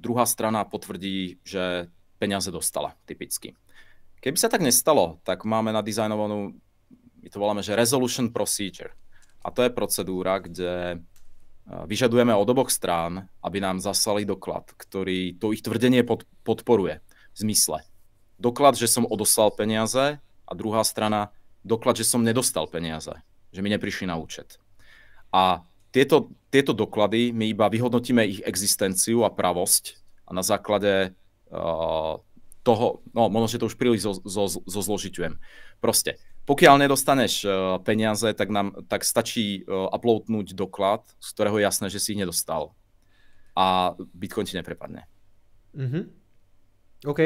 druhá strana potvrdí, že peníze dostala typicky. Keby se tak nestalo, tak máme nadizajnovanou, my to voláme, že resolution procedure. A to je procedúra, kde eh, vyžadujeme od oboch strán, aby nám zaslali doklad, ktorý to ich tvrdenie pod, podporuje v zmysle. Doklad, že som odoslal peniaze a druhá strana doklad, že som nedostal peniaze, že mi neprišli na účet. A tieto, tieto doklady, my iba vyhodnotíme ich existenciu a pravosť a na základe uh, toho, no možno, že to už príliš zo, zo, zo zložitujem. Proste, Pokiaľ nedostaneš eh, peniaze, tak, nám, tak stačí eh, uploadnúť doklad, z ktorého je jasné, že si ich nedostal. A Bitcoin ti neprepadne. Mhm. OK.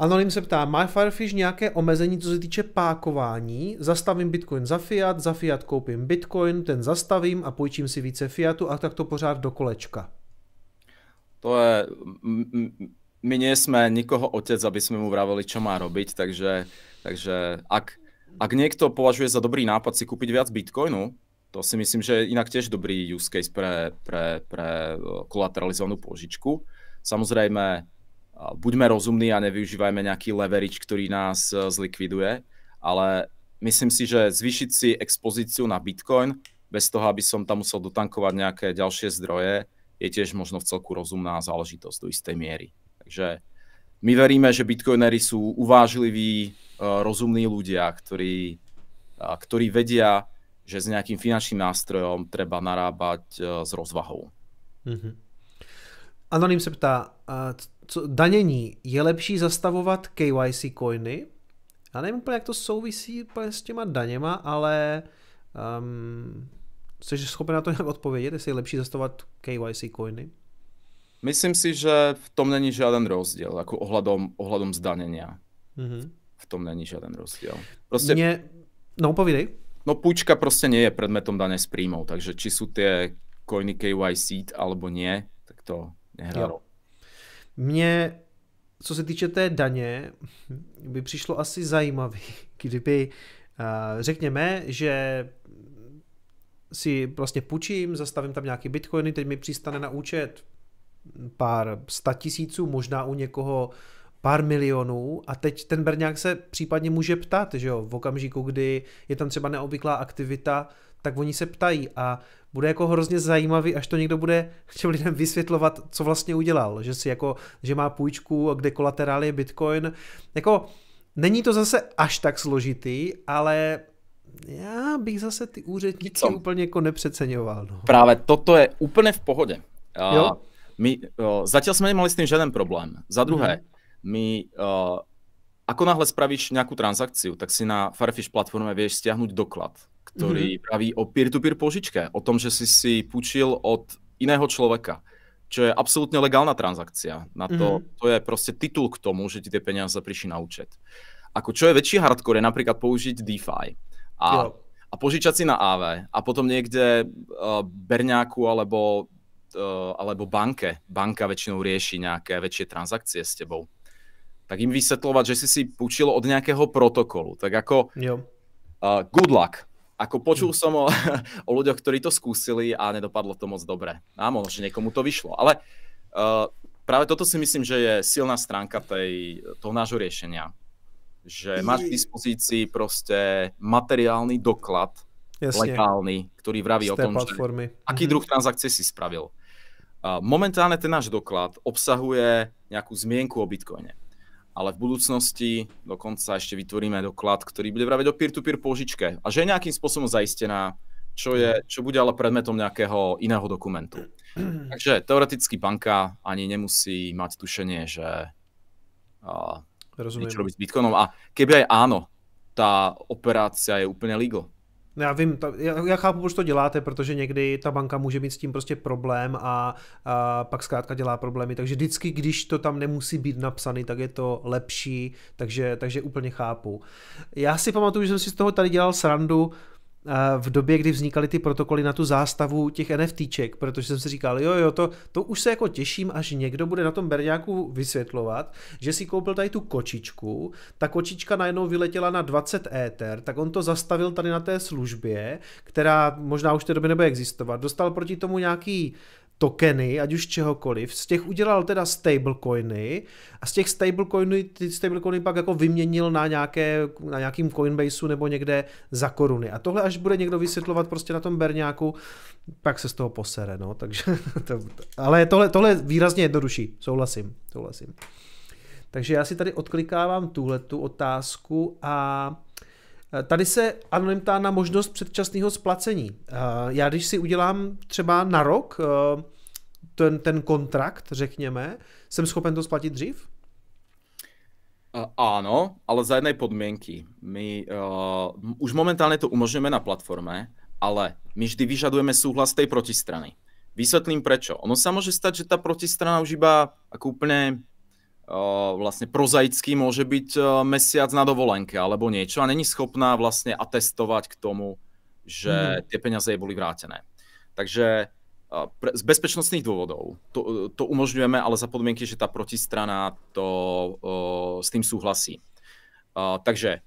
Anonym se ptá, má Firefish nějaké omezení, co se týče pákování? Zastavím Bitcoin za fiat, za fiat koupím Bitcoin, ten zastavím a půjčím si více fiatu a tak to pořád do kolečka. To je, my nejsme nikoho otec, aby jsme mu vraveli, co má robiť, takže takže ak, ak niekto považuje za dobrý nápad si kúpiť viac bitcoinu, to si myslím, že je inak tiež dobrý use case pre, pre, pre eh, kolateralizovanú požičku. Samozrejme, eh, buďme rozumní a nevyužívajme nejaký leverage, ktorý nás eh, zlikviduje, ale myslím si, že zvýšiť si expozíciu na Bitcoin bez toho, aby som tam musel dotankovať nejaké ďalšie zdroje, je tiež možno v celku rozumná záležitosť do istej miery. Takže my veríme, že bitcoinery sú uvážliví, Eh, rozumní ľudia, ktorí, eh, ktorí vedia, že s nejakým finančným nástrojom treba narábať eh, s rozvahou. Mm-hmm. Anonym se ptá, co, danění, je lepší zastavovat KYC coiny? Já nevím úplně, jak to souvisí s těma daněma, ale um, jsi schopen na to nějak odpovědět, jestli je lepší zastavovat KYC coiny? Myslím si, že v tom není žádný rozdíl, jako ohledom, ohľadom zdanenia. Mm-hmm v tom není žiaden rozdiel. Prostě... Mě... No, povídej. No půjčka prostě nie je predmetom dané s príjmou, takže či sú tie coiny KYC alebo nie, tak to nehrá. Mně, co se týče té daně, by přišlo asi zajímavý, <laughs> kdyby, eh, řekněme, že si vlastně půjčím, zastavím tam nějaký bitcoiny, teď mi přistane na účet pár sta tisíců, možná u někoho pár milionů a teď ten Berňák se případně může ptát, že jo, v okamžiku, kdy je tam třeba neobvyklá aktivita, tak oni se ptají a bude jako hrozně zajímavý, až to někdo bude těm lidem vysvětlovat, co vlastně udělal, že si jako, že má půjčku, kde kolaterál je Bitcoin, jako není to zase až tak složitý, ale já bych zase ty úředníky úplně jako nepřeceňoval. No. Právě toto je úplně v pohodě. Jo? My, o, zatím jsme nemali s tím žádný problém. Za druhé, hmm my uh, eh, ako náhle spravíš nějakou transakciu, tak si na Farfish platforme vieš stiahnuť doklad, který mm-hmm. praví o peer-to-peer požičke, o tom, že si si půjčil od iného člověka, čo je absolutně legálna transakcia. Na to, mm-hmm. to je prostě titul k tomu, že ti ty peníze přišli na účet. Ako čo je väčší hardcore, je napríklad použiť DeFi. A a požičať si na AV a potom niekde uh, Berňáku alebo, uh, alebo banke. Banka väčšinou rieši nejaké väčšie transakcie s tebou tak jim vysvetľovať, že si si půjčil od nějakého protokolu. Tak jako jo. Uh, good luck. Ako počul hmm. som o, <laughs> o ľuďoch, ktorí to skúsili a nedopadlo to moc dobre. Áno, že někomu to vyšlo. Ale uh, práve toto si myslím, že je silná stránka tej, toho nášho riešenia. Že máš k dispozícii prostě materiálny doklad, Jasně. legálny, ktorý vraví o tom, platformy. že aký mm-hmm. druh transakcie si spravil. Momentálně ten náš doklad obsahuje nějakou zmienku o Bitcoine ale v budoucnosti dokonce ještě vytvoríme doklad, který bude právě do peer-to-peer -peer požičke a že je nějakým způsobem zajistěná, čo, je, čo bude ale predmetom nějakého jiného dokumentu. <clears throat> Takže teoreticky banka ani nemusí mít tušení, že uh, něco robí s Bitcoinem. A keby je ano, ta operácia je úplně legal. No já vím, ta, já, já chápu, proč to děláte, protože někdy ta banka může mít s tím prostě problém a, a pak zkrátka dělá problémy. Takže vždycky, když to tam nemusí být napsaný, tak je to lepší, takže, takže úplně chápu. Já si pamatuju, že jsem si z toho tady dělal srandu, v době, kdy vznikaly ty protokoly na tu zástavu těch NFTček, protože jsem si říkal, jo, jo, to, to už se jako těším, až někdo bude na tom berňáku vysvětlovat, že si koupil tady tu kočičku, ta kočička najednou vyletěla na 20 éter, tak on to zastavil tady na té službě, která možná už v té době nebude existovat, dostal proti tomu nějaký tokeny, ať už čehokoliv, z těch udělal teda stablecoiny a z těch stablecoinů ty stablecoiny pak jako vyměnil na, nějaké, na nějakým Coinbaseu nebo někde za koruny. A tohle až bude někdo vysvětlovat prostě na tom berňáku, pak se z toho posere, no, takže <laughs> to, ale tohle, tohle je výrazně jednodušší, souhlasím, souhlasím. Takže já si tady odklikávám tuhle tu otázku a Eh, tady se anonimtá na možnost předčasného splacení. Eh, já když si udělám třeba na rok eh, ten, ten kontrakt, řekněme, jsem schopen to splatit dřív? Ano, ale za jedné podmínky. My uh, už momentálně to umožňujeme na platforme, ale my vždy vyžadujeme souhlas té protistrany. Vysvětlím proč? Ono se může stát, že ta protistrana už iba ako Eh, vlastne prozaicky môže byť eh, mesiac na dovolenke alebo niečo a není schopná vlastne atestovať k tomu, že mm. tie peniaze jej boli vrátené. Takže eh, z bezpečnostných dôvodov to, to umožňujeme, ale za podmienky, že ta protistrana to uh, s tým súhlasí. Uh, takže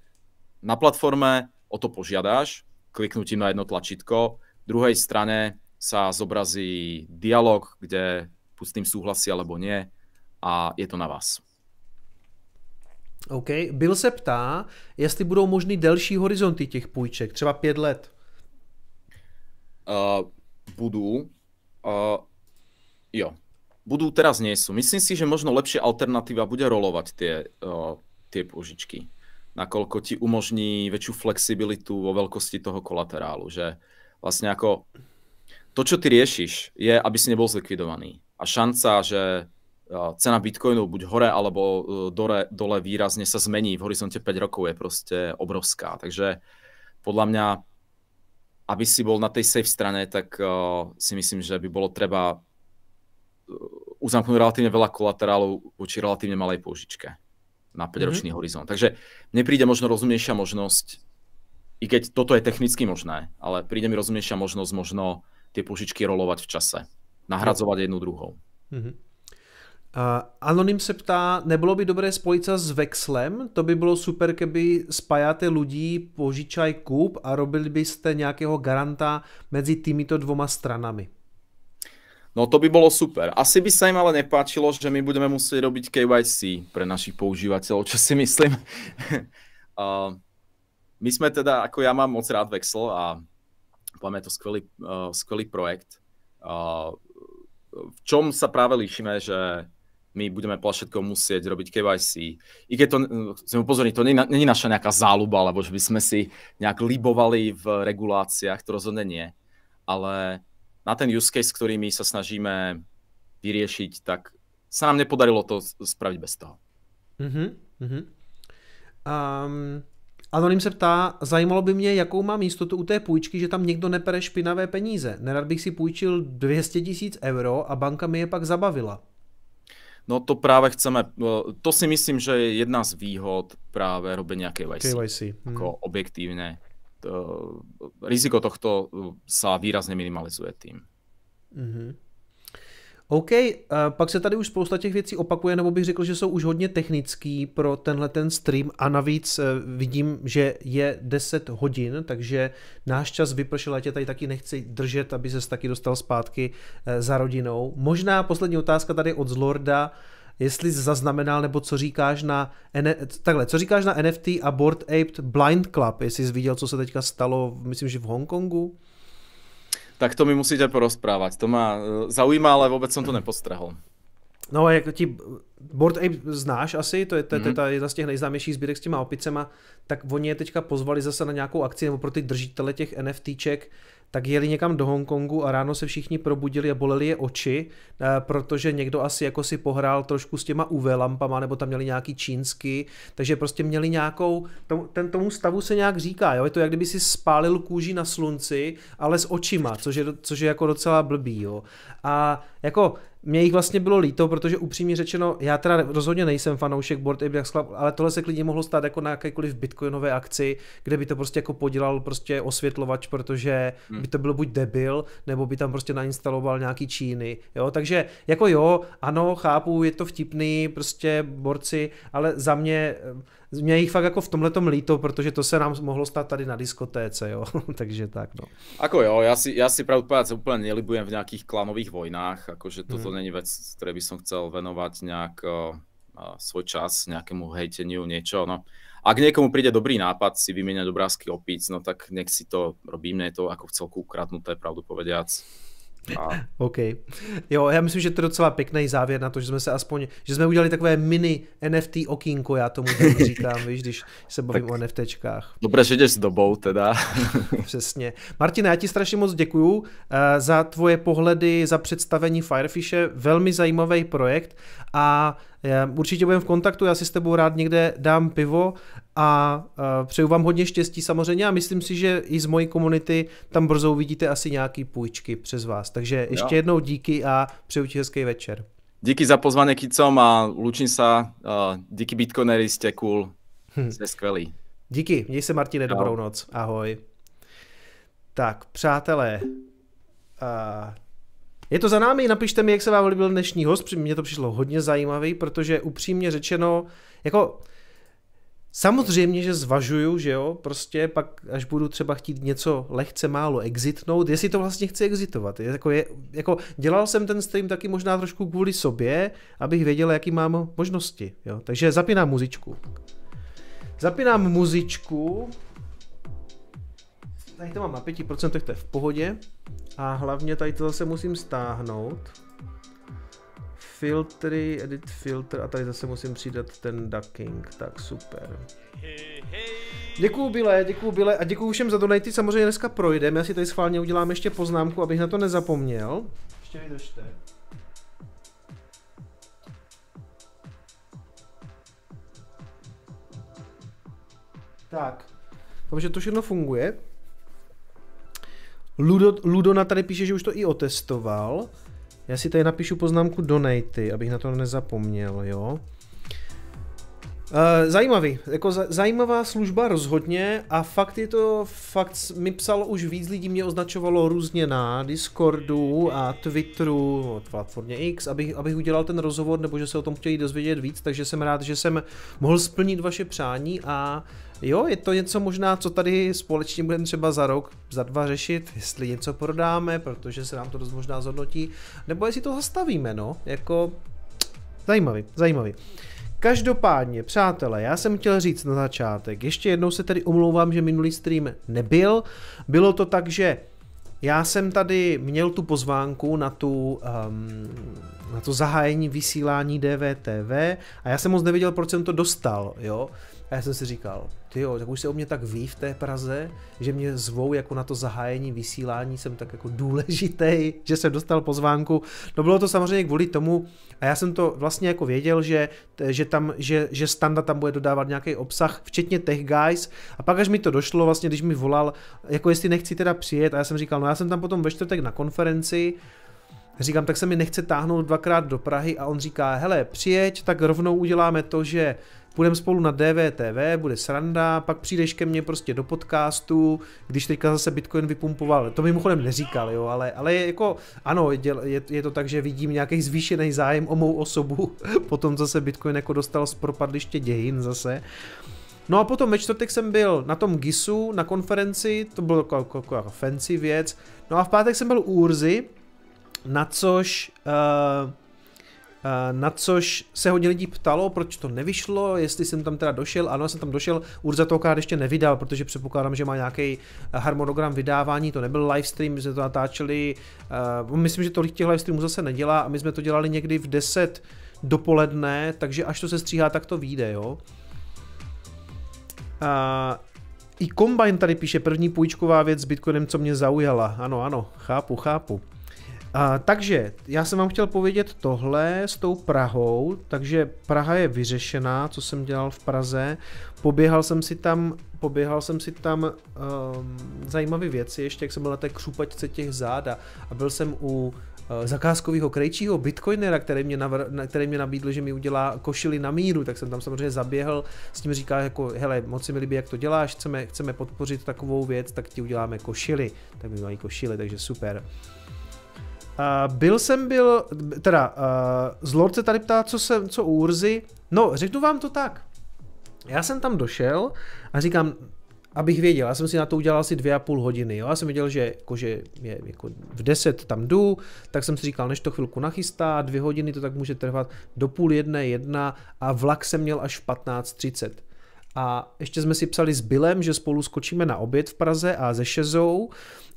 na platforme o to požiadaš, kliknutím na jedno tlačítko, druhej strane sa zobrazí dialog, kde s tým súhlasí alebo nie, a je to na vás. OK. byl se ptá, jestli budou možný delší horizonty těch půjček, třeba pět let. Uh, eh, budu. Uh, eh, jo. Budu, teraz nie sú. Myslím si, že možno lepšia alternatíva bude rolovať tie, uh, tie pôžičky. Nakoľko ti umožní väčšiu flexibilitu vo veľkosti toho kolaterálu. Že vlastne ako to, čo ty riešiš, je, aby si nebol zlikvidovaný. A šanca, že cena Bitcoinu buď hore alebo e, dole, dole výrazne sa zmení v horizonte 5 rokov je proste obrovská. Takže podľa mňa, aby si bol na tej safe strane, tak e, si myslím, že by bolo treba e, uzamknúť relatívne veľa kolaterálu voči relatívne malej použičke na 5-ročný mhm. mm -hmm. horizont. Takže mne príde možno rozumnejšia možnosť, i keď toto je technicky možné, ale príde mi rozumnejšia možnosť možno tie pôžičky rolovať v čase, nahradzovať jednu druhou. Mm -hmm. Eh, Anonym se ptá, nebylo by dobré spojit se s Vexlem? To by bylo super, keby spajáte lidí, požičaj kup a robili byste nějakého garanta mezi týmito dvoma stranami. No to by bylo super. Asi by se jim ale nepáčilo, že my budeme muset robiť KYC pro našich používatelů, co si myslím. uh, <laughs> my jsme teda, jako já mám moc rád Vexl a máme to skvělý uh, projekt. Uh, v čom sa práve líšime, že my budeme po všetko musieť robiť KYC. I keď to, eh, chcem upozorniť, to není naša nejaká záľuba, alebo že by sme si nejak libovali v reguláciách, to rozhodne nie. Ale na ten use case, ktorý my sa snažíme vyriešiť, tak sa nám nepodarilo to spraviť bez toho. Mm-hmm. Mm-hmm. Um, Anonym se ptá, zajímalo by mě, jakou mám jistotu u té půjčky, že tam někdo nepere špinavé peníze. Nerad bych si půjčil 200 tisíc euro a banka mi je pak zabavila. No to práve chceme, eh, to si myslím, že je jedna z výhod práve robenia KYC. KYC. Hmm. Ako objektívne. To, riziko tohto eh, sa výrazne minimalizuje tým. Mm-hmm. OK, eh, pak se tady už spousta těch věcí opakuje, nebo bych řekl, že jsou už hodně technický pro tenhle ten stream a navíc eh, vidím, že je 10 hodin, takže náš čas vypršel, tě tady taky nechci držet, aby ses taky dostal zpátky eh, za rodinou. Možná poslední otázka tady od Zlorda, jestli jsi zaznamenal, nebo co říkáš na, takhle, co říkáš na NFT a Board Ape Blind Club, jestli jsi viděl, co se teďka stalo, myslím, že v Hongkongu? tak to mi musíte porozprávať. To má eh, zaujíma, ale vůbec jsem to nepostrahol. No a jak ti Board Ape znáš asi, to je, to, to je mhm. ta jedna z těch nejznámějších sbírek s těma opicema, tak oni je teďka pozvali zase na nějakou akci, nebo pro ty držitele těch NFTček, tak jeli někam do Hongkongu a ráno se všichni probudili a boleli je oči, eh, protože někdo asi jako si pohrál trošku s těma UV lampama, nebo tam měli nějaký čínsky, takže prostě měli nějakou, ten, tomu stavu se nějak říká, jo? je to jak kdyby si spálil kůži na slunci, ale s očima, což je, což je jako docela blbý. Jo? A jako mě jich vlastně bylo líto, protože upřímně řečeno, já teda rozhodně nejsem fanoušek Board Ape Club, ale tohle se klidně mohlo stát jako na jakékoliv bitcoinové akci, kde by to prostě jako podělal prostě osvětlovač, protože hmm by to bylo buď debil, nebo by tam prostě nainstaloval nějaký Číny. Jo? Takže jako jo, ano, chápu, je to vtipný, prostě borci, ale za mě, eh, mě jich fakt jako v tomhle tom líto, protože to se nám mohlo stát tady na diskotéce, jo. <laughs> Takže tak, no. Ako jo, já si, já si pravdu povedať, úplně nelibujem v nějakých klanových vojnách, jakože toto hmm. není věc, které by som chcel venovat nějak uh svoj čas nejakému hejteniu, niečo. No. Ak niekomu príde dobrý nápad si vymieňať obrázky opíc, no tak nech si to robí, mne je to ako v celku ukradnuté, pravdu povediac. A... <laughs> OK. Jo, já myslím, že to je docela pěkný závěr na to, že jsme se aspoň, že jsme udělali takové mini NFT okýnko, já tomu <laughs> říkám, víš, když se bavím tak o NFTčkách. Dobré, že jdeš s dobou teda. <laughs> Přesně. Martina, já ti strašně moc děkuju eh, za tvoje pohledy, za představení Firefishe, velmi zajímavý projekt a eh, Určitě budem v kontaktu, já si s tebou rád někde dám pivo a e, přeju vám hodně štěstí samozřejmě a myslím si, že i z mojí komunity tam brzo uvidíte asi nějaký půjčky přes vás. Takže ještě jo. jednou díky a přeju ti hezký večer. Díky za pozvání Kicom a lučím se. E, díky Bitcoinery, jste cool. Hm. Jste skvělí. Díky, měj se Martine, dobrou noc. Ahoj. Tak, přátelé, a je to za námi, napište mi, jak se vám líbil dnešní host, mně to přišlo hodně zajímavý, protože upřímně řečeno, jako Samozřejmě, že zvažuju, že jo, prostě pak, až budu třeba chtít něco lehce málo exitnout, jestli to vlastně chci exitovat. Je, jako, je, jako, dělal jsem ten stream taky možná trošku kvůli sobě, abych věděl, jaký mám možnosti. Jo. Takže zapínám muzičku. Zapínám muzičku. Tady to mám na 5%, to je v pohodě. A hlavně tady to zase musím stáhnout filtry, edit filter a tady zase musím přidat ten ducking, tak super. Děkuju Bile, děkuju Bile a děkuju všem za donaty, samozřejmě dneska projdeme, já si tady schválně udělám ještě poznámku, abych na to nezapomněl. Ještě vydržte. došte. Tak. Takže to všechno funguje. Ludo, Ludona tady píše, že už to i otestoval. Já si tady napíšu poznámku donaty, abych na to nezapomněl, jo. Uh, zajímavý, jako zajímavá služba rozhodně a fakt je to, fakt mi psalo už víc lidí, mě označovalo různě na Discordu a Twitteru, no, platformě X, abych, abych udělal ten rozhovor nebo že se o tom chtějí dozvědět víc, takže jsem rád, že jsem mohl splnit vaše přání a uh, Jo, je to něco možná, co tady společně budeme třeba za rok, za dva řešit, jestli něco prodáme, protože se nám to dost možná zhodnotí, nebo jestli to zastavíme, no, jako zajímavý, zajímavý. Každopádně, přátelé, já jsem chtěl říct na začátek, ještě jednou se tady omlouvám, že minulý stream nebyl. Bylo to tak, že já jsem tady měl tu pozvánku na, tu, um, na to zahájení vysílání DVTV a já jsem moc nevěděl, proč jsem to dostal, jo. A já jsem si říkal, ty jo, tak už se o mě tak ví v té Praze, že mě zvou jako na to zahájení vysílání, jsem tak jako důležitý, <laughs> že jsem dostal pozvánku. No bylo to samozřejmě kvůli tomu, a já jsem to vlastně jako věděl, že, že, tam, že, že Standa tam bude dodávat nějaký obsah, včetně Tech Guys. A pak až mi to došlo, vlastně když mi volal, jako jestli nechci teda přijet, a já jsem říkal, no já jsem tam potom ve čtvrtek na konferenci, Říkám, tak se mi nechce táhnout dvakrát do Prahy a on říká, hele, přijeď, tak rovnou uděláme to, že půjdeme spolu na DVTV, bude sranda, pak přijdeš ke mně prostě do podcastu, když teďka zase Bitcoin vypumpoval, to mimochodem neříkal, jo, ale, ale jako, ano, je, je, to tak, že vidím nějaký zvýšený zájem o mou osobu, <laughs> potom zase Bitcoin jako dostal z propadliště dějin zase. No a potom ve čtvrtek jsem byl na tom GISu, na konferenci, to bylo jako, jako, jako fancy věc. No a v pátek jsem byl u Urzy, na což uh, Eh, na což se hodně lidí ptalo, proč to nevyšlo, jestli jsem tam teda došel. Ano, jsem tam došel, Urza to okrát ještě nevydal, protože předpokládám, že má nějaký eh, harmonogram vydávání, to nebyl livestream, že to natáčeli. Eh, myslím, že tolik těch livestreamů zase nedělá a my jsme to dělali někdy v 10 dopoledne, takže až to se stříhá, tak to vyjde, jo. A i Combine tady píše první půjčková věc s Bitcoinem, co mě zaujala. Ano, ano, chápu, chápu. A, takže já jsem vám chtěl povědět tohle s tou Prahou, takže Praha je vyřešená, co jsem dělal v Praze. Poběhal jsem si tam, poběhal jsem si tam um, ehm, zajímavé věci, ještě jak jsem byl na té křupačce těch záda a byl jsem u eh, zakázkového krejčího bitcoinera, který mě, navr- který mě nabídl, že mi udělá košili na míru, tak jsem tam samozřejmě zaběhl, s tím říká jako, hele, moc si mi líbí, jak to děláš, chceme, chceme podpořit takovou věc, tak ti uděláme košily, tak mi mají košily, takže super. Uh, byl jsem byl, teda uh, Zlord se tady ptá, co jsem, co u Urzy. No, řeknu vám to tak. Já jsem tam došel a říkám, abych věděl, já jsem si na to udělal asi dvě a půl hodiny, jo? já jsem věděl, že, jako, že je, jako v deset tam jdu, tak jsem si říkal, než to chvilku nachystá, dvě hodiny to tak může trvat, do půl jedné, jedna a vlak jsem měl až v 15.30. A ještě jsme si psali s Bilem, že spolu skočíme na oběd v Praze a ze Šezou.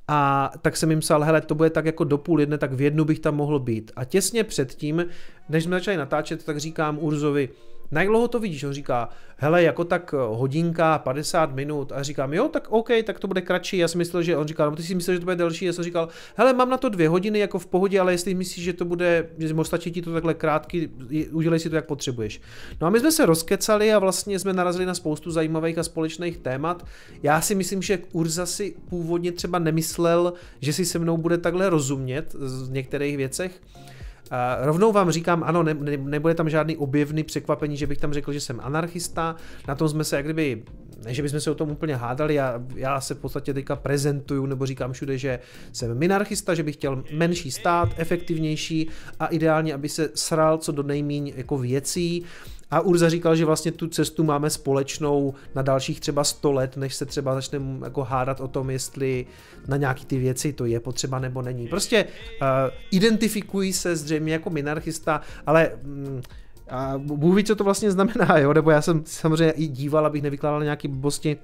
A tak jsem jim psal, hele, to bude tak jako do půl jedne, tak v jednu bych tam mohl být. A těsně předtím, než jsme začali natáčet, tak říkám Urzovi, jak dlouho to vidíš? On říká, hele, jako tak eh, hodinka, 50 minut. A říkám, jo, tak OK, tak to bude kratší. Já jsem myslel, že on říkal, no ty si myslel, že to bude delší. Já jsem říkal, hele, mám na to dvě hodiny jako v pohodě, ale jestli myslíš, že to bude, že stačí ti to takhle krátký, udělej si to, jak potřebuješ. No a my jsme se rozkecali a vlastně jsme narazili na spoustu zajímavých a společných témat. Já si myslím, že Urza si původně třeba nemyslel, že si se mnou bude takhle rozumět v některých věcech rovnou vám říkám, ano, ne, ne, nebude tam žádný objevný překvapení, že bych tam řekl, že jsem anarchista. Na tom jsme se, jak kdyby, ne, že bychom se o tom úplně hádali, já, já se v podstatě teďka prezentuju nebo říkám všude, že jsem minarchista, že bych chtěl menší stát, efektivnější a ideálně, aby se sral co do nejmíň jako věcí. Uh, a Urza říkal, že vlastně tu cestu máme společnou na dalších třeba 100 let, než se třeba začneme mm, jako hádat o tom, jestli na nějaký ty věci to je potřeba nebo není. Prostě uh, eh, identifikují se zřejmě jako minarchista, ale... Mm, a Bůh ví, co to vlastně znamená, jo, nebo já jsem samozřejmě i díval, abych nevykládal nějaké bosti.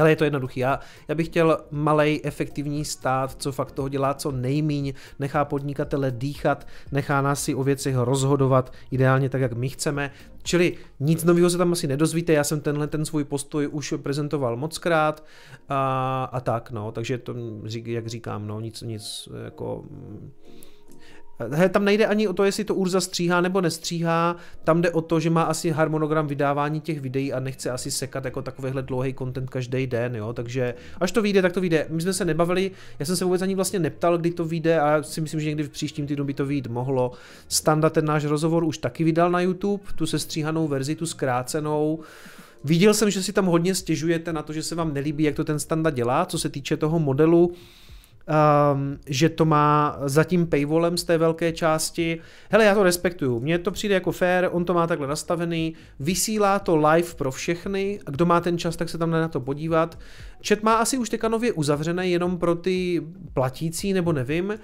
Ale je to jednoduchý. Já, já bych chtěl malý efektivní stát, co fakt toho dělá co nejmíň, nechá podnikatele dýchat, nechá nás si o věcech rozhodovat ideálně tak, jak my chceme. Čili nic nového se tam asi nedozvíte, já jsem tenhle ten svůj postoj už prezentoval mockrát a, a tak, no, takže to, jak říkám, no, nic, nic jako He, tam nejde ani o to, jestli to Urza stříhá nebo nestříhá, tam jde o to, že má asi harmonogram vydávání těch videí a nechce asi sekat jako takovýhle dlouhý content každý den, jo, takže až to vyjde, tak to vyjde. My jsme se nebavili, já jsem se vůbec ani vlastně neptal, kdy to vyjde a já si myslím, že někdy v příštím týdnu by to vyjít mohlo. Standa ten náš rozhovor už taky vydal na YouTube, tu se stříhanou verzi, tu zkrácenou. Viděl jsem, že si tam hodně stěžujete na to, že se vám nelíbí, jak to ten Standa dělá, co se týče toho modelu um, že to má zatím paywallem z té velké části. Hele, já to respektuju, mně to přijde jako fair, on to má takhle nastavený, vysílá to live pro všechny, kdo má ten čas, tak se tam na to podívat. Chat má asi už teďka nově uzavřené jenom pro ty platící, nebo nevím,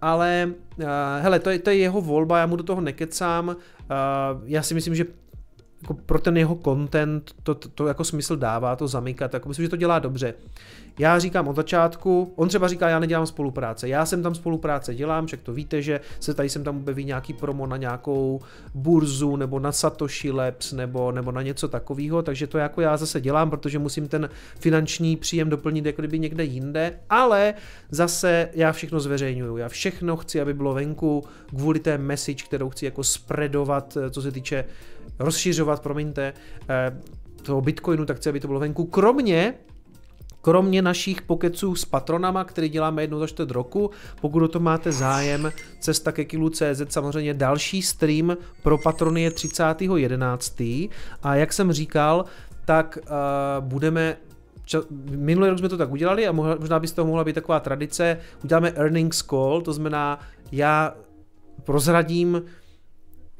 ale uh, hele, to je, to je jeho volba, já mu do toho nekecám, uh, já si myslím, že jako pro ten jeho content to, to, to jako smysl dává, to zamykat, jako myslím, že to dělá dobře. Já říkám od začátku, on třeba říká, já nedělám spolupráce, já jsem tam spolupráce dělám, však to víte, že se tady sem tam objeví nějaký promo na nějakou burzu, nebo na Satoshi Labs, nebo, nebo na něco takového, takže to jako já zase dělám, protože musím ten finanční příjem doplnit jako kdyby někde jinde, ale zase já všechno zveřejňuju, já všechno chci, aby bylo venku kvůli té message, kterou chci jako spredovat, eh, co se týče rozšiřovat, promiňte, eh, toho Bitcoinu, tak chci, aby to bylo venku. Kromě kromě našich pokeců s patronama, který děláme jednou za čtvrt roku. Pokud o to máte zájem, cesta ke kilu.cz samozřejmě další stream pro patrony je 30.11. A jak jsem říkal, tak uh, budeme Ča- minulý rok jsme to tak udělali a mohla, možná by z toho mohla být taková tradice, uděláme earnings call, to znamená, já prozradím,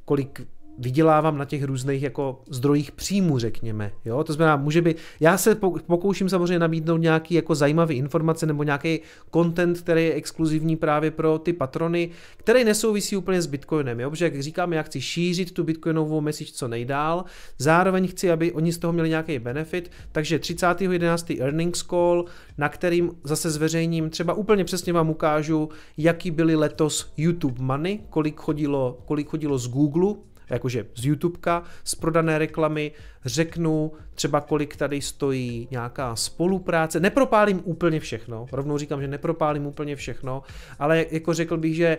kolik vydělávám na těch různých jako zdrojích příjmu, řekněme. Jo? To znamená, může být. já se pokouším samozřejmě nabídnout nějaký jako zajímavý informace nebo nějaký content, který je exkluzivní právě pro ty patrony, který nesouvisí úplně s Bitcoinem. Jo? Protože jak říkám, já chci šířit tu Bitcoinovou message co nejdál, zároveň chci, aby oni z toho měli nějaký benefit, takže 30.11. earnings call, na kterým zase zveřejním, třeba úplně přesně vám ukážu, jaký byly letos YouTube money, kolik chodilo, kolik chodilo z Google, jakože z YouTubeka, z prodané reklamy, řeknu třeba kolik tady stojí nějaká spolupráce, nepropálím úplně všechno, rovnou říkám, že nepropálím úplně všechno, ale jako řekl bych, že eh,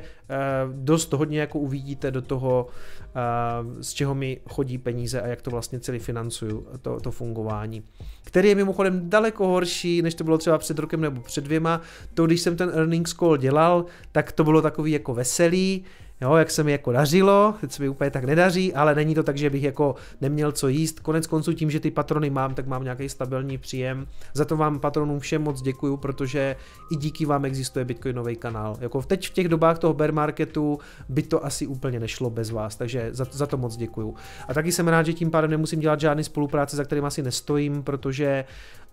dost hodně jako uvidíte do toho, eh, z čeho mi chodí peníze a jak to vlastně celý financuju, to, to fungování. Který je mimochodem daleko horší, než to bylo třeba před rokem nebo před dvěma, to když jsem ten earnings call dělal, tak to bylo takový jako veselý, Jo, jak se mi jako dařilo, teď se mi úplně tak nedaří, ale není to tak, že bych jako neměl co jíst. Konec konců tím, že ty patrony mám, tak mám nějaký stabilní příjem. Za to vám patronům všem moc děkuju, protože i díky vám existuje Bitcoinový kanál. Jako teď v těch dobách toho bear marketu by to asi úplně nešlo bez vás, takže za, za to moc děkuju. A taky jsem rád, že tím pádem nemusím dělat žádný spolupráce, za kterým asi nestojím, protože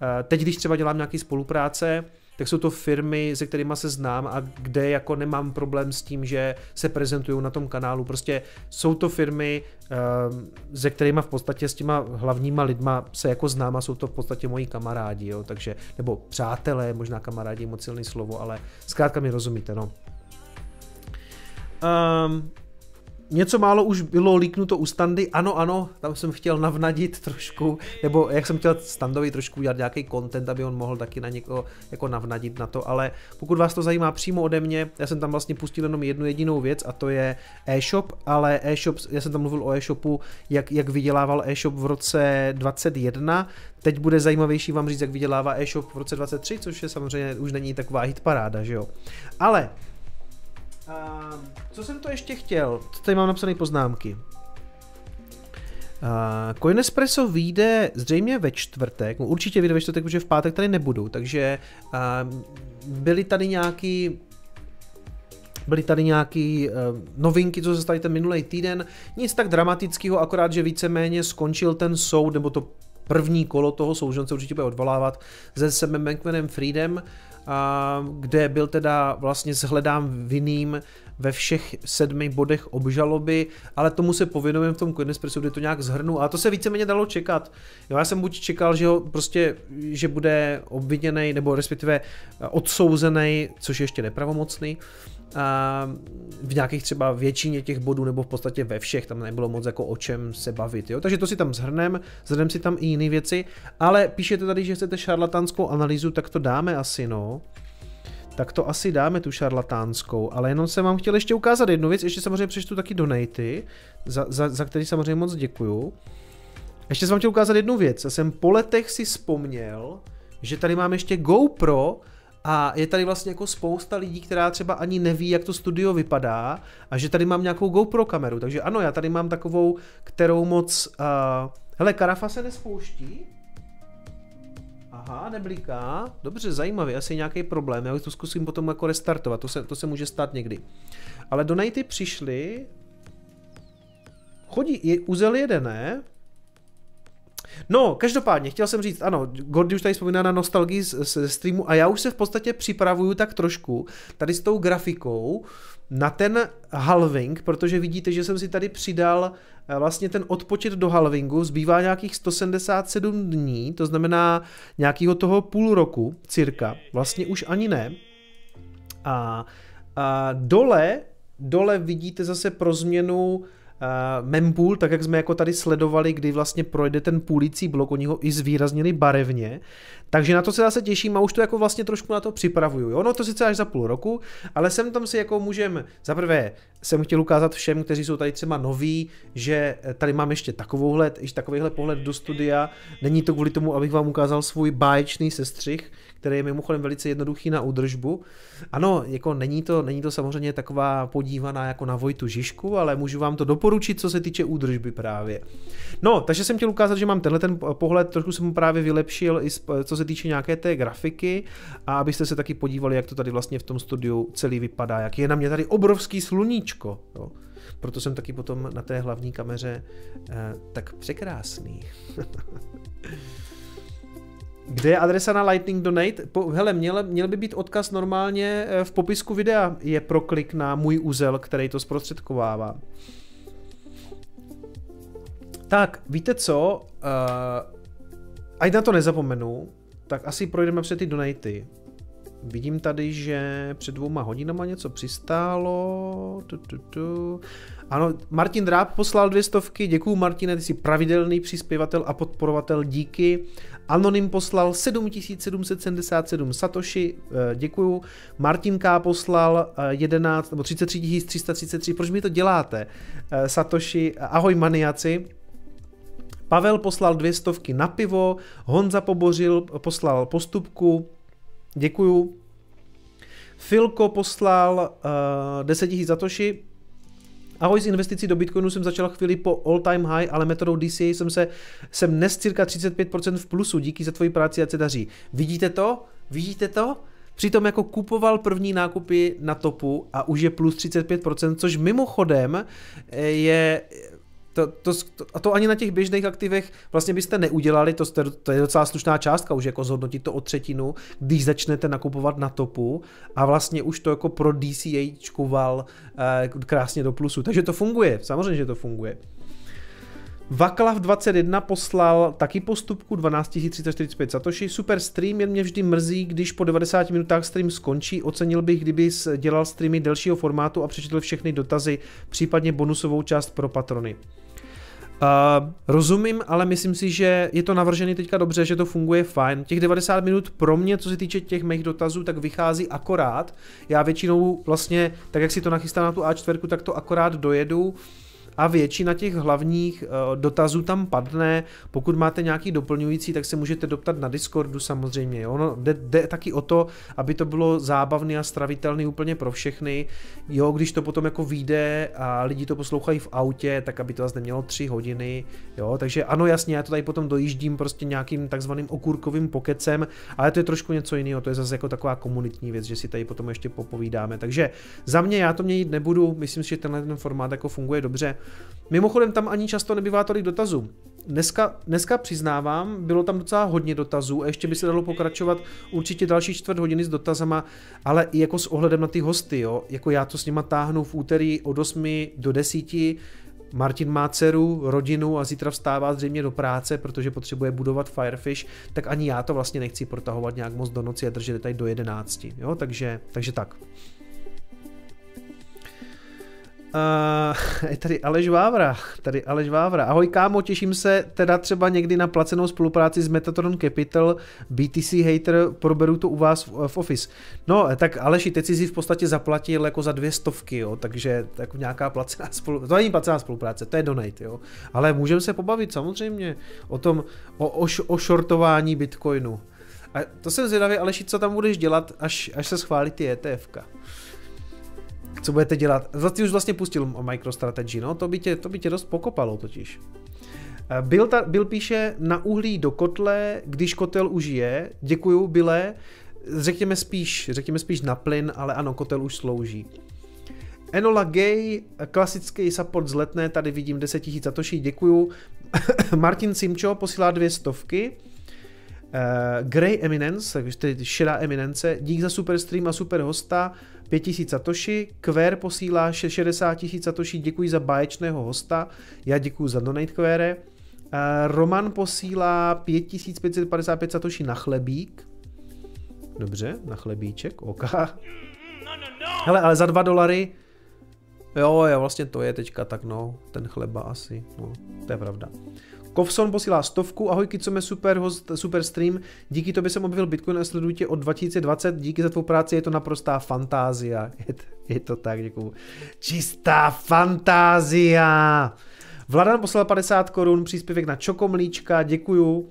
eh, teď, když třeba dělám nějaký spolupráce, tak jsou to firmy, se kterými se znám a kde jako nemám problém s tím, že se prezentují na tom kanálu. Prostě jsou to firmy, ehm, se kterými v podstatě s těma hlavníma lidma se jako znám a jsou to v podstatě moji kamarádi, jo, takže, nebo přátelé, možná kamarádi moc silný slovo, ale zkrátka mi rozumíte, no. Um, něco málo už bylo líknuto u standy, ano, ano, tam jsem chtěl navnadit trošku, nebo jak jsem chtěl standovi trošku udělat nějaký content, aby on mohl taky na někoho jako navnadit na to, ale pokud vás to zajímá přímo ode mě, já jsem tam vlastně pustil jenom jednu jedinou věc a to je e-shop, ale e-shop, já jsem tam mluvil o e-shopu, jak, jak vydělával e-shop v roce 21, teď bude zajímavější vám říct, jak vydělává e-shop v roce 23, což je samozřejmě už není taková hitparáda, že jo. Ale Ehm, co jsem to ještě chtěl? Tady mám napsané poznámky. Uh, Coin Espresso vyjde zřejmě ve čtvrtek, no určitě vyjde ve čtvrtek, protože v pátek tady nebudu. takže uh, byly tady nějaký byly tady nějaké uh, novinky, co se staly ten minulý týden, nic tak dramatického, akorát, že víceméně skončil ten soud, nebo to první kolo toho soužence určitě bude odvolávat se Semem Bankmanem Freedem kde byl teda vlastně shledán vinným ve všech sedmi bodech obžaloby, ale tomu se povědomím v tom Coinespressu, kde to nějak zhrnu. A to se víceméně dalo čekat. Jo, já jsem buď čekal, že ho prostě, že bude obviněný nebo respektive odsouzený, což je ještě nepravomocný, uh, v nějakých třeba většině těch bodů nebo v podstatě ve všech, tam nebylo moc jako o čem se bavit, jo? takže to si tam zhrnem, zhrnem si tam i jiné věci, ale píšete tady, že chcete šarlatánskou analýzu, tak to dáme asi, no. Tak to asi dáme tu šarlatánskou, ale jenom jsem vám chtěl ještě ukázat jednu věc, ještě samozřejmě přečtu taky donaty, za, za, za který samozřejmě moc děkuju. Ještě jsem vám chtěl ukázat jednu věc, já jsem po letech si vzpomněl, že tady mám ještě GoPro, a je tady vlastně jako spousta lidí, která třeba ani neví, jak to studio vypadá a že tady mám nějakou GoPro kameru. Takže ano, já tady mám takovou, kterou moc... Uh... Hele, karafa se nespouští. Aha, nebliká. Dobře, zajímavý, asi nějaký problém. Já to zkusím potom jako restartovat, to se, to se může stát někdy. Ale donaty přišly. Chodí, je, uzel jede, ne? No, každopádně, chtěl jsem říct, ano, Gordy už tady vzpomíná na nostalgii ze streamu a já už se v podstatě připravuju tak trošku tady s tou grafikou na ten halving, protože vidíte, že jsem si tady přidal eh, vlastně ten odpočet do halvingu, zbývá nějakých 177 dní, to znamená nějakého toho půl roku, cirka, vlastně už ani ne. A, a dole, dole vidíte zase pro změnu Eh, mempool, tak jak jsme jako tady sledovali, kdy vlastně projde ten půlící blok, oni ho i zvýraznili barevně, takže na to se zase těším a už to jako vlastně trošku na to připravuju, jo, no to sice až za půl roku, ale sem tam si jako můžem, za prvé jsem chtěl ukázat všem, kteří jsou tady třeba noví, že tady mám ještě takovouhle, ještě takovýhle pohled do studia, není to kvůli tomu, abych vám ukázal svůj báječný sestřih, který je mimochodem velice jednoduchý na údržbu. Ano, jako není to, není to samozřejmě taková podívaná jako na Vojtu Žižku, ale můžu vám to doporučit, co se týče údržby právě. No, takže jsem chtěl ukázat, že mám tenhle ten pohled, trošku jsem mu právě vylepšil, i co se týče nějaké té grafiky, a abyste se taky podívali, jak to tady vlastně v tom studiu celý vypadá, jak je na mě tady obrovský sluníčko. Jo. Proto jsem taky potom na té hlavní kameře eh, tak překrásný. <laughs> Kde je adresa na Lightning Donate? Po, hele, měl, měl by být odkaz normálně eh, v popisku videa. Je proklik na můj úzel, který to zprostředkovává. Tak, víte co? Uh, ať na to nezapomenu, tak asi projdeme před ty donaty. Vidím tady, že před dvouma hodinama něco přistálo. Tu, tu, tu. Ano, Martin Dráb poslal dvě stovky. Děkuju, Martine, ty jsi pravidelný přispěvatel a podporovatel. Díky. Anonym poslal 7777 Satoshi, eh, děkuju. Martin K. poslal 11, eh, nebo 33 333, proč mi to děláte? Eh, Satoshi, ahoj maniaci. Pavel poslal dvě stovky na pivo, Honza Pobořil poslal postupku, děkuju. Filko poslal uh, 10 000 Satoshi, Ahoj, s investicí do Bitcoinu jsem začal chvíli po all time high, ale metodou DCA jsem se jsem dnes cirka 35% v plusu, díky za tvoji práci a se daří. Vidíte to? Vidíte to? Přitom jako kupoval první nákupy na topu a už je plus 35%, což mimochodem eh, je to, to, a to ani na těch běžných aktivech vlastně byste neudělali, to, jste, to je docela slušná částka už jako zhodnotit to o třetinu, když začnete nakupovat na topu a vlastně už to jako pro DCAčkoval eh, krásně do plusu. Takže to funguje, samozřejmě, že to funguje. Vaklav 21 poslal taky postupku 12345 Satoshi. Super stream, jen mě vždy mrzí, když po 90 minutách stream skončí. Ocenil bych, kdyby dělal streamy delšího formátu a přečetl všechny dotazy, případně bonusovou část pro patrony. Uh, rozumím, ale myslím si, že je to navržený teďka dobře, že to funguje fajn. Těch 90 minut pro mě, co se týče těch mých dotazů, tak vychází akorát. Já většinou vlastně, tak jak si to nachystám na tu A4, tak to akorát dojedu a většina těch hlavních eh, dotazů tam padne. Pokud máte nějaký doplňující, tak se můžete doptat na Discordu samozřejmě. Ono jde, jde taky o to, aby to bylo zábavné a stravitelné úplně pro všechny. Jo, když to potom jako vyjde a lidi to poslouchají v autě, tak aby to zase nemělo tři hodiny. Jo, takže ano, jasně, já to tady potom dojíždím prostě nějakým takzvaným okurkovým pokecem, ale to je trošku něco jiného, to je zase jako taková komunitní věc, že si tady potom ještě popovídáme. Takže za mě já to měnit nebudu, myslím si, že tenhle ten formát jako funguje dobře. Mimochodem tam ani často nebývá tolik dotazů. Dneska, dneska přiznávám, bylo tam docela hodně dotazů a ještě by se dalo pokračovat určitě další čtvrt hodiny s dotazama, ale i jako s ohledem na ty hosty, jo. Jako já to s nima táhnu v úterý od 8 do 10, Martin má dceru, rodinu a zítra vstává zřejmě do práce, protože potřebuje budovat Firefish, tak ani já to vlastně nechci protahovat nějak moc do noci a držet tady do 11. Jo? Takže, takže tak. Eh, <laughs> je tady Aleš Vávra, tady Aleš Vávra. Ahoj kámo, těším se teda třeba někdy na placenou spolupráci s Metatron Capital, BTC Hater, proberu to u vás v, v Office. No, tak Aleši, teď si v podstatě zaplatil jako za dvě stovky, jo, takže tak jako nějaká placená spolupráce, to není placená spolupráce, to je donate, jo. Ale můžeme se pobavit samozřejmě o tom, o, o, o shortování Bitcoinu. A to jsem zvědavý, Aleši, co tam budeš dělat, až, až se schválí ty ETFka co budete dělat. Ty už vlastně pustil MicroStrategy, no, to by tě, to by tě dost pokopalo totiž. Eh, byl ta, byl píše, na uhlí do kotle, když kotel už je, děkuju, Bile, řekněme spíš, řekněme spíš na plyn, ale ano, kotel už slouží. Enola Gay, klasický support z letné, tady vidím 10 000 satoší, děkuju. <laughs> Martin Simčo posílá dvě stovky. Uh, Grey Eminence, takže šedá eminence, dík za super stream a super hosta. Uh, 5000 satoshi, Kver posílá 60 000 satoshi, děkuji za báječného hosta, já děkuji za donate Kvere. Eh, Roman posílá 5555 satoshi na chlebík. Dobře, na chlebíček, OK. Hele, ale za 2 dolary, jo, jo, vlastně to je teďka tak, no, ten chleba asi, no, to je pravda. Kovson posílá stovku, ahoj Kicome, super host, super stream, díky tobě jsem objevil Bitcoin a sleduji tě od 2020, díky za tvou práci, je to naprostá fantázia. <laughs> Je to, je to tak, děkuju. Čistá fantázia! Vladan poslal 50 korun, příspěvek na čokomlíčka, děkuju.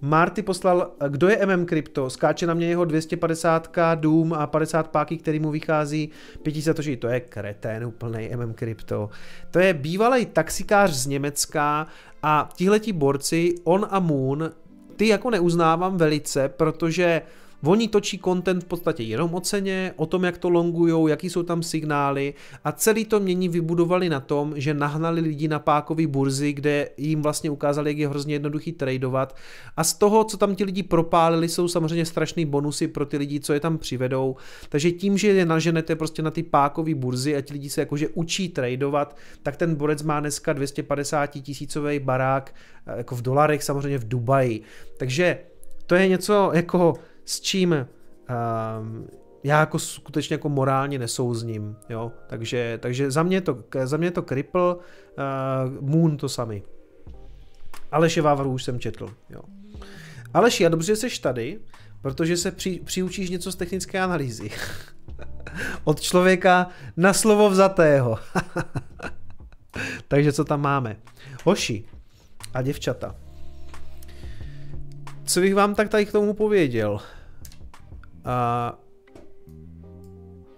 Marty poslal, eh, kdo je MM Crypto, skáče na mě jeho 250k Doom a 50 páky, který mu vychází 5 satoší, to je kretén úplný MM Crypto. To je bývalý taxikář z Německa a tihletí borci, on a Moon, ty jako neuznávám velice, protože uh, Oni točí content v podstatě jenom o ceně, o tom, jak to longujou, jaký jsou tam signály a celý to mění vybudovali na tom, že nahnali lidi na pákový burzy, kde jim vlastně ukázali, jak je hrozně jednoduchý tradovat a z toho, co tam ti lidi propálili, jsou samozřejmě strašný bonusy pro ty lidi, co je tam přivedou. Takže tím, že je naženete prostě na ty pákové burzy a ti lidi se jakože učí tradovat, tak ten borec má dneska 250 tisícový barák, eh, jako v dolarech samozřejmě v Dubaji. Takže to je něco jako s čím um, já jako skutečně jako morálně nesouzním, jo, takže, takže za mě to, za mě to Cripple, uh, Moon to sami. Aleše Vávru už jsem četl, jo. Aleši, já dobře, že jsi tady, protože se při, přiučíš něco z technické analýzy. <laughs> Od člověka na slovo vzatého. <laughs> takže co tam máme? Hoši a děvčata. Co bych vám tak tady k tomu pověděl? A...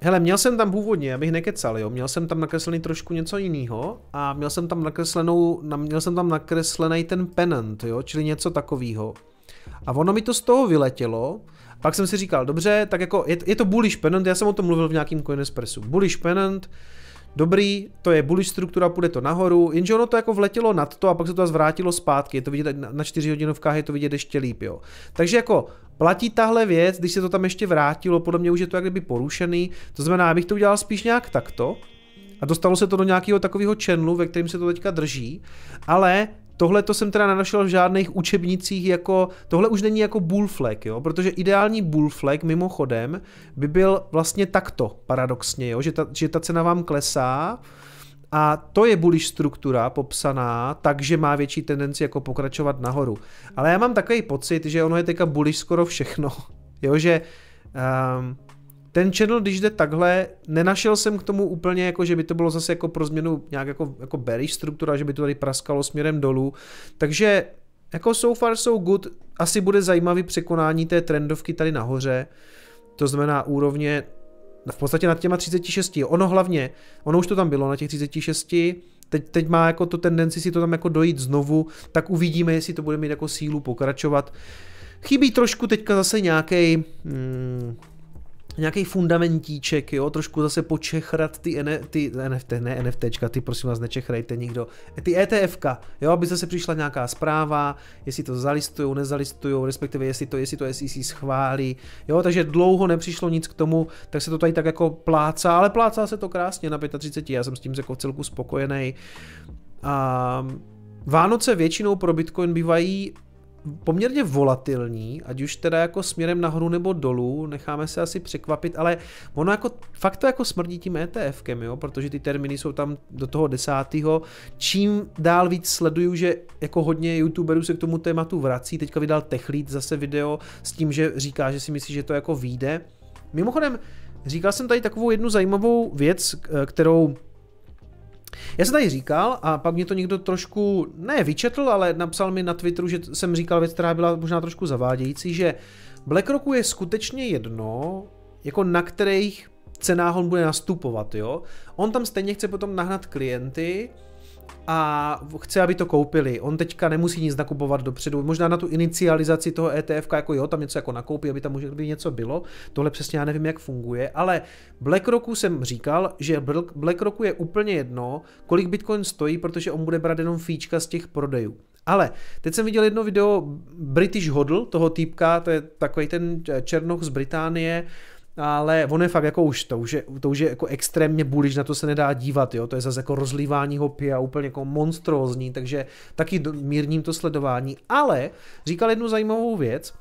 Hele, měl jsem tam původně, abych nekecal, jo, měl jsem tam nakreslený trošku něco jiného a měl jsem tam nakreslenou, měl jsem tam nakreslený ten pennant, jo, čili něco takového. A ono mi to z toho vyletělo, pak jsem si říkal, dobře, tak jako je, je to bullish pennant, já jsem o tom mluvil v nějakém Coinespressu. Bullish pennant, dobrý, to je bullish struktura, půjde to nahoru, jenže ono to jako vletělo nad to a pak se to zvrátilo zpátky, je to vidět na 4 hodinovkách, je to vidět ještě líp, jo. Takže jako Platí tahle věc, když se to tam ještě vrátilo, podle mě už je to jak kdyby porušený, to znamená, abych to udělal spíš nějak takto, a dostalo se to do nějakého takového channelu, ve kterém se to teďka drží, ale tohle to jsem teda nenašel v žádných učebnicích jako, tohle už není jako bull flag, jo, protože ideální bull flag mimochodem by byl vlastně takto paradoxně, jo, že ta, že ta cena vám klesá, a to je bullish struktura popsaná, takže má větší tendenci jako pokračovat nahoru. Ale já mám takový pocit, že ono je teďka bullish skoro všechno. <laughs> Jo, že um, ten channel, když jde takhle, nenašel jsem k tomu úplně, jako, že by to bylo zase jako pro změnu nějak jako, jako bearish struktura, že by to tady praskalo směrem dolů. Takže jako so far so good, asi bude zajímavý překonání té trendovky tady nahoře. To znamená úrovně v podstatě nad těma 36. Ono hlavně, ono už to tam bylo na těch 36, teď, teď má jako to tendenci si to tam jako dojít znovu, tak uvidíme, jestli to bude mít jako sílu pokračovat. Chybí trošku teďka zase nějaký. Hmm, nějaký fundamentíček, jo, trošku zase počechrat ty, ene, ty NFT, ne NFTčka, ty prosím vás nečechrejte nikdo, ty ETFka, jo, aby zase přišla nějaká zpráva, jestli to zalistujou, nezalistujou, respektive jestli to, jestli to SEC schválí, jo, takže dlouho nepřišlo nic k tomu, tak se to tady tak jako plácá, ale plácá se to krásně na 35, já jsem s tím jako celku spokojený. A Vánoce většinou pro Bitcoin bývají poměrně volatilní, ať už teda jako směrem nahoru nebo dolů, necháme se asi překvapit, ale ono jako fakt to jako smrdí tím ETFkem, jo, protože ty termíny jsou tam do toho desátého. Čím dál víc sleduju, že jako hodně youtuberů se k tomu tématu vrací, teďka vydal Techlít zase video s tím, že říká, že si myslí, že to jako vyjde. Mimochodem, říkal jsem tady takovou jednu zajímavou věc, kterou já jsem tady říkal a pak mě to někdo trošku, ne vyčetl, ale napsal mi na Twitteru, že jsem říkal věc, která byla možná trošku zavádějící, že BlackRocku je skutečně jedno, jako na kterých cenách on bude nastupovat, jo. On tam stejně chce potom nahnat klienty, a chce, aby to koupili. On teďka nemusí nic nakupovat dopředu. Možná na tu inicializaci toho ETF, jako jo, tam něco jako nakoupí, aby tam možná by něco bylo. Tohle přesně já nevím, jak funguje, ale BlackRocku jsem říkal, že BlackRocku je úplně jedno, kolik Bitcoin stojí, protože on bude brát jenom fíčka z těch prodejů. Ale teď jsem viděl jedno video British Hodl, toho týpka, to je takový ten černoch z Británie, ale on je fakt jako už, to už je, to už je jako extrémně bullish, na to se nedá dívat, jo, to je zase jako rozlívání ho a úplně jako monstrózní, takže taky mírním to sledování, ale říkal jednu zajímavou věc,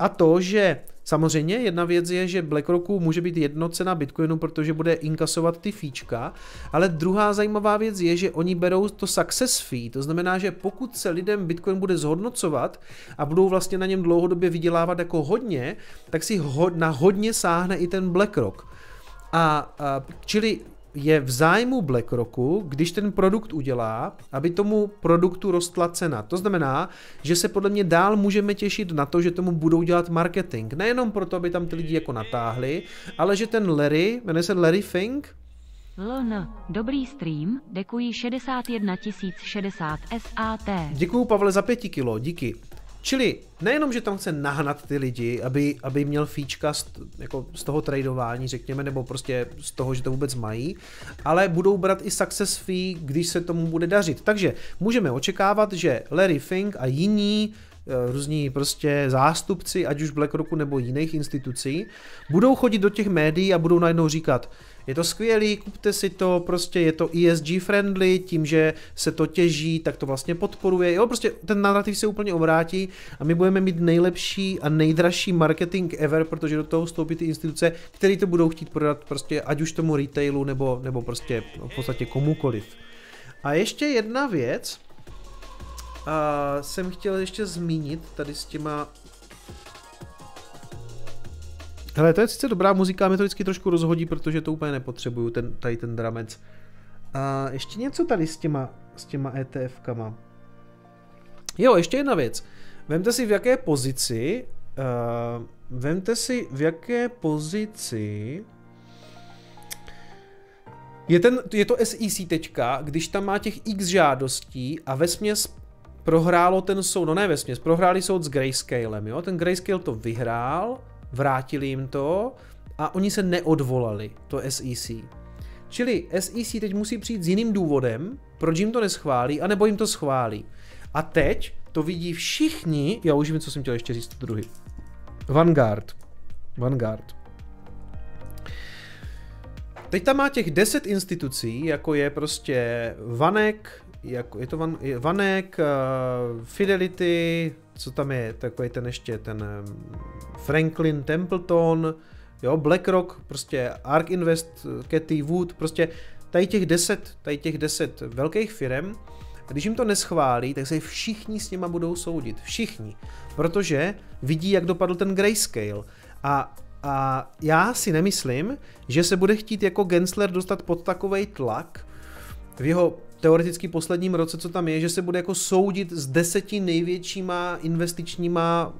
a to, že Samozřejmě jedna věc je, že BlackRocku může být jedno cena Bitcoinu, protože bude inkasovat ty fíčka, ale druhá zajímavá věc je, že oni berou to success fee, to znamená, že pokud se lidem Bitcoin bude zhodnocovat a budou vlastně na něm dlouhodobě vydělávat jako hodně, tak si ho, na hodně sáhne i ten BlackRock. A, a čili je v zájmu BlackRocku, když ten produkt udělá, aby tomu produktu rostla cena. To znamená, že se podle mě dál můžeme těšit na to, že tomu budou dělat marketing. Nejenom proto, aby tam ty lidi jako natáhli, ale že ten Larry, jmenuje se Larry Fink, LN, dobrý stream, děkuji 61 060 SAT. Děkuji Pavle za pěti kilo, díky. Čili nejenom, že tam chce nahnat ty lidi, aby, aby měl fíčka z, jako z toho tradování, řekněme, nebo prostě z toho, že to vůbec mají, ale budou brát i success fee, když se tomu bude dařit. Takže můžeme očekávat, že Larry Fink a jiní eh, různí prostě zástupci, ať už BlackRocku nebo jiných institucí, budou chodit do těch médií a budou najednou říkat, je to skvělý, kupte si to, prostě je to ESG friendly, tím, že se to těží, tak to vlastně podporuje. Jo, prostě ten narrativ se úplně obrátí a my budeme mít nejlepší a nejdražší marketing ever, protože do toho vstoupí ty instituce, které to budou chtít prodat prostě ať už tomu retailu nebo, nebo prostě no, v podstatě komukoliv. A ještě jedna věc, a jsem chtěl ještě zmínit tady s těma Hele, to je sice dobrá muzika, mě to vždycky trošku rozhodí, protože to úplně nepotřebuju, ten, tady ten dramec. A ještě něco tady s těma, s těma e kama. Jo, ještě jedna věc. Vemte si, v jaké pozici, uh, vemte si, v jaké pozici je, ten, je to SEC tečka, když tam má těch x žádostí a ve směs prohrálo ten soud, no ne ve směs, prohráli soud s Grayscalem, jo, ten Grayscale to vyhrál, vrátili jim to a oni se neodvolali, to SEC. Čili SEC teď musí přijít s jiným důvodem, proč jim to neschválí, anebo jim to schválí. A teď to vidí všichni, já už vím, co jsem chtěl ještě říct, to druhý. Vanguard. Vanguard. Teď tam má těch 10 institucí, jako je prostě Vanek, jako je to Van, je Vanek, uh, Fidelity, co tam je, takový ten ještě ten um, Franklin Templeton, jo, BlackRock, prostě ARK Invest, Cathy Wood, prostě tady těch deset, tady těch deset velkých firm, a když jim to neschválí, tak se všichni s nima budou soudit. Všichni. Protože vidí, jak dopadl ten grayscale. A, a já si nemyslím, že se bude chtít jako Gensler dostat pod takový tlak v jeho teoreticky posledním roce, co tam je, že se bude jako soudit s deseti největšíma investičníma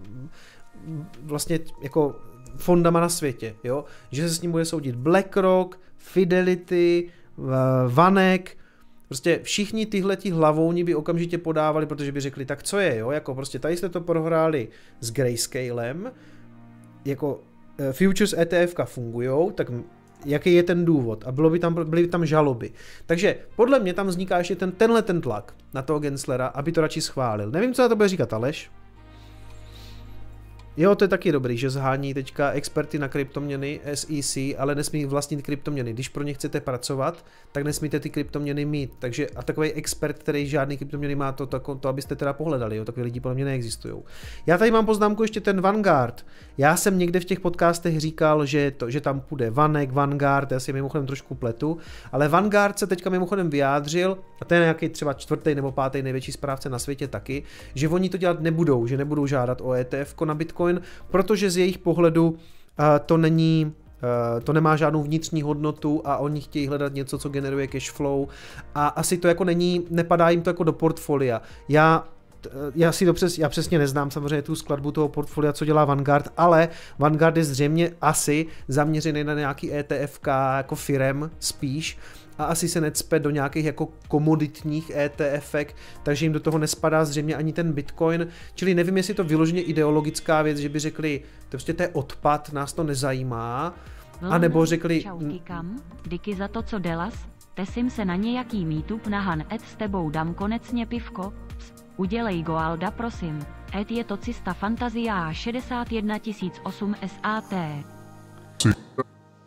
vlastně jako fondama na světě, jo? Že se s ním bude soudit BlackRock, Fidelity, eh, Vanek, Prostě všichni ti hlavouni by okamžitě podávali, protože by řekli, tak co je, jo, jako prostě tady jste to prohráli s Grayscalem, jako eh, futures ETF fungujou, tak jaký je ten důvod a bylo by tam, byly by tam žaloby. Takže podle mě tam vzniká ještě ten, tenhle ten tlak na toho Genslera, aby to radši schválil. Nevím, co na to bude říkat Aleš, Jo, to je taky dobrý, že zhání teďka experty na kryptoměny SEC, ale nesmí vlastnit kryptoměny. Když pro ně chcete pracovat, tak nesmíte ty kryptoměny mít. Takže a takový expert, který žádný kryptoměny má, to, to, to abyste teda pohledali, jo, takový lidi podle mě neexistují. Já tady mám poznámku ještě ten Vanguard. Já jsem někde v těch podcastech říkal, že, to, že tam půjde Vanek, Vanguard, já si mimochodem trošku pletu, ale Vanguard se teďka mimochodem vyjádřil, a to je nějaký třeba čtvrtý nebo pátý největší správce na světě taky, že oni to dělat nebudou, že nebudou žádat o ETF na Bitcoin, bitcoin, protože z jejich pohledu eh, to není eh, to nemá žádnou vnitřní hodnotu a oni chtějí hledat něco, co generuje cash flow a asi to jako není, nepadá jim to jako do portfolia. Já já si to přes, já přesně neznám samozřejmě tu skladbu toho portfolia, co dělá Vanguard, ale Vanguard je zřejmě asi zaměřený na nějaký ETFK jako firem spíš, a asi se necpe do nějakých jako komoditních ETF, takže jim do toho nespadá zřejmě ani ten Bitcoin. Čili nevím, jestli je to vyloženě ideologická věc, že by řekli, to prostě to je odpad, nás to nezajímá. No, a nebo no, řekli... Čauky kam, díky za to, co delas, tesím se na nějaký meetup na Han, et s tebou dám konecně pivko, Ps, udělej Goalda prosím, et je to cista fantazia 61008 SAT.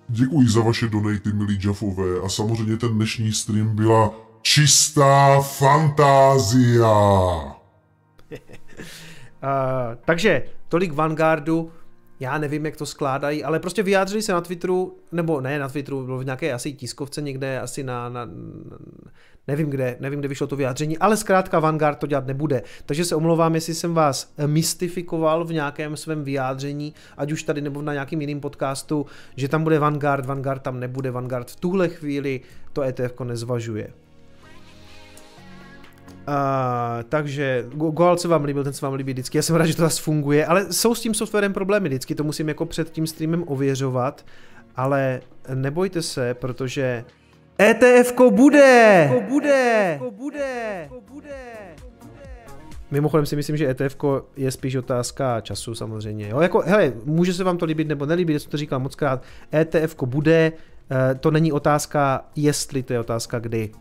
Děkuji za vaše donaty, milí Jaffové, a samozřejmě ten dnešní stream byla čistá fantázia. uh, <laughs> takže, tolik Vanguardu, já nevím, jak to skládají, ale prostě vyjádřili se na Twitteru, nebo ne na Twitteru, bylo v nějaké asi tiskovce někde, asi na, na, na Nevím kde, nevím, kde vyšlo to vyjádření, ale zkrátka Vanguard to dělat nebude. Takže se omlouvám, jestli jsem vás mystifikoval v nějakém svém vyjádření, ať už tady nebo na nějakým jiným podcastu, že tam bude Vanguard, Vanguard tam nebude, Vanguard v tuhle chvíli to ETF nezvažuje. Uh, takže Goal se vám líbil, ten se vám líbí vždycky, já jsem rád, že to zase funguje, ale jsou s tím softwarem problémy vždycky, to musím jako před tím streamem ověřovat, ale nebojte se, protože ETF bude! ETF bude! E bude! Mimochodem si myslím, že ETF je spíš otázka času samozřejmě. Jo, jako, hele, může se vám to líbit nebo nelíbit, já jsem to říkal moc krát. ETF bude, eh, to není otázka jestli, to je otázka kdy.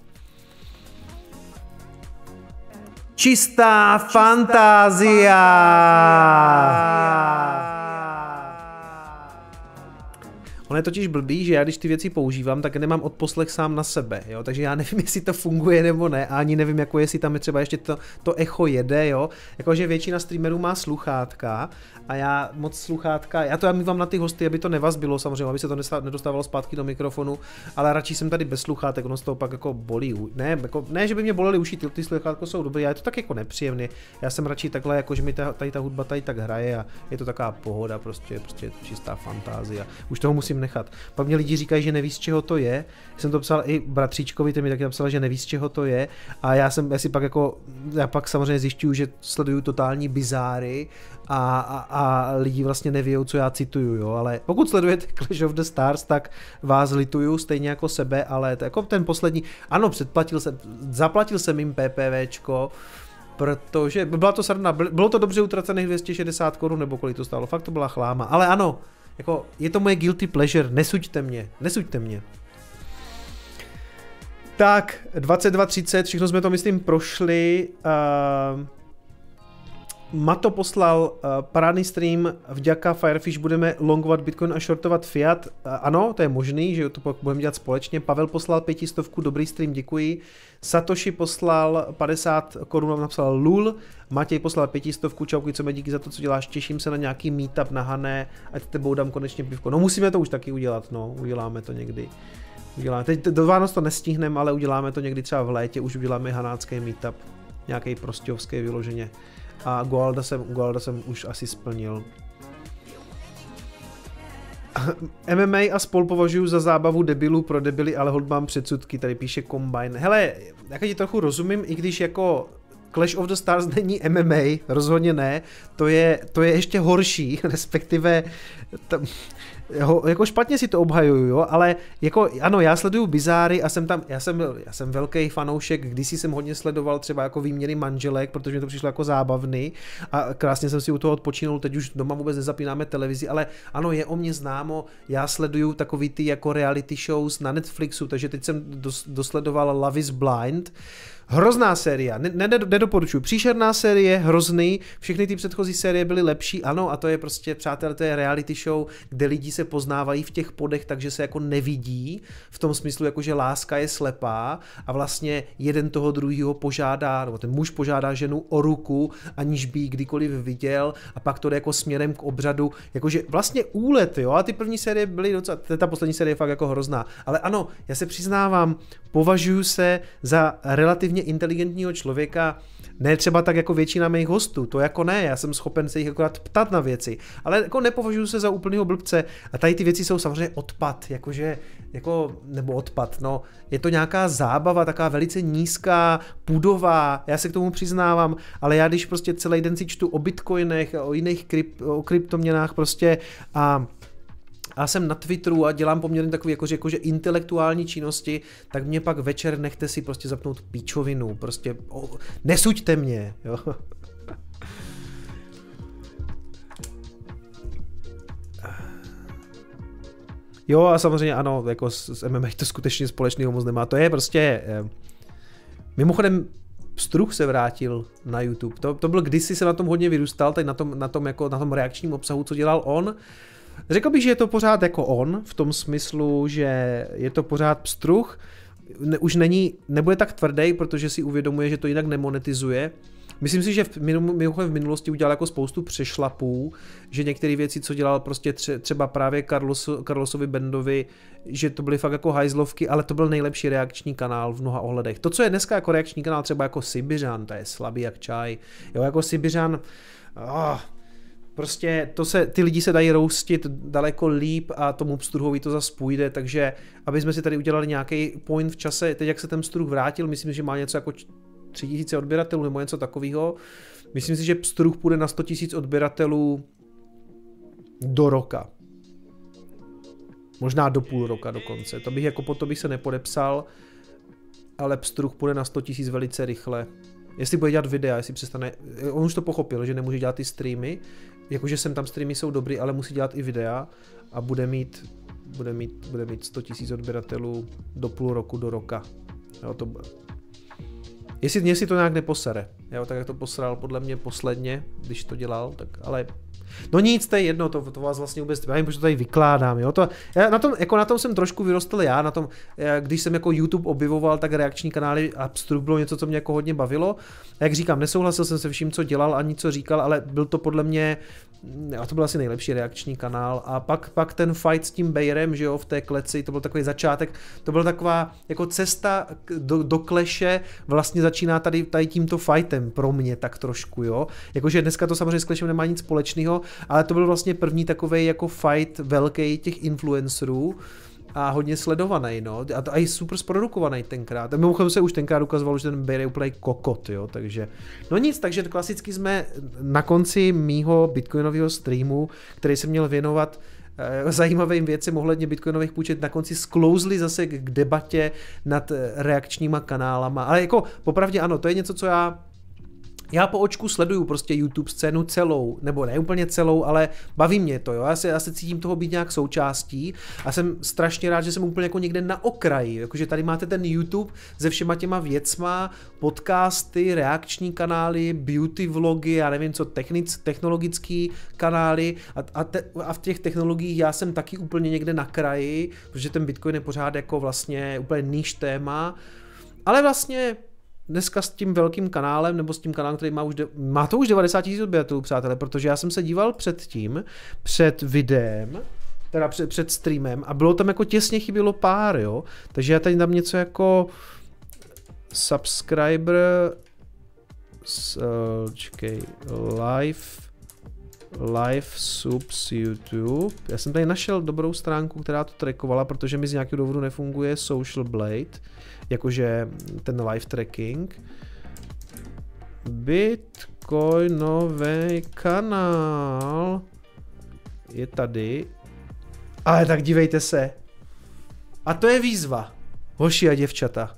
Čistá, Čistá fantázia! fantázia. Ono je totiž blbý, že já když ty věci používám, tak nemám odposlech sám na sebe, jo, takže já nevím, <laughs> jestli to funguje nebo ne, a ani nevím, jako jestli tam je třeba ještě to, to echo jede, jo, jakože většina streamerů má sluchátka a já moc sluchátka, já to já mývám na ty hosty, aby to bylo samozřejmě, aby se to nedostávalo zpátky do mikrofonu, ale radši jsem tady bez sluchátek, ono z toho pak jako bolí, ne, jako, ne, že by mě bolely uši, ty, ty sluchátka jsou dobré, ale je to tak jako nepříjemné, já jsem radši takhle, jako že mi ta, tady ta hudba tady tak hraje a je to taková pohoda, prostě, prostě čistá fantázia, už toho musím nechat. Pak mě lidi říkají, že neví, z čeho to je. Jsem to psal i bratříčkovi, ten mi taky napsal, že neví, z čeho to je. A já jsem asi pak jako, já pak samozřejmě zjišťuju, že sleduju totální bizáry a, a, a lidi vlastně neví, co já cituju, jo. Ale pokud sledujete Clash of the Stars, tak vás lituju stejně jako sebe, ale to jako ten poslední, ano, předplatil jsem, zaplatil jsem jim PPVčko, protože byla to srna, bylo to dobře utracených 260 korun nebo kolik to stálo, fakt to byla chláma, ale ano, jako, je to moje guilty pleasure, nesuďte mě, nesuďte mě. Tak, 22.30, všechno jsme to myslím prošli. Uh, Mato poslal uh, eh, parádný stream, vďaka Firefish budeme longovat Bitcoin a shortovat fiat. Uh, ano, to je možný, že to budeme dělat společně. Pavel poslal pětistovku, dobrý stream, děkuji. Satoshi poslal 50 korun, napsal lul. Matěj poslal pětistovku, čau kicome, díky za to, co děláš, těším se na nějaký meetup na Hané, ať tebou dám konečně pivko. No musíme to už taky udělat, no, uděláme to někdy. Uděláme. Teď do Vánoc to nestihneme, ale uděláme to někdy třeba v létě, už uděláme hanácký meetup. Nějaký prostějovský vyloženě. A Goalda jsem, Goalda jsem už asi splnil. <laughs> MMA a spol považuji za zábavu debilů pro debily, ale hodně mám předsudky, tady píše Combine. Hele, já ti trochu rozumím, i když jako Clash of the Stars není MMA, rozhodně ne, to je, to je ještě horší, <laughs> respektive tam, ho, jako špatně si to obhajuju, jo, ale jako ano, já sleduju bizáry a jsem tam, já jsem, já jsem velký fanoušek, Když jsem hodně sledoval třeba jako výměny manželek, protože mi to přišlo jako zábavný a krásně jsem si u toho odpočinul, teď už doma vůbec nezapínáme televizi, ale ano, je o mě známo, já sleduju takový ty jako reality shows na Netflixu, takže teď jsem dos, dosledoval Love is Blind, Hrozná série, ne, ne, nedoporučuji. Příšerná série, hrozný, všechny ty předchozí série byly lepší, ano, a to je prostě, přátelé, to je reality show, kde lidi se poznávají v těch podech, takže se jako nevidí, v tom smyslu, jako že láska je slepá a vlastně jeden toho druhého požádá, nebo ten muž požádá ženu o ruku, aniž by ji kdykoliv viděl a pak to jde jako směrem k obřadu, jakože vlastně úlet, jo, a ty první série byly docela, ta poslední série je fakt jako hrozná, ale ano, já se přiznávám, považuji se za relativně hodně inteligentního člověka, ne třeba tak jako většina mých hostů, to jako ne, já jsem schopen se jich akorát ptat na věci, ale jako nepovažuji se za úplného blbce a tady ty věci jsou samozřejmě odpad, jakože, jako, nebo odpad, no, je to nějaká zábava, taková velice nízká, půdová, já se k tomu přiznávám, ale já když prostě celý den si čtu o bitcoinech, o jiných kryp, o kryptoměnách prostě a a jsem na Twitteru a dělám poměrně takový jakože, že intelektuální činnosti, tak mě pak večer nechte si prostě zapnout píčovinu, prostě o, nesuďte mě, jo. Jo a samozřejmě ano, jako s, s MMA to skutečně společného moc nemá, to je prostě... Eh, mimochodem, Struh se vrátil na YouTube. To, to byl kdysi se na tom hodně vyrůstal, teď na tom, na tom, jako, na tom reakčním obsahu, co dělal on. Řekl bych, že je to pořád jako on, v tom smyslu, že je to pořád pstruh, ne, už není, nebude tak tvrdý, protože si uvědomuje, že to jinak nemonetizuje. Myslím si, že v, minul, v minulosti udělal jako spoustu přešlapů, že některé věci, co dělal prostě tře, třeba právě Carlos, Carlosovi Bendovi, že to byly fakt jako hajzlovky, ale to byl nejlepší reakční kanál v mnoha ohledech. To, co je dneska jako reakční kanál třeba jako Sibiřan, to je slabý jak čaj, jo, jako Sibiřan, oh, Prostě to se, ty lidi se dají roustit daleko líp a tomu pstruhovi to zase půjde, takže aby jsme si tady udělali nějaký point v čase, teď jak se ten pstruh vrátil, myslím, že má něco jako 3000 odběratelů nebo něco takového. Myslím si, že pstruh půjde na 100 000 odběratelů do roka. Možná do půl roka dokonce. To bych jako po to bych se nepodepsal, ale pstruh půjde na 100 000 velice rychle. Jestli bude dělat videa, jestli přestane, on už to pochopil, že nemůže dělat ty streamy, jakože jsem tam streamy jsou dobrý, ale musí dělat i videa a bude mít, bude mít, bude mít 100 tisíc odběratelů do půl roku, do roka. Jo, to, jestli, jestli to nějak neposere, jo, tak jak to posral podle mě posledně, když to dělal, tak ale No nic, to je jedno, to, to vás vlastně vůbec, já nevím, to tady vykládám, jo. To, já na tom, jako na tom jsem trošku vyrostl já, na tom, eh, když jsem jako YouTube objevoval, tak reakční kanály a bylo něco, co mě jako hodně bavilo. A jak říkám, nesouhlasil jsem se vším, co dělal ani co říkal, ale byl to podle mě a to byl asi nejlepší reakční kanál. A pak, pak ten fight s tím Bejrem, že jo, v té kleci, to byl takový začátek, to byla taková jako cesta do, do kleše, vlastně začíná tady, tady tímto fightem pro mě tak trošku, jo. Jakože dneska to samozřejmě s klešem nemá nic společného, ale to byl vlastně první takový jako fight velký těch influencerů, a hodně sledovaný, no. A, to, a je super zprodukovaný tenkrát. A mimochodem se už tenkrát ukazovalo, že ten Barry úplně kokot, jo, takže... No nic, takže klasicky jsme na konci mýho bitcoinového streamu, který se měl věnovat eh, zajímavým věcem ohledně bitcoinových půjčet na konci sklouzli zase k debatě nad eh, reakčníma kanálama. Ale jako popravdě ano, to je něco, co já já po očku sleduju prostě YouTube scénu celou, nebo ne úplně celou, ale baví mě to, jo. Já se, já se cítím toho být nějak součástí a jsem strašně rád, že jsem úplně jako někde na okraji, jakože tady máte ten YouTube se všema těma věcma, podcasty, reakční kanály, beauty vlogy, já nevím co, technic, technologický kanály a, a, te, a v těch technologiích já jsem taky úplně někde na kraji, protože ten Bitcoin je pořád jako vlastně úplně níž téma, ale vlastně dneska s tím velkým kanálem, nebo s tím kanálem, který má už, de, má to už 90 tisíc odběratelů, přátelé, protože já jsem se díval před tím, před videem, teda před, před streamem a bylo tam jako těsně chybělo pár, jo, takže já tady dám něco jako subscriber s, eh, čekej, live live subs YouTube. Já jsem tady našel dobrou stránku, která to trackovala, protože mi z nějakého důvodu nefunguje Social Blade jakože ten live tracking. Bitcoinový kanál je tady. Ale tak dívejte se. A to je výzva. Hoši a děvčata.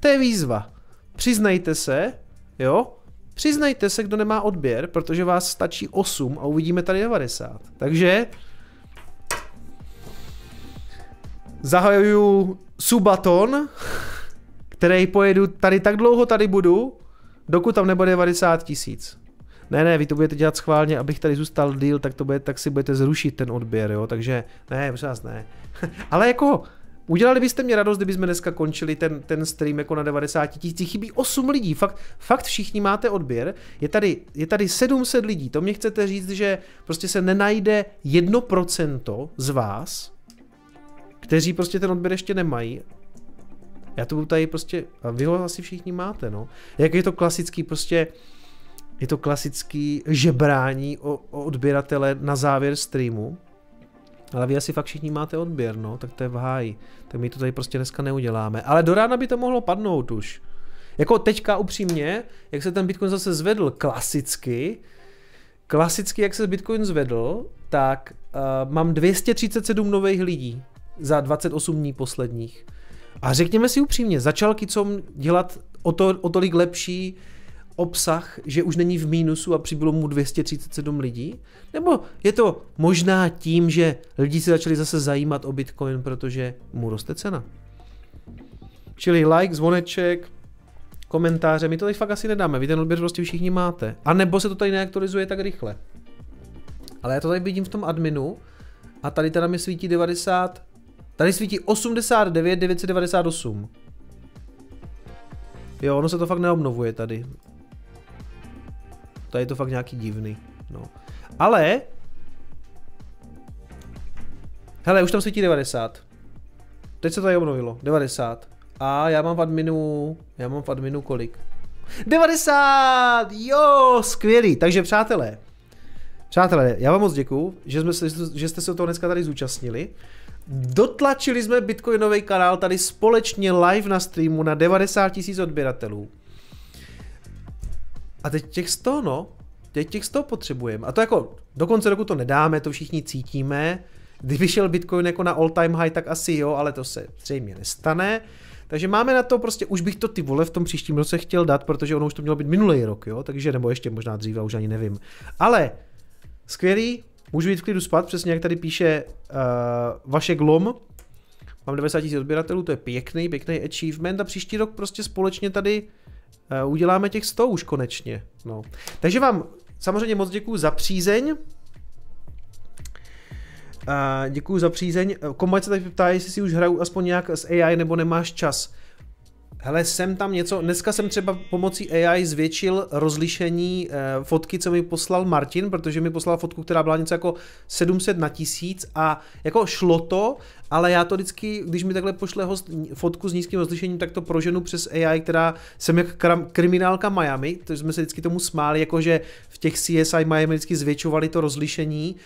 To je výzva. Přiznejte se, jo? Přiznejte se, kdo nemá odběr, protože vás stačí 8 a uvidíme tady 90. Takže zahajuju subaton který pojedu tady tak dlouho tady budu, dokud tam nebude 90 tisíc. Ne, ne, vy to budete dělat schválně, abych tady zůstal díl, tak, to bude, tak si budete zrušit ten odběr, jo, takže ne, prosím ne. <laughs> Ale jako, udělali byste mě radost, kdybychom dneska končili ten, ten stream jako na 90 tisíc, chybí 8 lidí, fakt, fakt všichni máte odběr, je tady, je tady 700 lidí, to mě chcete říct, že prostě se nenajde 1% z vás, kteří prostě ten odběr ještě nemají já to budu tady prostě, a vy ho asi všichni máte, no. Jak je to klasický prostě, je to klasický žebrání o, o odběratele na závěr streamu, ale vy asi fakt všichni máte odběr, no, tak to je v háji. Tak my to tady prostě dneska neuděláme. Ale do rána by to mohlo padnout už. Jako teďka upřímně, jak se ten Bitcoin zase zvedl klasicky, klasicky jak se Bitcoin zvedl, tak uh, mám 237 nových lidí za 28 dní posledních. A řekněme si upřímně, začal Kicom dělat o, to, o tolik lepší obsah, že už není v mínusu a přibylo mu 237 lidí? Nebo je to možná tím, že lidi se začali zase zajímat o Bitcoin, protože mu roste cena? Čili like, zvoneček, komentáře, my to tady fakt asi nedáme, vy ten odběr prostě všichni máte. A nebo se to tady neaktualizuje tak rychle. Ale já to tady vidím v tom adminu a tady teda mi svítí 90 Tady svítí 89 998. Jo, ono se to fakt neobnovuje tady. Tady je to fakt nějaký divný. No. Ale... Hele, už tam svítí 90. Teď se to tady obnovilo. 90. A já mám v adminu... Já mám v adminu kolik? 90! Jo, skvělý. Takže přátelé, Přátelé, já vám moc děkuju, že, jsme, že jste se toho dneska tady zúčastnili. Dotlačili jsme Bitcoinový kanál tady společně live na streamu na 90 tisíc odběratelů. A teď těch 100, no. Teď těch 100 potřebujeme. A to jako, do konce roku to nedáme, to všichni cítíme. Kdyby šel Bitcoin jako na all time high, tak asi jo, ale to se zřejmě nestane. Takže máme na to prostě, už bych to ty vole v tom příštím roce chtěl dát, protože ono už to mělo být minulý rok, jo, takže nebo ještě možná dříve, už ani nevím. Ale skvělý, Můžu jít v klidu spát, přesně jak tady píše uh, eh, vaše glom. Mám 90 000 odběratelů, to je pěkný, pěkný achievement a příští rok prostě společně tady uh, uděláme těch 100 už konečně. No. Takže vám samozřejmě moc děkuji za přízeň. Uh, eh, děkuji za přízeň. se tady ptá, jestli si už hraju aspoň nějak s AI nebo nemáš čas. Hele, jsem tam něco, dneska jsem třeba pomocí AI zvětšil rozlišení eh, fotky, co mi poslal Martin, protože mi poslal fotku, která byla něco jako 700 na 1000 a jako šlo to, ale já to vždycky, když mi takhle pošle host fotku s nízkým rozlišením, tak to proženu přes AI, která jsem jak kram, kriminálka Miami, to jsme se vždycky tomu smáli, jakože v těch CSI Miami vždycky zvětšovali to rozlišení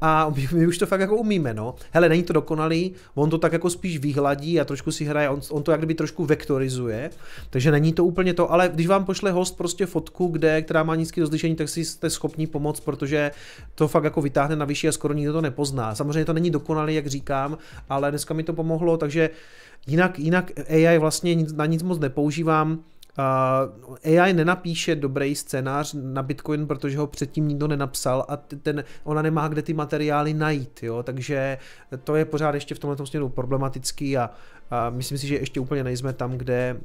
a my, my už to fakt jako umíme, no. Hele, není to dokonalý, on to tak jako spíš vyhladí a trošku si hraje, on, on to jak kdyby trošku vektorizuje, takže není to úplně to, ale když vám pošle host prostě fotku, kde, která má nízký rozlišení, tak si jste schopni pomoct, protože to fakt jako vytáhne na vyšší a skoro nikdo to nepozná. Samozřejmě to není dokonalý, jak říkám, ale dneska mi to pomohlo, takže jinak, jinak AI vlastně na nic moc nepoužívám. Uh, eh, AI nenapíše dobrý scénář na Bitcoin, protože ho předtím nikdo nenapsal a ten, ona nemá kde ty materiály najít, jo? takže to je pořád ještě v tomhle směru problematický a, a myslím si, že ještě úplně nejsme tam, kde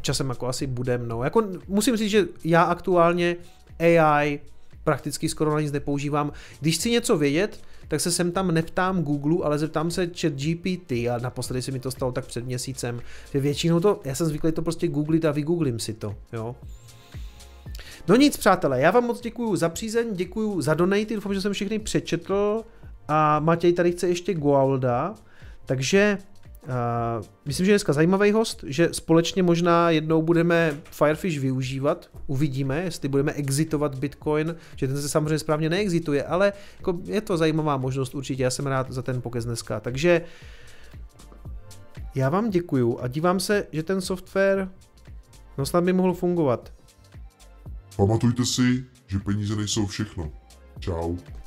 časem jako asi budeme. No. Jako, musím říct, že já aktuálně AI prakticky skoro na nic nepoužívám. Když chci něco vědět, tak se sem tam neptám Google, ale zeptám se chat GPT a naposledy se mi to stalo tak před měsícem, že většinou to, já jsem zvyklý to prostě googlit a vygooglím si to, jo. No nic, přátelé, já vám moc děkuju za přízeň, děkuju za donaty, doufám, že jsem všechny přečetl a Matěj tady chce ještě Goalda, takže Eh, myslím, že je dneska zajímavý host, že společně možná jednou budeme Firefish využívat, uvidíme, jestli budeme exitovat Bitcoin, že ten se samozřejmě správně neexituje, ale jako je to zajímavá možnost určitě, já jsem rád za ten pokec dneska. Takže já vám děkuju a dívám se, že ten software no snad by mohl fungovat. Pamatujte si, že peníze nejsou všechno. Ciao.